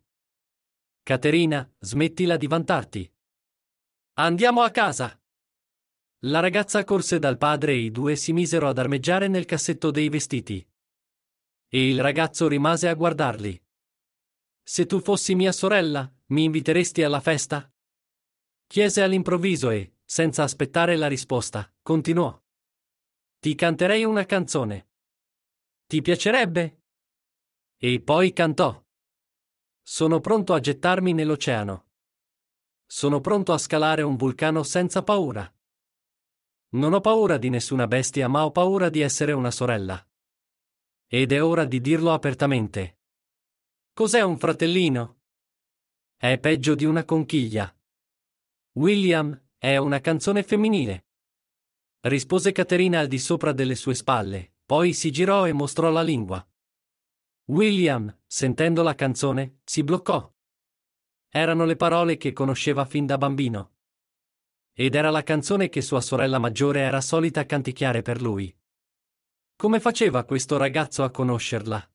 Caterina, smettila di vantarti. Andiamo a casa! La ragazza corse dal padre e i due si misero ad armeggiare nel cassetto dei vestiti. E il ragazzo rimase a guardarli. Se tu fossi mia sorella, mi inviteresti alla festa? Chiese all'improvviso e, senza aspettare la risposta, continuò. Ti canterei una canzone. Ti piacerebbe? E poi cantò. Sono pronto a gettarmi nell'oceano. Sono pronto a scalare un vulcano senza paura. Non ho paura di nessuna bestia, ma ho paura di essere una sorella. Ed è ora di dirlo apertamente. Cos'è un fratellino? È peggio di una conchiglia. William è una canzone femminile. Rispose Caterina al di sopra delle sue spalle, poi si girò e mostrò la lingua. William, sentendo la canzone, si bloccò. Erano le parole che conosceva fin da bambino. Ed era la canzone che sua sorella maggiore era solita canticchiare per lui. Come faceva questo ragazzo a conoscerla?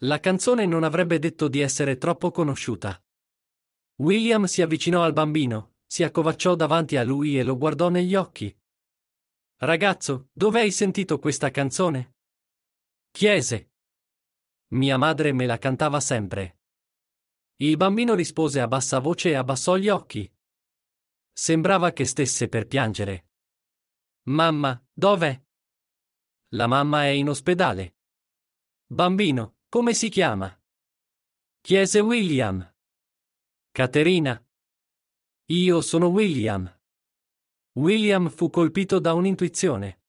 La canzone non avrebbe detto di essere troppo conosciuta. William si avvicinò al bambino, si accovacciò davanti a lui e lo guardò negli occhi. Ragazzo, dove hai sentito questa canzone? Chiese. Mia madre me la cantava sempre. Il bambino rispose a bassa voce e abbassò gli occhi. Sembrava che stesse per piangere. Mamma, dov'è? La mamma è in ospedale. Bambino, come si chiama? Chiese William. Caterina. Io sono William. William fu colpito da un'intuizione.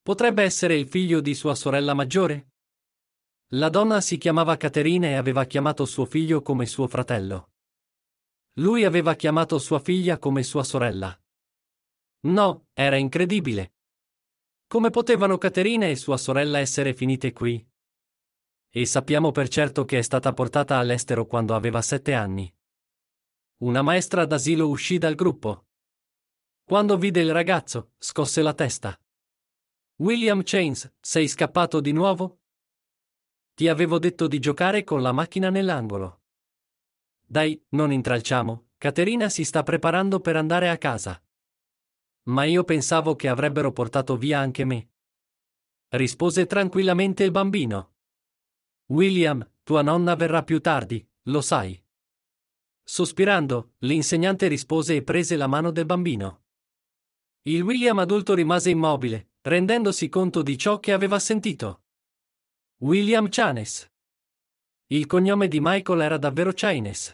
Potrebbe essere il figlio di sua sorella maggiore? La donna si chiamava Caterina e aveva chiamato suo figlio come suo fratello. Lui aveva chiamato sua figlia come sua sorella. No, era incredibile. Come potevano Caterina e sua sorella essere finite qui? E sappiamo per certo che è stata portata all'estero quando aveva sette anni. Una maestra d'asilo uscì dal gruppo. Quando vide il ragazzo, scosse la testa. William Chains, sei scappato di nuovo? Ti avevo detto di giocare con la macchina nell'angolo. Dai, non intralciamo, Caterina si sta preparando per andare a casa. Ma io pensavo che avrebbero portato via anche me. Rispose tranquillamente il bambino. William, tua nonna verrà più tardi, lo sai. Sospirando, l'insegnante rispose e prese la mano del bambino. Il William adulto rimase immobile, rendendosi conto di ciò che aveva sentito. William Chanes. Il cognome di Michael era davvero Chaines.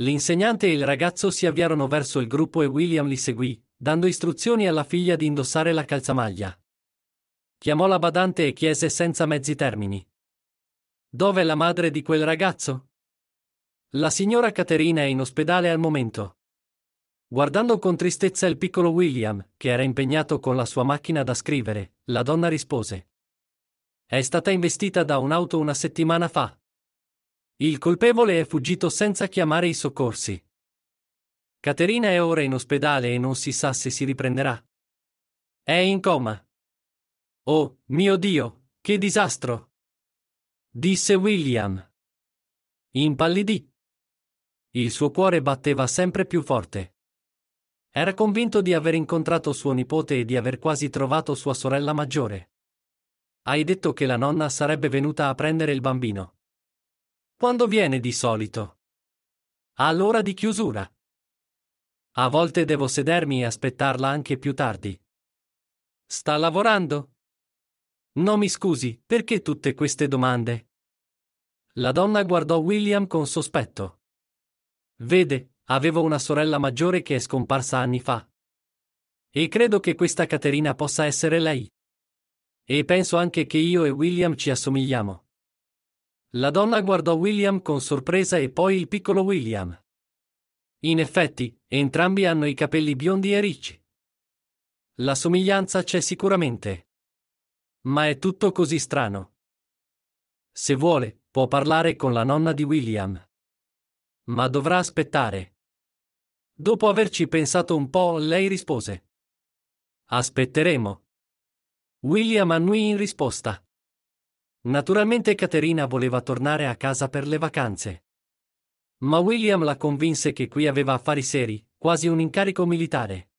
L'insegnante e il ragazzo si avviarono verso il gruppo e William li seguì, dando istruzioni alla figlia di indossare la calzamaglia. Chiamò la badante e chiese senza mezzi termini. Dov'è la madre di quel ragazzo? La signora Caterina è in ospedale al momento. Guardando con tristezza il piccolo William, che era impegnato con la sua macchina da scrivere, la donna rispose è stata investita da un'auto una settimana fa. Il colpevole è fuggito senza chiamare i soccorsi. Caterina è ora in ospedale e non si sa se si riprenderà. È in coma. Oh, mio Dio, che disastro! disse William. Impallidì. Il suo cuore batteva sempre più forte. Era convinto di aver incontrato suo nipote e di aver quasi trovato sua sorella maggiore. Hai detto che la nonna sarebbe venuta a prendere il bambino. Quando viene di solito? All'ora di chiusura. A volte devo sedermi e aspettarla anche più tardi. Sta lavorando? No, mi scusi, perché tutte queste domande? La donna guardò William con sospetto. Vede, avevo una sorella maggiore che è scomparsa anni fa. E credo che questa Caterina possa essere lei. E penso anche che io e William ci assomigliamo. La donna guardò William con sorpresa e poi il piccolo William. In effetti, entrambi hanno i capelli biondi e ricci. La somiglianza c'è sicuramente. Ma è tutto così strano. Se vuole, può parlare con la nonna di William. Ma dovrà aspettare. Dopo averci pensato un po', lei rispose. Aspetteremo, William annui in risposta. Naturalmente Caterina voleva tornare a casa per le vacanze. Ma William la convinse che qui aveva affari seri, quasi un incarico militare.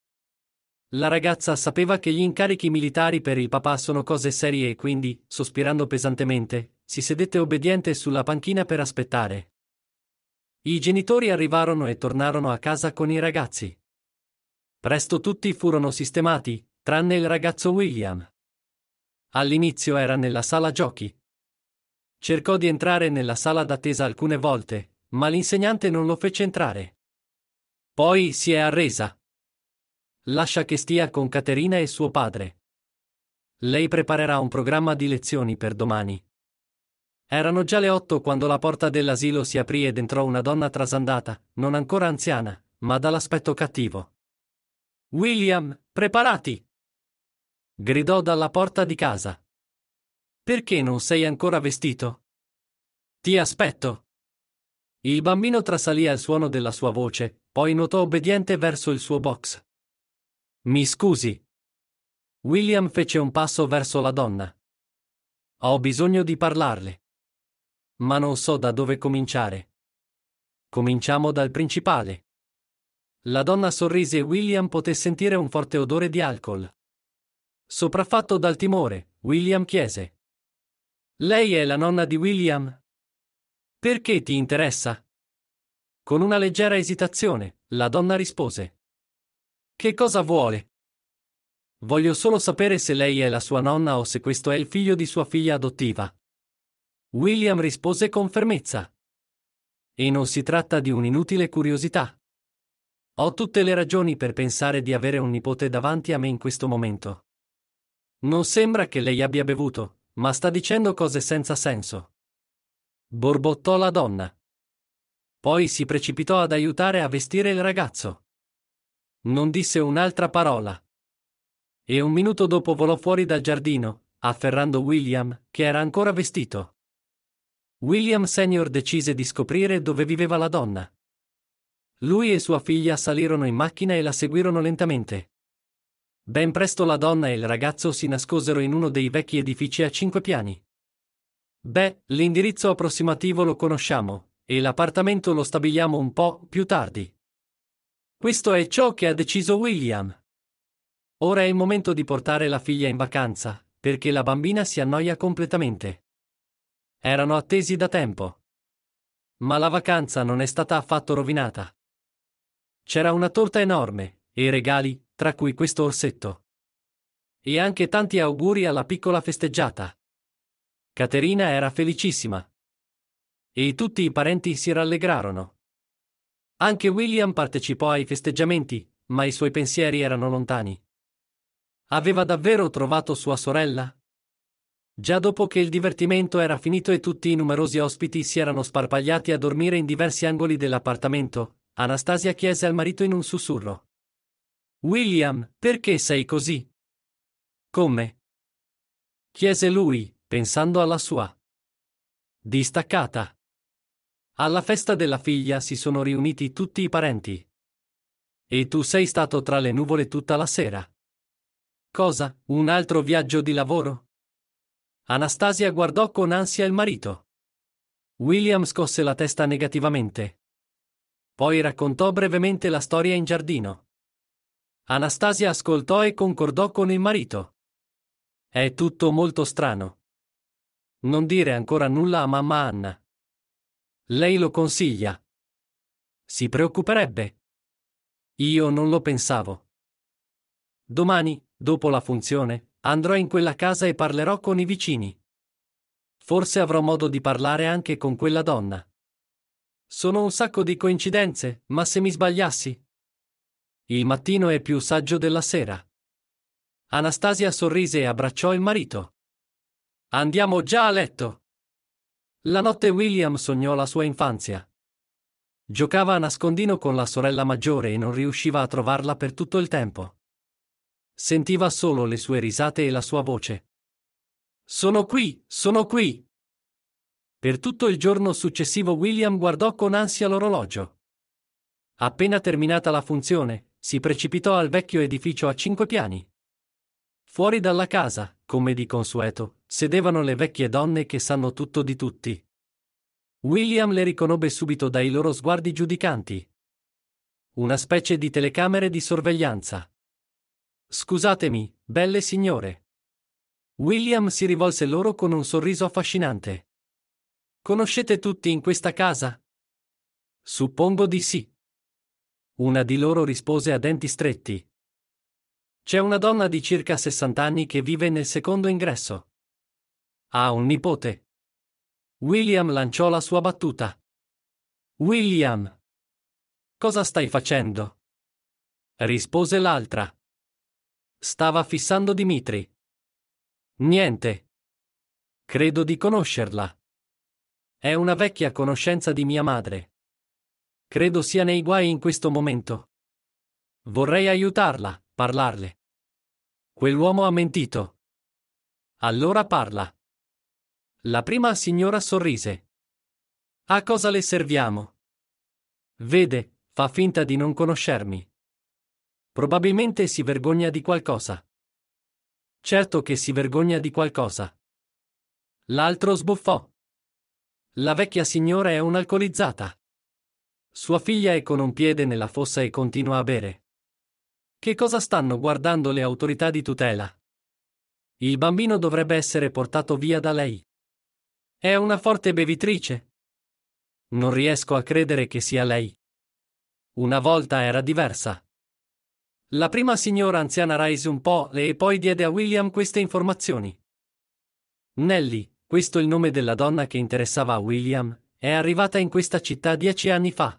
La ragazza sapeva che gli incarichi militari per il papà sono cose serie e quindi, sospirando pesantemente, si sedette obbediente sulla panchina per aspettare. I genitori arrivarono e tornarono a casa con i ragazzi. Presto tutti furono sistemati, tranne il ragazzo William. All'inizio era nella sala giochi. Cercò di entrare nella sala d'attesa alcune volte, ma l'insegnante non lo fece entrare. Poi si è arresa. Lascia che stia con Caterina e suo padre. Lei preparerà un programma di lezioni per domani. Erano già le otto quando la porta dell'asilo si aprì ed entrò una donna trasandata, non ancora anziana, ma dall'aspetto cattivo. William, preparati! gridò dalla porta di casa. Perché non sei ancora vestito? Ti aspetto. Il bambino trasalì al suono della sua voce, poi notò obbediente verso il suo box. Mi scusi. William fece un passo verso la donna. Ho bisogno di parlarle. Ma non so da dove cominciare. Cominciamo dal principale. La donna sorrise e William poté sentire un forte odore di alcol. Sopraffatto dal timore, William chiese. Lei è la nonna di William? Perché ti interessa? Con una leggera esitazione, la donna rispose. Che cosa vuole? Voglio solo sapere se lei è la sua nonna o se questo è il figlio di sua figlia adottiva. William rispose con fermezza. E non si tratta di un'inutile curiosità. Ho tutte le ragioni per pensare di avere un nipote davanti a me in questo momento. Non sembra che lei abbia bevuto, ma sta dicendo cose senza senso. Borbottò la donna. Poi si precipitò ad aiutare a vestire il ragazzo. Non disse un'altra parola. E un minuto dopo volò fuori dal giardino, afferrando William, che era ancora vestito. William Senior decise di scoprire dove viveva la donna. Lui e sua figlia salirono in macchina e la seguirono lentamente. Ben presto la donna e il ragazzo si nascosero in uno dei vecchi edifici a cinque piani. Beh, l'indirizzo approssimativo lo conosciamo, e l'appartamento lo stabiliamo un po' più tardi. Questo è ciò che ha deciso William. Ora è il momento di portare la figlia in vacanza, perché la bambina si annoia completamente. Erano attesi da tempo. Ma la vacanza non è stata affatto rovinata. C'era una torta enorme, e regali, tra cui questo orsetto. E anche tanti auguri alla piccola festeggiata. Caterina era felicissima. E tutti i parenti si rallegrarono. Anche William partecipò ai festeggiamenti, ma i suoi pensieri erano lontani. Aveva davvero trovato sua sorella? Già dopo che il divertimento era finito e tutti i numerosi ospiti si erano sparpagliati a dormire in diversi angoli dell'appartamento, Anastasia chiese al marito in un sussurro. William, perché sei così? Come? chiese lui, pensando alla sua distaccata. Alla festa della figlia si sono riuniti tutti i parenti. E tu sei stato tra le nuvole tutta la sera. Cosa, un altro viaggio di lavoro? Anastasia guardò con ansia il marito. William scosse la testa negativamente. Poi raccontò brevemente la storia in giardino. Anastasia ascoltò e concordò con il marito. È tutto molto strano. Non dire ancora nulla a mamma Anna. Lei lo consiglia. Si preoccuperebbe. Io non lo pensavo. Domani, dopo la funzione, andrò in quella casa e parlerò con i vicini. Forse avrò modo di parlare anche con quella donna. Sono un sacco di coincidenze, ma se mi sbagliassi, il mattino è più saggio della sera. Anastasia sorrise e abbracciò il marito. Andiamo già a letto. La notte William sognò la sua infanzia. Giocava a nascondino con la sorella maggiore e non riusciva a trovarla per tutto il tempo. Sentiva solo le sue risate e la sua voce. Sono qui, sono qui. Per tutto il giorno successivo William guardò con ansia l'orologio. Appena terminata la funzione, si precipitò al vecchio edificio a cinque piani. Fuori dalla casa, come di consueto, sedevano le vecchie donne che sanno tutto di tutti. William le riconobbe subito dai loro sguardi giudicanti. Una specie di telecamere di sorveglianza. Scusatemi, belle signore. William si rivolse loro con un sorriso affascinante. Conoscete tutti in questa casa? Suppongo di sì. Una di loro rispose a denti stretti. C'è una donna di circa 60 anni che vive nel secondo ingresso. Ha un nipote. William lanciò la sua battuta. William. Cosa stai facendo? rispose l'altra. Stava fissando Dimitri. Niente. Credo di conoscerla. È una vecchia conoscenza di mia madre. Credo sia nei guai in questo momento. Vorrei aiutarla, parlarle. Quell'uomo ha mentito. Allora parla. La prima signora sorrise. A cosa le serviamo? Vede, fa finta di non conoscermi. Probabilmente si vergogna di qualcosa. Certo che si vergogna di qualcosa. L'altro sbuffò. La vecchia signora è un'alcolizzata. Sua figlia è con un piede nella fossa e continua a bere. Che cosa stanno guardando le autorità di tutela? Il bambino dovrebbe essere portato via da lei. È una forte bevitrice. Non riesco a credere che sia lei. Una volta era diversa. La prima signora anziana rise un po' e poi diede a William queste informazioni. Nelly, questo è il nome della donna che interessava a William, è arrivata in questa città dieci anni fa.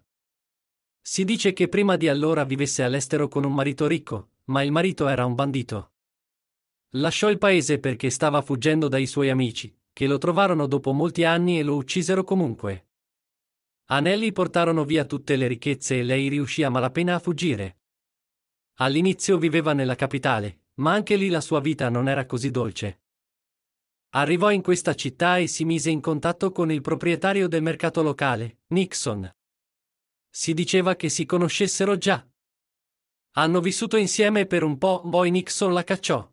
Si dice che prima di allora vivesse all'estero con un marito ricco, ma il marito era un bandito. Lasciò il paese perché stava fuggendo dai suoi amici, che lo trovarono dopo molti anni e lo uccisero comunque. Anelli portarono via tutte le ricchezze e lei riuscì a malapena a fuggire. All'inizio viveva nella capitale, ma anche lì la sua vita non era così dolce. Arrivò in questa città e si mise in contatto con il proprietario del mercato locale, Nixon si diceva che si conoscessero già. Hanno vissuto insieme per un po', poi Nixon la cacciò.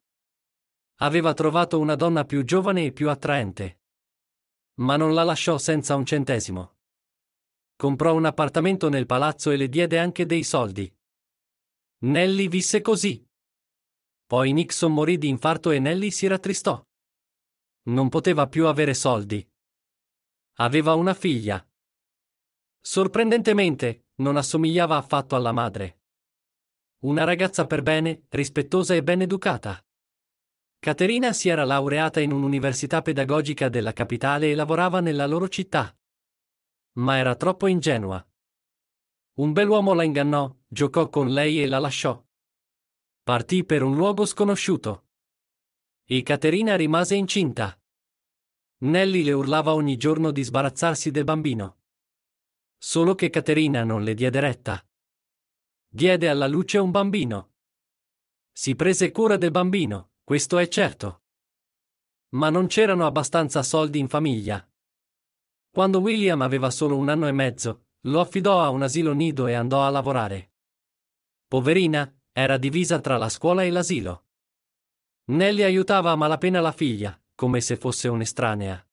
Aveva trovato una donna più giovane e più attraente. Ma non la lasciò senza un centesimo. Comprò un appartamento nel palazzo e le diede anche dei soldi. Nelly visse così. Poi Nixon morì di infarto e Nelly si rattristò. Non poteva più avere soldi. Aveva una figlia. Sorprendentemente, non assomigliava affatto alla madre. Una ragazza per bene, rispettosa e ben educata. Caterina si era laureata in un'università pedagogica della capitale e lavorava nella loro città. Ma era troppo ingenua. Un bell'uomo la ingannò, giocò con lei e la lasciò. Partì per un luogo sconosciuto. E Caterina rimase incinta. Nelly le urlava ogni giorno di sbarazzarsi del bambino. Solo che Caterina non le diede retta. Diede alla luce un bambino. Si prese cura del bambino, questo è certo. Ma non c'erano abbastanza soldi in famiglia. Quando William aveva solo un anno e mezzo, lo affidò a un asilo nido e andò a lavorare. Poverina, era divisa tra la scuola e l'asilo. Nelly aiutava a malapena la figlia, come se fosse un'estranea.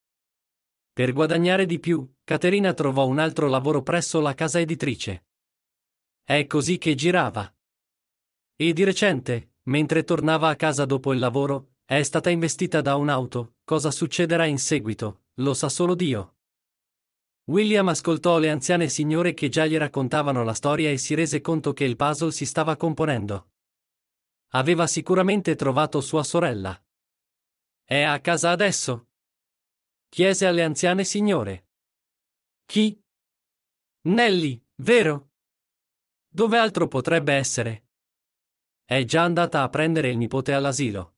Per guadagnare di più, Caterina trovò un altro lavoro presso la casa editrice. È così che girava. E di recente, mentre tornava a casa dopo il lavoro, è stata investita da un'auto, cosa succederà in seguito, lo sa solo Dio. William ascoltò le anziane signore che già gli raccontavano la storia e si rese conto che il puzzle si stava componendo. Aveva sicuramente trovato sua sorella. È a casa adesso, chiese alle anziane signore. Chi? Nelly, vero? Dove altro potrebbe essere? È già andata a prendere il nipote all'asilo.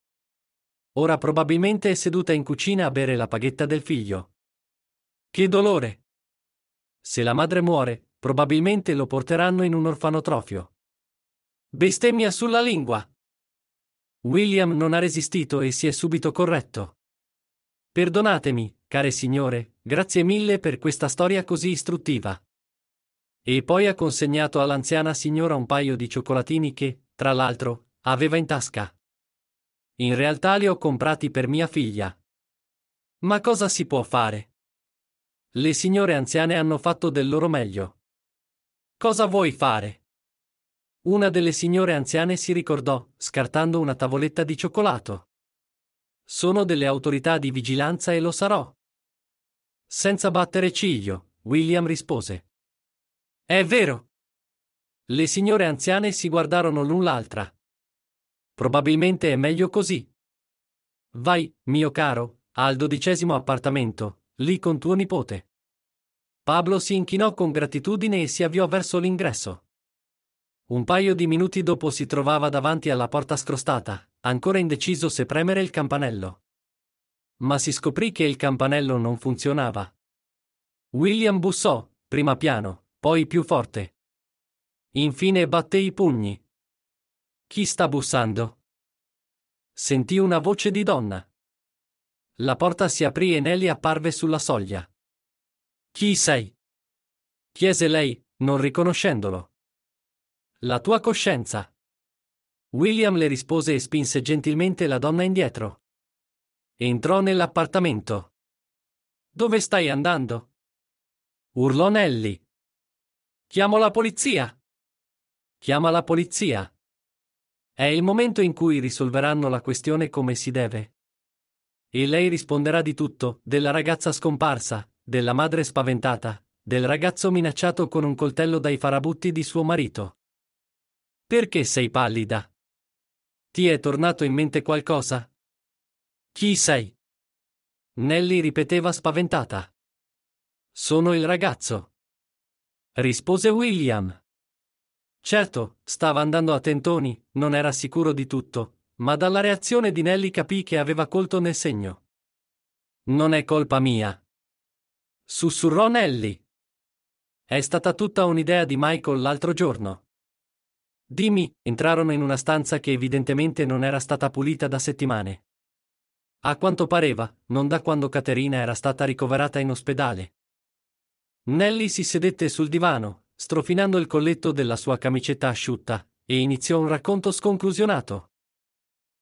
Ora probabilmente è seduta in cucina a bere la paghetta del figlio. Che dolore! Se la madre muore, probabilmente lo porteranno in un orfanotrofio. Bestemmia sulla lingua! William non ha resistito e si è subito corretto. Perdonatemi, Care signore, grazie mille per questa storia così istruttiva. E poi ha consegnato all'anziana signora un paio di cioccolatini che, tra l'altro, aveva in tasca. In realtà li ho comprati per mia figlia. Ma cosa si può fare? Le signore anziane hanno fatto del loro meglio. Cosa vuoi fare? Una delle signore anziane si ricordò, scartando una tavoletta di cioccolato. Sono delle autorità di vigilanza e lo sarò. Senza battere ciglio, William rispose. È vero. Le signore anziane si guardarono l'un l'altra. Probabilmente è meglio così. Vai, mio caro, al dodicesimo appartamento, lì con tuo nipote. Pablo si inchinò con gratitudine e si avviò verso l'ingresso. Un paio di minuti dopo si trovava davanti alla porta scrostata, ancora indeciso se premere il campanello ma si scoprì che il campanello non funzionava. William bussò, prima piano, poi più forte. Infine batté i pugni. Chi sta bussando? Sentì una voce di donna. La porta si aprì e Nelly apparve sulla soglia. Chi sei? chiese lei, non riconoscendolo. La tua coscienza. William le rispose e spinse gentilmente la donna indietro. Entrò nell'appartamento. Dove stai andando? Urlò Nelly. Chiamo la polizia. Chiama la polizia. È il momento in cui risolveranno la questione come si deve. E lei risponderà di tutto, della ragazza scomparsa, della madre spaventata, del ragazzo minacciato con un coltello dai farabutti di suo marito. Perché sei pallida? Ti è tornato in mente qualcosa? Chi sei? Nelly ripeteva spaventata. Sono il ragazzo. Rispose William. Certo, stava andando a tentoni, non era sicuro di tutto, ma dalla reazione di Nelly capì che aveva colto nel segno. Non è colpa mia. Sussurrò Nelly. È stata tutta un'idea di Michael l'altro giorno. Dimmi, entrarono in una stanza che evidentemente non era stata pulita da settimane. A quanto pareva, non da quando Caterina era stata ricoverata in ospedale. Nelly si sedette sul divano, strofinando il colletto della sua camicetta asciutta, e iniziò un racconto sconclusionato.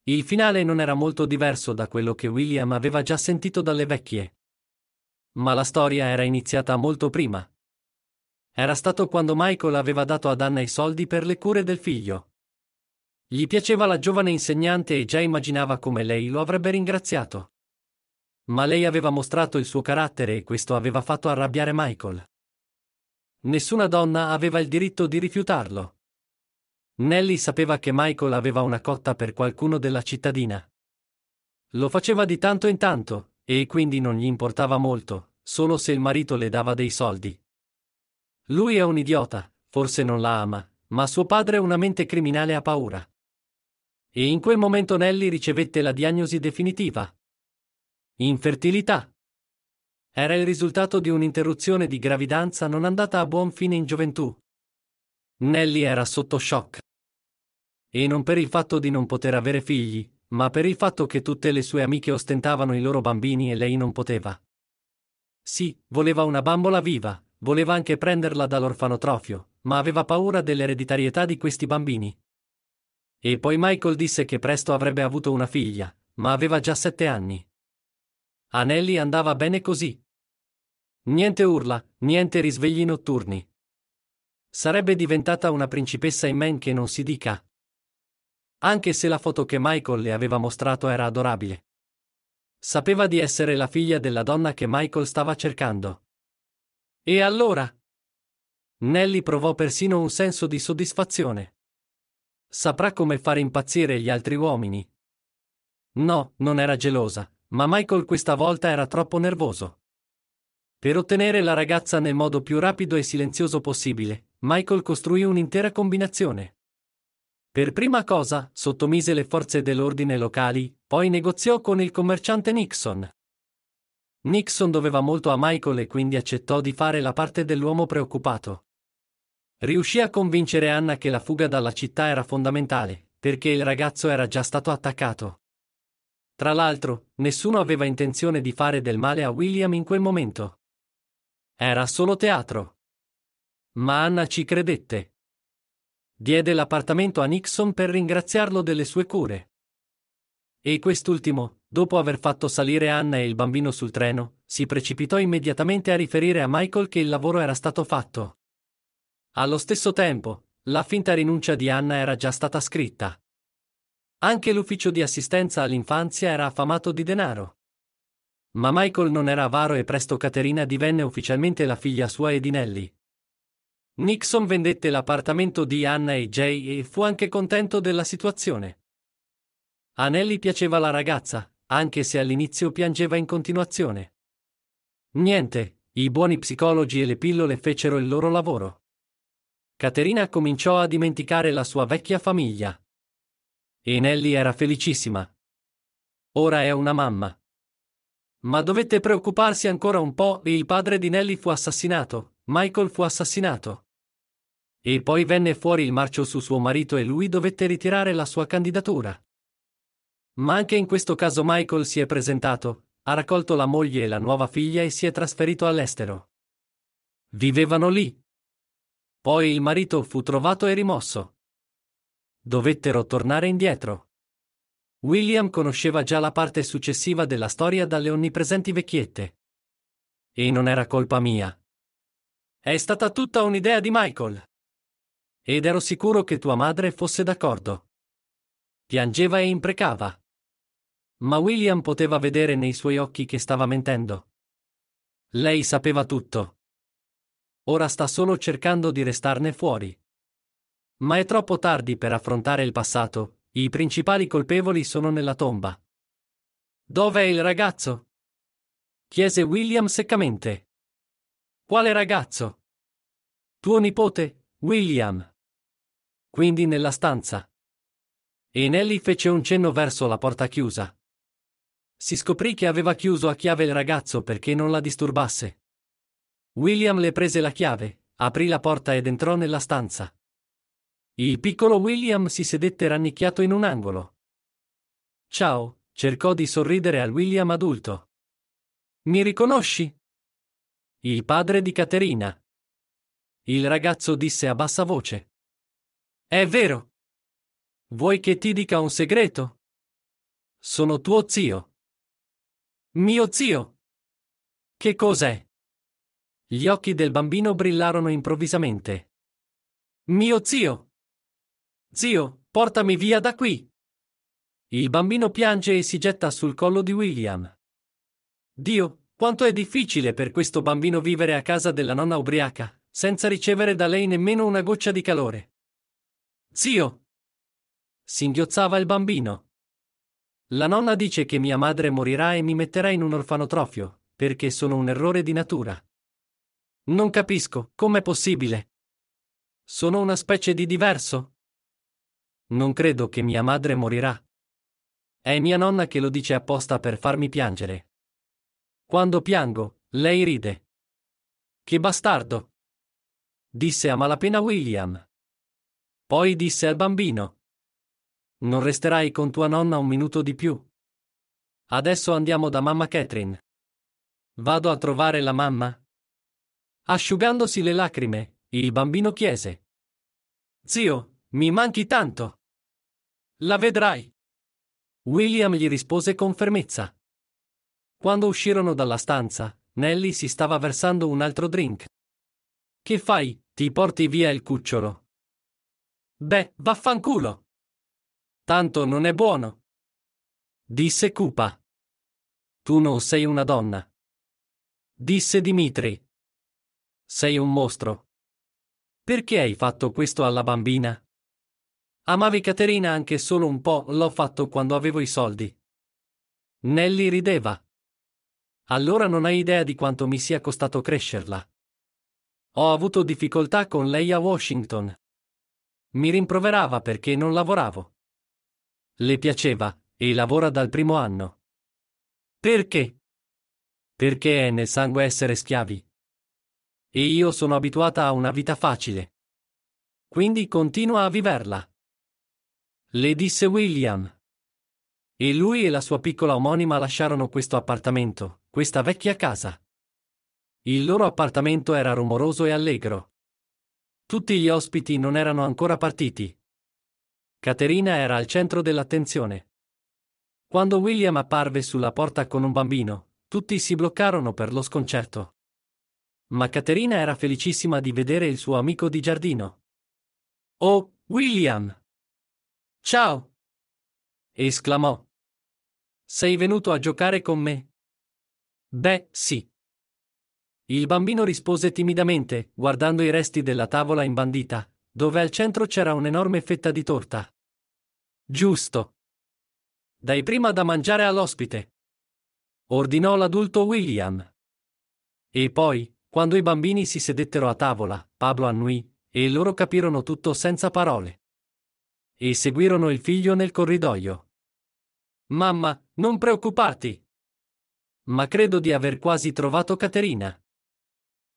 Il finale non era molto diverso da quello che William aveva già sentito dalle vecchie. Ma la storia era iniziata molto prima. Era stato quando Michael aveva dato ad Anna i soldi per le cure del figlio. Gli piaceva la giovane insegnante e già immaginava come lei lo avrebbe ringraziato. Ma lei aveva mostrato il suo carattere e questo aveva fatto arrabbiare Michael. Nessuna donna aveva il diritto di rifiutarlo. Nelly sapeva che Michael aveva una cotta per qualcuno della cittadina. Lo faceva di tanto in tanto, e quindi non gli importava molto, solo se il marito le dava dei soldi. Lui è un idiota, forse non la ama, ma suo padre è una mente criminale a paura. E in quel momento Nelly ricevette la diagnosi definitiva. Infertilità. Era il risultato di un'interruzione di gravidanza non andata a buon fine in gioventù. Nelly era sotto shock. E non per il fatto di non poter avere figli, ma per il fatto che tutte le sue amiche ostentavano i loro bambini e lei non poteva. Sì, voleva una bambola viva, voleva anche prenderla dall'orfanotrofio, ma aveva paura dell'ereditarietà di questi bambini. E poi Michael disse che presto avrebbe avuto una figlia, ma aveva già sette anni. A Nelly andava bene così. Niente urla, niente risvegli notturni. Sarebbe diventata una principessa in men che non si dica. Anche se la foto che Michael le aveva mostrato era adorabile. Sapeva di essere la figlia della donna che Michael stava cercando. E allora? Nelly provò persino un senso di soddisfazione. Saprà come fare impazzire gli altri uomini. No, non era gelosa, ma Michael questa volta era troppo nervoso. Per ottenere la ragazza nel modo più rapido e silenzioso possibile, Michael costruì un'intera combinazione. Per prima cosa, sottomise le forze dell'ordine locali, poi negoziò con il commerciante Nixon. Nixon doveva molto a Michael e quindi accettò di fare la parte dell'uomo preoccupato. Riuscì a convincere Anna che la fuga dalla città era fondamentale, perché il ragazzo era già stato attaccato. Tra l'altro, nessuno aveva intenzione di fare del male a William in quel momento. Era solo teatro. Ma Anna ci credette. Diede l'appartamento a Nixon per ringraziarlo delle sue cure. E quest'ultimo, dopo aver fatto salire Anna e il bambino sul treno, si precipitò immediatamente a riferire a Michael che il lavoro era stato fatto. Allo stesso tempo, la finta rinuncia di Anna era già stata scritta. Anche l'ufficio di assistenza all'infanzia era affamato di denaro. Ma Michael non era avaro e presto Caterina divenne ufficialmente la figlia sua e di Nelly. Nixon vendette l'appartamento di Anna e Jay e fu anche contento della situazione. A Nelly piaceva la ragazza, anche se all'inizio piangeva in continuazione. Niente, i buoni psicologi e le pillole fecero il loro lavoro. Caterina cominciò a dimenticare la sua vecchia famiglia. E Nelly era felicissima. Ora è una mamma. Ma dovette preoccuparsi ancora un po' e il padre di Nelly fu assassinato, Michael fu assassinato. E poi venne fuori il marcio su suo marito e lui dovette ritirare la sua candidatura. Ma anche in questo caso Michael si è presentato, ha raccolto la moglie e la nuova figlia e si è trasferito all'estero. Vivevano lì. Poi il marito fu trovato e rimosso. Dovettero tornare indietro. William conosceva già la parte successiva della storia dalle onnipresenti vecchiette. E non era colpa mia. È stata tutta un'idea di Michael. Ed ero sicuro che tua madre fosse d'accordo. Piangeva e imprecava. Ma William poteva vedere nei suoi occhi che stava mentendo. Lei sapeva tutto. Ora sta solo cercando di restarne fuori. Ma è troppo tardi per affrontare il passato, i principali colpevoli sono nella tomba. Dov'è il ragazzo? chiese William seccamente. Quale ragazzo? Tuo nipote, William. Quindi nella stanza. E Nelly fece un cenno verso la porta chiusa. Si scoprì che aveva chiuso a chiave il ragazzo perché non la disturbasse. William le prese la chiave, aprì la porta ed entrò nella stanza. Il piccolo William si sedette rannicchiato in un angolo. Ciao, cercò di sorridere al William adulto. Mi riconosci? Il padre di Caterina. Il ragazzo disse a bassa voce. È vero. Vuoi che ti dica un segreto? Sono tuo zio. Mio zio. Che cos'è? Gli occhi del bambino brillarono improvvisamente. Mio zio! Zio, portami via da qui! Il bambino piange e si getta sul collo di William. Dio, quanto è difficile per questo bambino vivere a casa della nonna ubriaca, senza ricevere da lei nemmeno una goccia di calore. Zio! Singhiozzava il bambino. La nonna dice che mia madre morirà e mi metterà in un orfanotrofio, perché sono un errore di natura. Non capisco, com'è possibile? Sono una specie di diverso? Non credo che mia madre morirà. È mia nonna che lo dice apposta per farmi piangere. Quando piango, lei ride. Che bastardo! disse a malapena William. Poi disse al bambino. Non resterai con tua nonna un minuto di più. Adesso andiamo da mamma Catherine. Vado a trovare la mamma? Asciugandosi le lacrime, il bambino chiese. Zio, mi manchi tanto. La vedrai. William gli rispose con fermezza. Quando uscirono dalla stanza, Nelly si stava versando un altro drink. Che fai? Ti porti via il cucciolo. Beh, vaffanculo. Tanto non è buono. Disse Cupa. Tu non sei una donna. Disse Dimitri, sei un mostro. Perché hai fatto questo alla bambina? Amavi Caterina anche solo un po', l'ho fatto quando avevo i soldi. Nelly rideva. Allora non hai idea di quanto mi sia costato crescerla. Ho avuto difficoltà con lei a Washington. Mi rimproverava perché non lavoravo. Le piaceva, e lavora dal primo anno. Perché? Perché è nel sangue essere schiavi. E io sono abituata a una vita facile. Quindi continua a viverla. Le disse William. E lui e la sua piccola omonima lasciarono questo appartamento, questa vecchia casa. Il loro appartamento era rumoroso e allegro. Tutti gli ospiti non erano ancora partiti. Caterina era al centro dell'attenzione. Quando William apparve sulla porta con un bambino, tutti si bloccarono per lo sconcerto. Ma Caterina era felicissima di vedere il suo amico di giardino. Oh, William! Ciao! esclamò. Sei venuto a giocare con me? Beh, sì. Il bambino rispose timidamente, guardando i resti della tavola imbandita, dove al centro c'era un'enorme fetta di torta. Giusto. Dai prima da mangiare all'ospite. Ordinò l'adulto William. E poi, quando i bambini si sedettero a tavola, Pablo annui, e loro capirono tutto senza parole. E seguirono il figlio nel corridoio. Mamma, non preoccuparti! Ma credo di aver quasi trovato Caterina.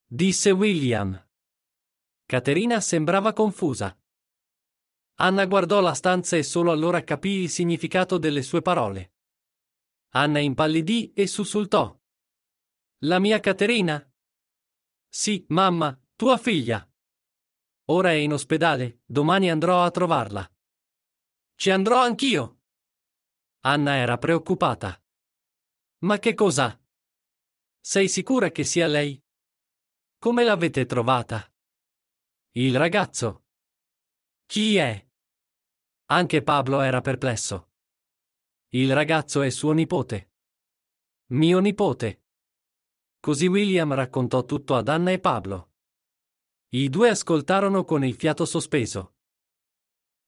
Disse William. Caterina sembrava confusa. Anna guardò la stanza e solo allora capì il significato delle sue parole. Anna impallidì e sussultò. La mia Caterina? Sì, mamma, tua figlia. Ora è in ospedale, domani andrò a trovarla. Ci andrò anch'io. Anna era preoccupata. Ma che cosa? Sei sicura che sia lei? Come l'avete trovata? Il ragazzo. Chi è? Anche Pablo era perplesso. Il ragazzo è suo nipote. Mio nipote. Così William raccontò tutto ad Anna e Pablo. I due ascoltarono con il fiato sospeso.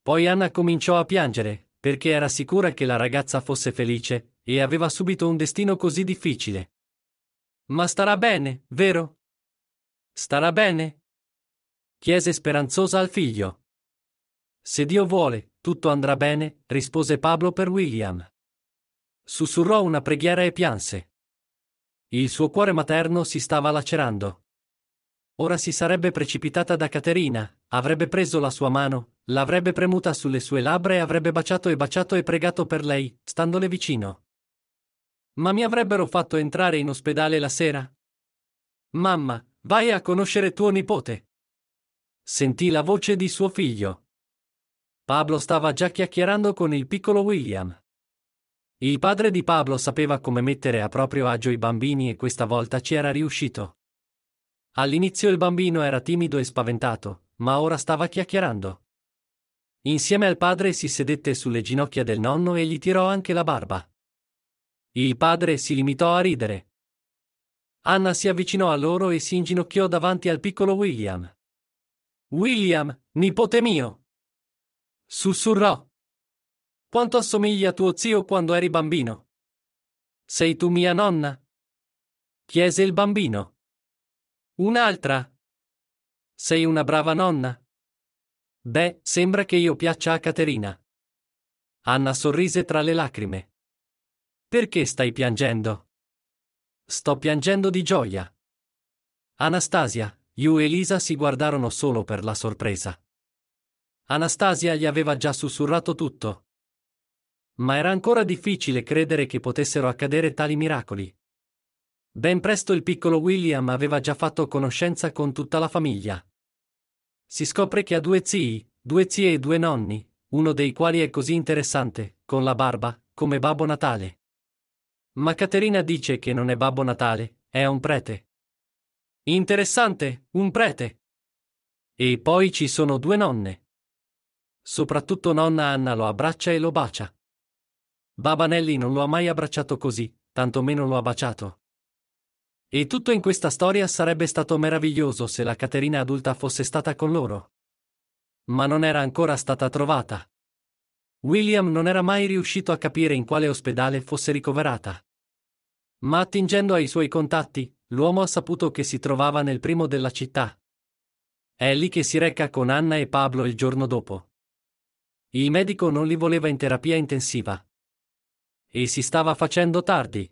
Poi Anna cominciò a piangere, perché era sicura che la ragazza fosse felice, e aveva subito un destino così difficile. Ma starà bene, vero? Starà bene? chiese speranzosa al figlio. Se Dio vuole, tutto andrà bene, rispose Pablo per William. Sussurrò una preghiera e pianse. Il suo cuore materno si stava lacerando. Ora si sarebbe precipitata da Caterina, avrebbe preso la sua mano, l'avrebbe premuta sulle sue labbra e avrebbe baciato e baciato e pregato per lei, standole vicino. Ma mi avrebbero fatto entrare in ospedale la sera? Mamma, vai a conoscere tuo nipote. Sentì la voce di suo figlio. Pablo stava già chiacchierando con il piccolo William. Il padre di Pablo sapeva come mettere a proprio agio i bambini e questa volta ci era riuscito. All'inizio il bambino era timido e spaventato, ma ora stava chiacchierando. Insieme al padre si sedette sulle ginocchia del nonno e gli tirò anche la barba. Il padre si limitò a ridere. Anna si avvicinò a loro e si inginocchiò davanti al piccolo William. William, nipote mio! Sussurrò. Quanto assomigli a tuo zio quando eri bambino? Sei tu mia nonna? chiese il bambino. Un'altra. Sei una brava nonna? Beh, sembra che io piaccia a Caterina. Anna sorrise tra le lacrime. Perché stai piangendo? Sto piangendo di gioia. Anastasia, Yu e Elisa si guardarono solo per la sorpresa. Anastasia gli aveva già sussurrato tutto. Ma era ancora difficile credere che potessero accadere tali miracoli. Ben presto il piccolo William aveva già fatto conoscenza con tutta la famiglia. Si scopre che ha due zii, due zie e due nonni, uno dei quali è così interessante, con la barba, come Babbo Natale. Ma Caterina dice che non è Babbo Natale, è un prete. Interessante, un prete. E poi ci sono due nonne. Soprattutto nonna Anna lo abbraccia e lo bacia. Babanelli non lo ha mai abbracciato così, tantomeno lo ha baciato. E tutto in questa storia sarebbe stato meraviglioso se la Caterina adulta fosse stata con loro. Ma non era ancora stata trovata. William non era mai riuscito a capire in quale ospedale fosse ricoverata. Ma attingendo ai suoi contatti, l'uomo ha saputo che si trovava nel primo della città. È lì che si reca con Anna e Pablo il giorno dopo. Il medico non li voleva in terapia intensiva. E si stava facendo tardi.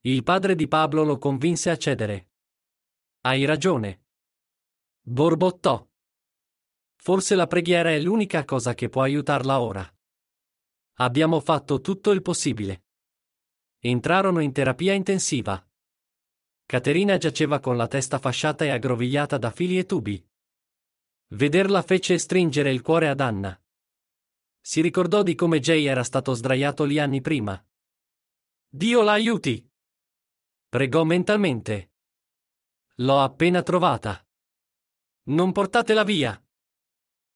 Il padre di Pablo lo convinse a cedere. Hai ragione. Borbottò. Forse la preghiera è l'unica cosa che può aiutarla ora. Abbiamo fatto tutto il possibile. Entrarono in terapia intensiva. Caterina giaceva con la testa fasciata e aggrovigliata da fili e tubi. Vederla fece stringere il cuore ad Anna si ricordò di come Jay era stato sdraiato gli anni prima. Dio l'aiuti! pregò mentalmente. L'ho appena trovata. Non portatela via!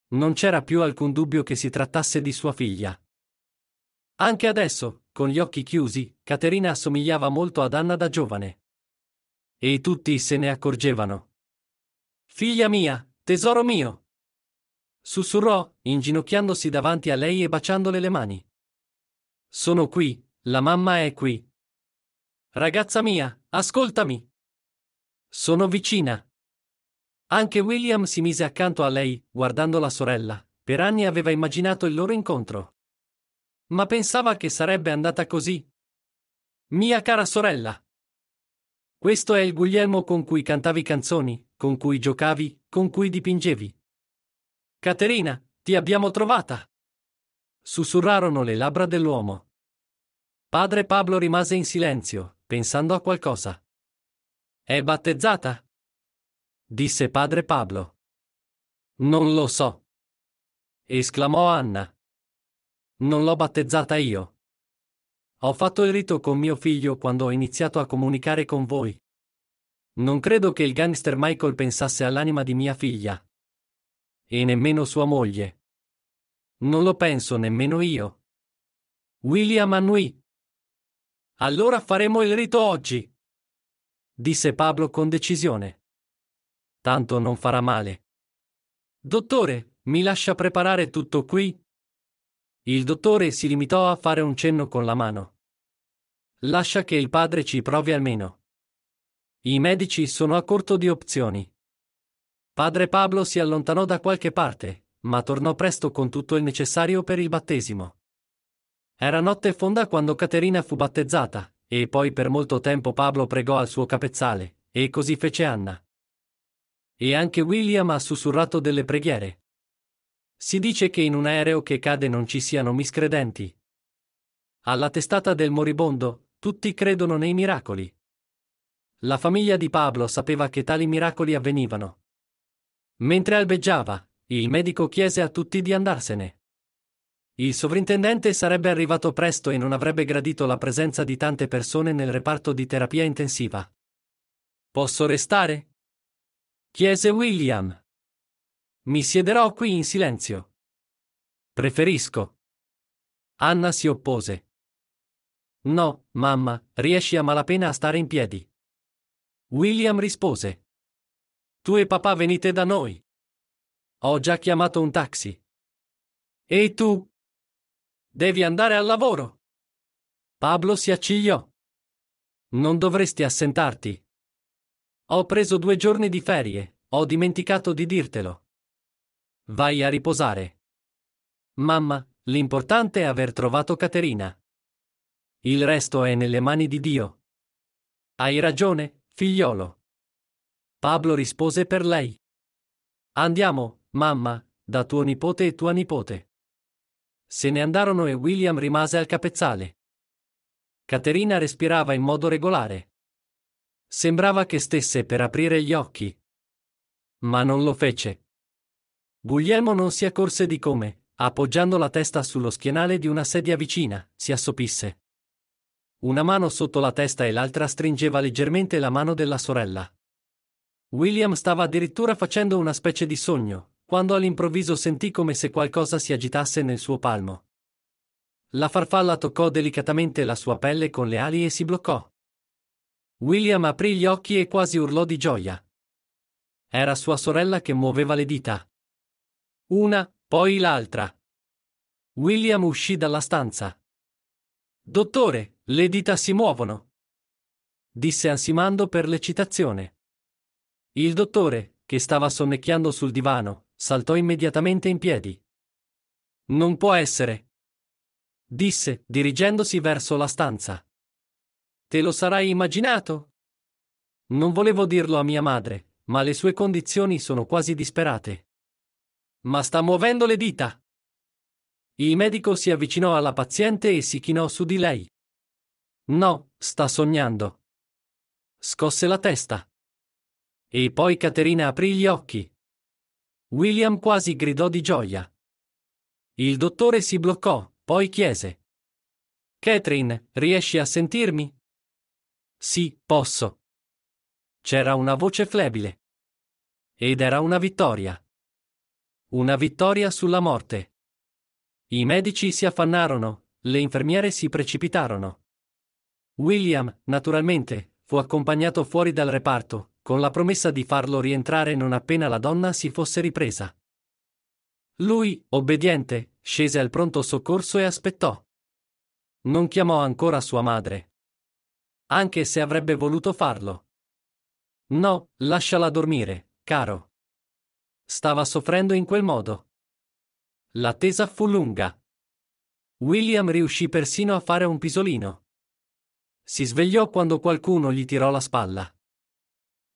Non c'era più alcun dubbio che si trattasse di sua figlia. Anche adesso, con gli occhi chiusi, Caterina assomigliava molto ad Anna da giovane. E tutti se ne accorgevano. Figlia mia, tesoro mio! Sussurrò, inginocchiandosi davanti a lei e baciandole le mani. Sono qui, la mamma è qui. Ragazza mia, ascoltami. Sono vicina. Anche William si mise accanto a lei, guardando la sorella. Per anni aveva immaginato il loro incontro. Ma pensava che sarebbe andata così. Mia cara sorella. Questo è il Guglielmo con cui cantavi canzoni, con cui giocavi, con cui dipingevi. Caterina, ti abbiamo trovata! Sussurrarono le labbra dell'uomo. Padre Pablo rimase in silenzio, pensando a qualcosa. È battezzata? disse padre Pablo. Non lo so. esclamò Anna. Non l'ho battezzata io. Ho fatto il rito con mio figlio quando ho iniziato a comunicare con voi. Non credo che il gangster Michael pensasse all'anima di mia figlia. E nemmeno sua moglie. Non lo penso nemmeno io. William annui. Allora faremo il rito oggi, disse Pablo con decisione. Tanto non farà male. Dottore, mi lascia preparare tutto qui? Il dottore si limitò a fare un cenno con la mano. Lascia che il padre ci provi almeno. I medici sono a corto di opzioni. Padre Pablo si allontanò da qualche parte, ma tornò presto con tutto il necessario per il battesimo. Era notte fonda quando Caterina fu battezzata, e poi per molto tempo Pablo pregò al suo capezzale, e così fece Anna. E anche William ha sussurrato delle preghiere. Si dice che in un aereo che cade non ci siano miscredenti. Alla testata del moribondo, tutti credono nei miracoli. La famiglia di Pablo sapeva che tali miracoli avvenivano. Mentre albeggiava, il medico chiese a tutti di andarsene. Il sovrintendente sarebbe arrivato presto e non avrebbe gradito la presenza di tante persone nel reparto di terapia intensiva. Posso restare? chiese William. Mi siederò qui in silenzio. Preferisco. Anna si oppose. No, mamma, riesci a malapena a stare in piedi. William rispose. Tu e papà venite da noi. Ho già chiamato un taxi. E tu? Devi andare al lavoro. Pablo si accigliò. Non dovresti assentarti. Ho preso due giorni di ferie, ho dimenticato di dirtelo. Vai a riposare. Mamma, l'importante è aver trovato Caterina. Il resto è nelle mani di Dio. Hai ragione, figliolo. Pablo rispose per lei. Andiamo, mamma, da tuo nipote e tua nipote. Se ne andarono e William rimase al capezzale. Caterina respirava in modo regolare. Sembrava che stesse per aprire gli occhi. Ma non lo fece. Guglielmo non si accorse di come, appoggiando la testa sullo schienale di una sedia vicina, si assopisse. Una mano sotto la testa e l'altra stringeva leggermente la mano della sorella. William stava addirittura facendo una specie di sogno, quando all'improvviso sentì come se qualcosa si agitasse nel suo palmo. La farfalla toccò delicatamente la sua pelle con le ali e si bloccò. William aprì gli occhi e quasi urlò di gioia. Era sua sorella che muoveva le dita. Una, poi l'altra. William uscì dalla stanza. Dottore, le dita si muovono. Disse ansimando per l'eccitazione. Il dottore, che stava sonnecchiando sul divano, saltò immediatamente in piedi. Non può essere. Disse, dirigendosi verso la stanza. Te lo sarai immaginato? Non volevo dirlo a mia madre, ma le sue condizioni sono quasi disperate. Ma sta muovendo le dita. Il medico si avvicinò alla paziente e si chinò su di lei. No, sta sognando. Scosse la testa. E poi Caterina aprì gli occhi. William quasi gridò di gioia. Il dottore si bloccò, poi chiese. Catherine, riesci a sentirmi? Sì, posso. C'era una voce flebile. Ed era una vittoria. Una vittoria sulla morte. I medici si affannarono, le infermiere si precipitarono. William, naturalmente, fu accompagnato fuori dal reparto, con la promessa di farlo rientrare non appena la donna si fosse ripresa. Lui, obbediente, scese al pronto soccorso e aspettò. Non chiamò ancora sua madre. Anche se avrebbe voluto farlo. No, lasciala dormire, caro. Stava soffrendo in quel modo. L'attesa fu lunga. William riuscì persino a fare un pisolino. Si svegliò quando qualcuno gli tirò la spalla.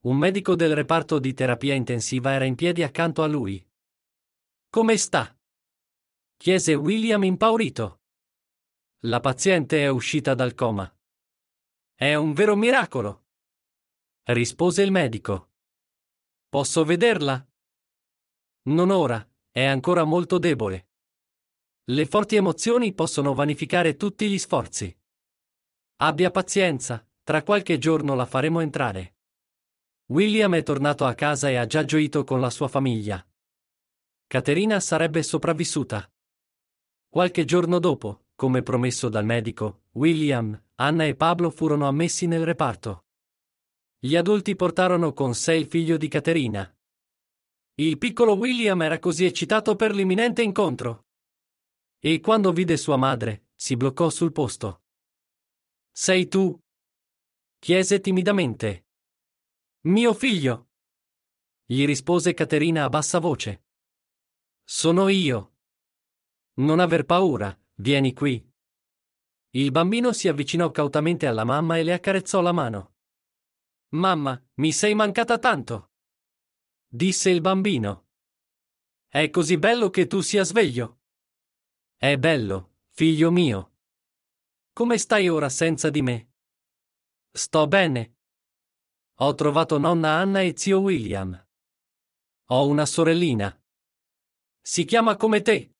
Un medico del reparto di terapia intensiva era in piedi accanto a lui. Come sta? chiese William impaurito. La paziente è uscita dal coma. È un vero miracolo. rispose il medico. Posso vederla? Non ora, è ancora molto debole. Le forti emozioni possono vanificare tutti gli sforzi. Abbia pazienza, tra qualche giorno la faremo entrare. William è tornato a casa e ha già gioito con la sua famiglia. Caterina sarebbe sopravvissuta. Qualche giorno dopo, come promesso dal medico, William, Anna e Pablo furono ammessi nel reparto. Gli adulti portarono con sé il figlio di Caterina. Il piccolo William era così eccitato per l'imminente incontro. E quando vide sua madre, si bloccò sul posto. Sei tu? chiese timidamente. Mio figlio! gli rispose Caterina a bassa voce. Sono io. Non aver paura, vieni qui. Il bambino si avvicinò cautamente alla mamma e le accarezzò la mano. Mamma, mi sei mancata tanto. Disse il bambino. È così bello che tu sia sveglio. È bello, figlio mio. Come stai ora senza di me? Sto bene, ho trovato nonna Anna e zio William. Ho una sorellina. Si chiama come te.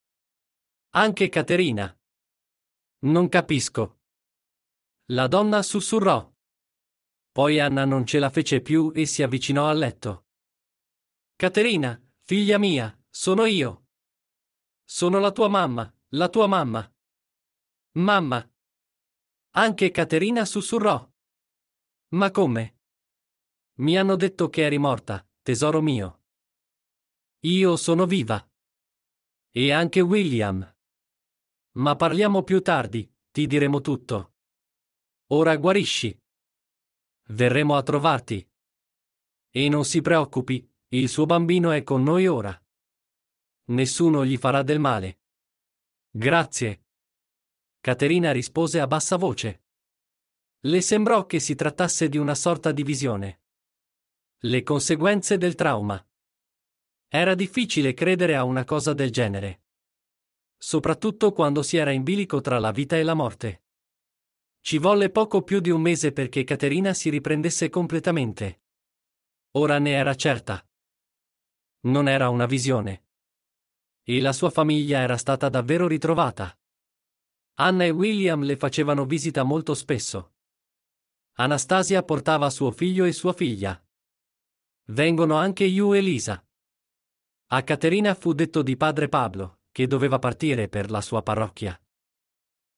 Anche Caterina. Non capisco. La donna sussurrò. Poi Anna non ce la fece più e si avvicinò al letto. Caterina, figlia mia, sono io. Sono la tua mamma, la tua mamma. Mamma. Anche Caterina sussurrò. Ma come? Mi hanno detto che eri morta, tesoro mio. Io sono viva. E anche William. Ma parliamo più tardi, ti diremo tutto. Ora guarisci. Verremo a trovarti. E non si preoccupi, il suo bambino è con noi ora. Nessuno gli farà del male. Grazie. Caterina rispose a bassa voce. Le sembrò che si trattasse di una sorta di visione. Le conseguenze del trauma. Era difficile credere a una cosa del genere. Soprattutto quando si era in bilico tra la vita e la morte. Ci volle poco più di un mese perché Caterina si riprendesse completamente. Ora ne era certa. Non era una visione. E la sua famiglia era stata davvero ritrovata. Anna e William le facevano visita molto spesso. Anastasia portava suo figlio e sua figlia, Vengono anche io e Lisa. A Caterina fu detto di padre Pablo, che doveva partire per la sua parrocchia.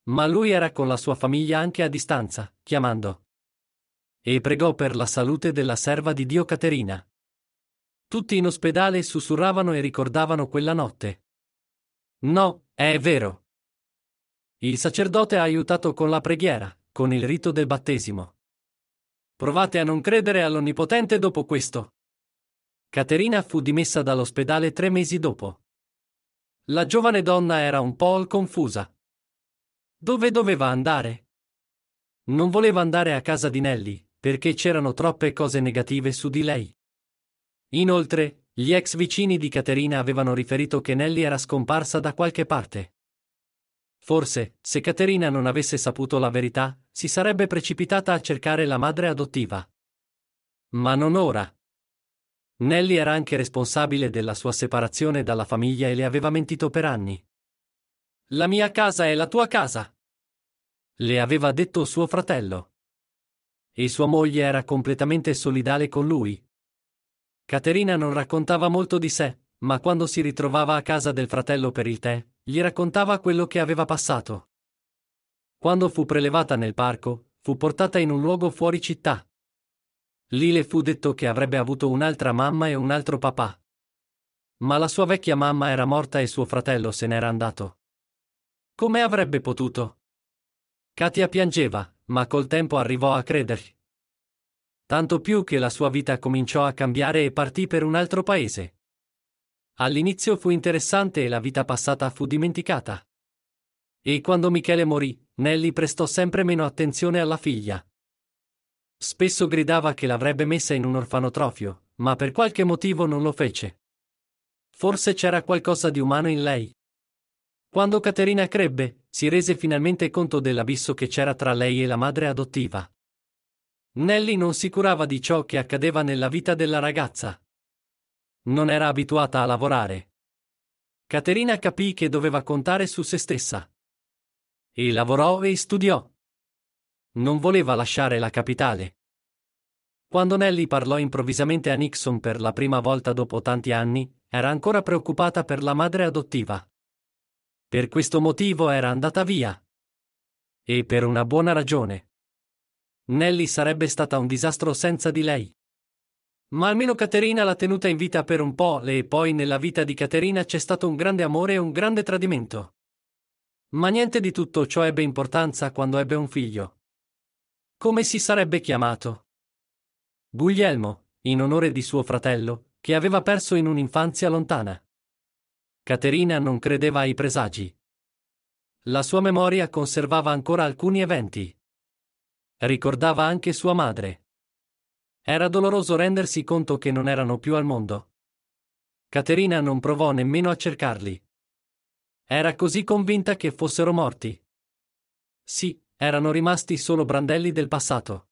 Ma lui era con la sua famiglia anche a distanza, chiamando. E pregò per la salute della serva di Dio Caterina. Tutti in ospedale sussurravano e ricordavano quella notte. No, è vero. Il sacerdote ha aiutato con la preghiera, con il rito del battesimo. Provate a non credere all'Onnipotente dopo questo. Caterina fu dimessa dall'ospedale tre mesi dopo. La giovane donna era un po' confusa. Dove doveva andare? Non voleva andare a casa di Nelly, perché c'erano troppe cose negative su di lei. Inoltre, gli ex vicini di Caterina avevano riferito che Nelly era scomparsa da qualche parte. Forse, se Caterina non avesse saputo la verità, si sarebbe precipitata a cercare la madre adottiva. Ma non ora. Nelly era anche responsabile della sua separazione dalla famiglia e le aveva mentito per anni. La mia casa è la tua casa, le aveva detto suo fratello. E sua moglie era completamente solidale con lui. Caterina non raccontava molto di sé, ma quando si ritrovava a casa del fratello per il tè, gli raccontava quello che aveva passato. Quando fu prelevata nel parco, fu portata in un luogo fuori città, Lì le fu detto che avrebbe avuto un'altra mamma e un altro papà. Ma la sua vecchia mamma era morta e suo fratello se n'era andato. Come avrebbe potuto? Katia piangeva, ma col tempo arrivò a crederci. Tanto più che la sua vita cominciò a cambiare e partì per un altro paese. All'inizio fu interessante e la vita passata fu dimenticata. E quando Michele morì, Nelly prestò sempre meno attenzione alla figlia, Spesso gridava che l'avrebbe messa in un orfanotrofio, ma per qualche motivo non lo fece. Forse c'era qualcosa di umano in lei. Quando Caterina crebbe, si rese finalmente conto dell'abisso che c'era tra lei e la madre adottiva. Nelly non si curava di ciò che accadeva nella vita della ragazza. Non era abituata a lavorare. Caterina capì che doveva contare su se stessa. E lavorò e studiò. Non voleva lasciare la capitale. Quando Nelly parlò improvvisamente a Nixon per la prima volta dopo tanti anni, era ancora preoccupata per la madre adottiva. Per questo motivo era andata via. E per una buona ragione. Nelly sarebbe stata un disastro senza di lei. Ma almeno Caterina l'ha tenuta in vita per un po' e poi nella vita di Caterina c'è stato un grande amore e un grande tradimento. Ma niente di tutto ciò ebbe importanza quando ebbe un figlio. Come si sarebbe chiamato? Guglielmo, in onore di suo fratello, che aveva perso in un'infanzia lontana. Caterina non credeva ai presagi. La sua memoria conservava ancora alcuni eventi. Ricordava anche sua madre. Era doloroso rendersi conto che non erano più al mondo. Caterina non provò nemmeno a cercarli. Era così convinta che fossero morti. Sì, erano rimasti solo brandelli del passato.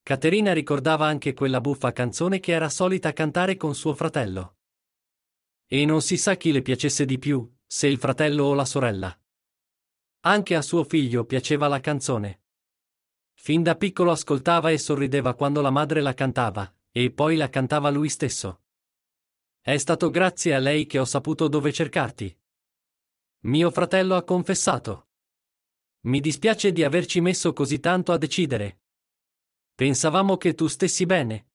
Caterina ricordava anche quella buffa canzone che era solita cantare con suo fratello. E non si sa chi le piacesse di più, se il fratello o la sorella. Anche a suo figlio piaceva la canzone. Fin da piccolo ascoltava e sorrideva quando la madre la cantava, e poi la cantava lui stesso. È stato grazie a lei che ho saputo dove cercarti. Mio fratello ha confessato. Mi dispiace di averci messo così tanto a decidere. Pensavamo che tu stessi bene.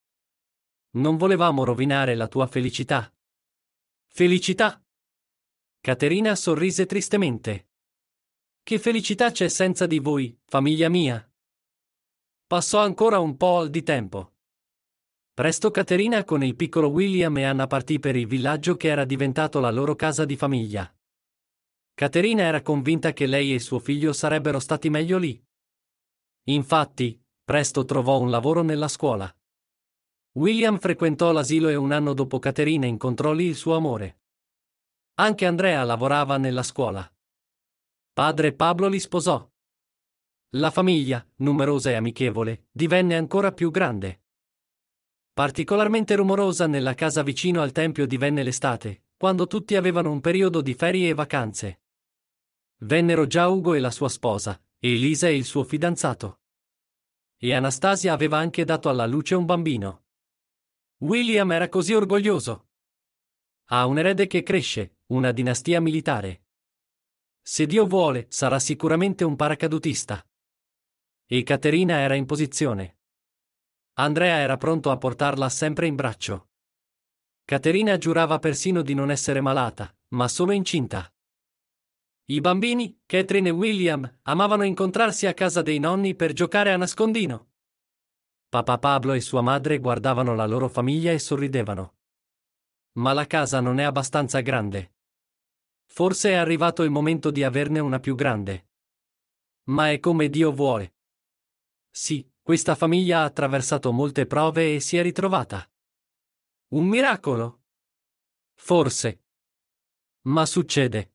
Non volevamo rovinare la tua felicità. Felicità? Caterina sorrise tristemente. Che felicità c'è senza di voi, famiglia mia? Passò ancora un po' di tempo. Presto Caterina con il piccolo William e Anna partì per il villaggio che era diventato la loro casa di famiglia. Caterina era convinta che lei e suo figlio sarebbero stati meglio lì. Infatti, presto trovò un lavoro nella scuola. William frequentò l'asilo e un anno dopo Caterina incontrò lì il suo amore. Anche Andrea lavorava nella scuola. Padre Pablo li sposò. La famiglia, numerosa e amichevole, divenne ancora più grande. Particolarmente rumorosa nella casa vicino al tempio divenne l'estate, quando tutti avevano un periodo di ferie e vacanze. Vennero già Ugo e la sua sposa, e Elisa e il suo fidanzato. E Anastasia aveva anche dato alla luce un bambino. William era così orgoglioso. Ha un erede che cresce, una dinastia militare. Se Dio vuole, sarà sicuramente un paracadutista. E Caterina era in posizione. Andrea era pronto a portarla sempre in braccio. Caterina giurava persino di non essere malata, ma solo incinta. I bambini, Catherine e William, amavano incontrarsi a casa dei nonni per giocare a nascondino. Papà Pablo e sua madre guardavano la loro famiglia e sorridevano. Ma la casa non è abbastanza grande. Forse è arrivato il momento di averne una più grande. Ma è come Dio vuole. Sì, questa famiglia ha attraversato molte prove e si è ritrovata. Un miracolo? Forse. Ma succede.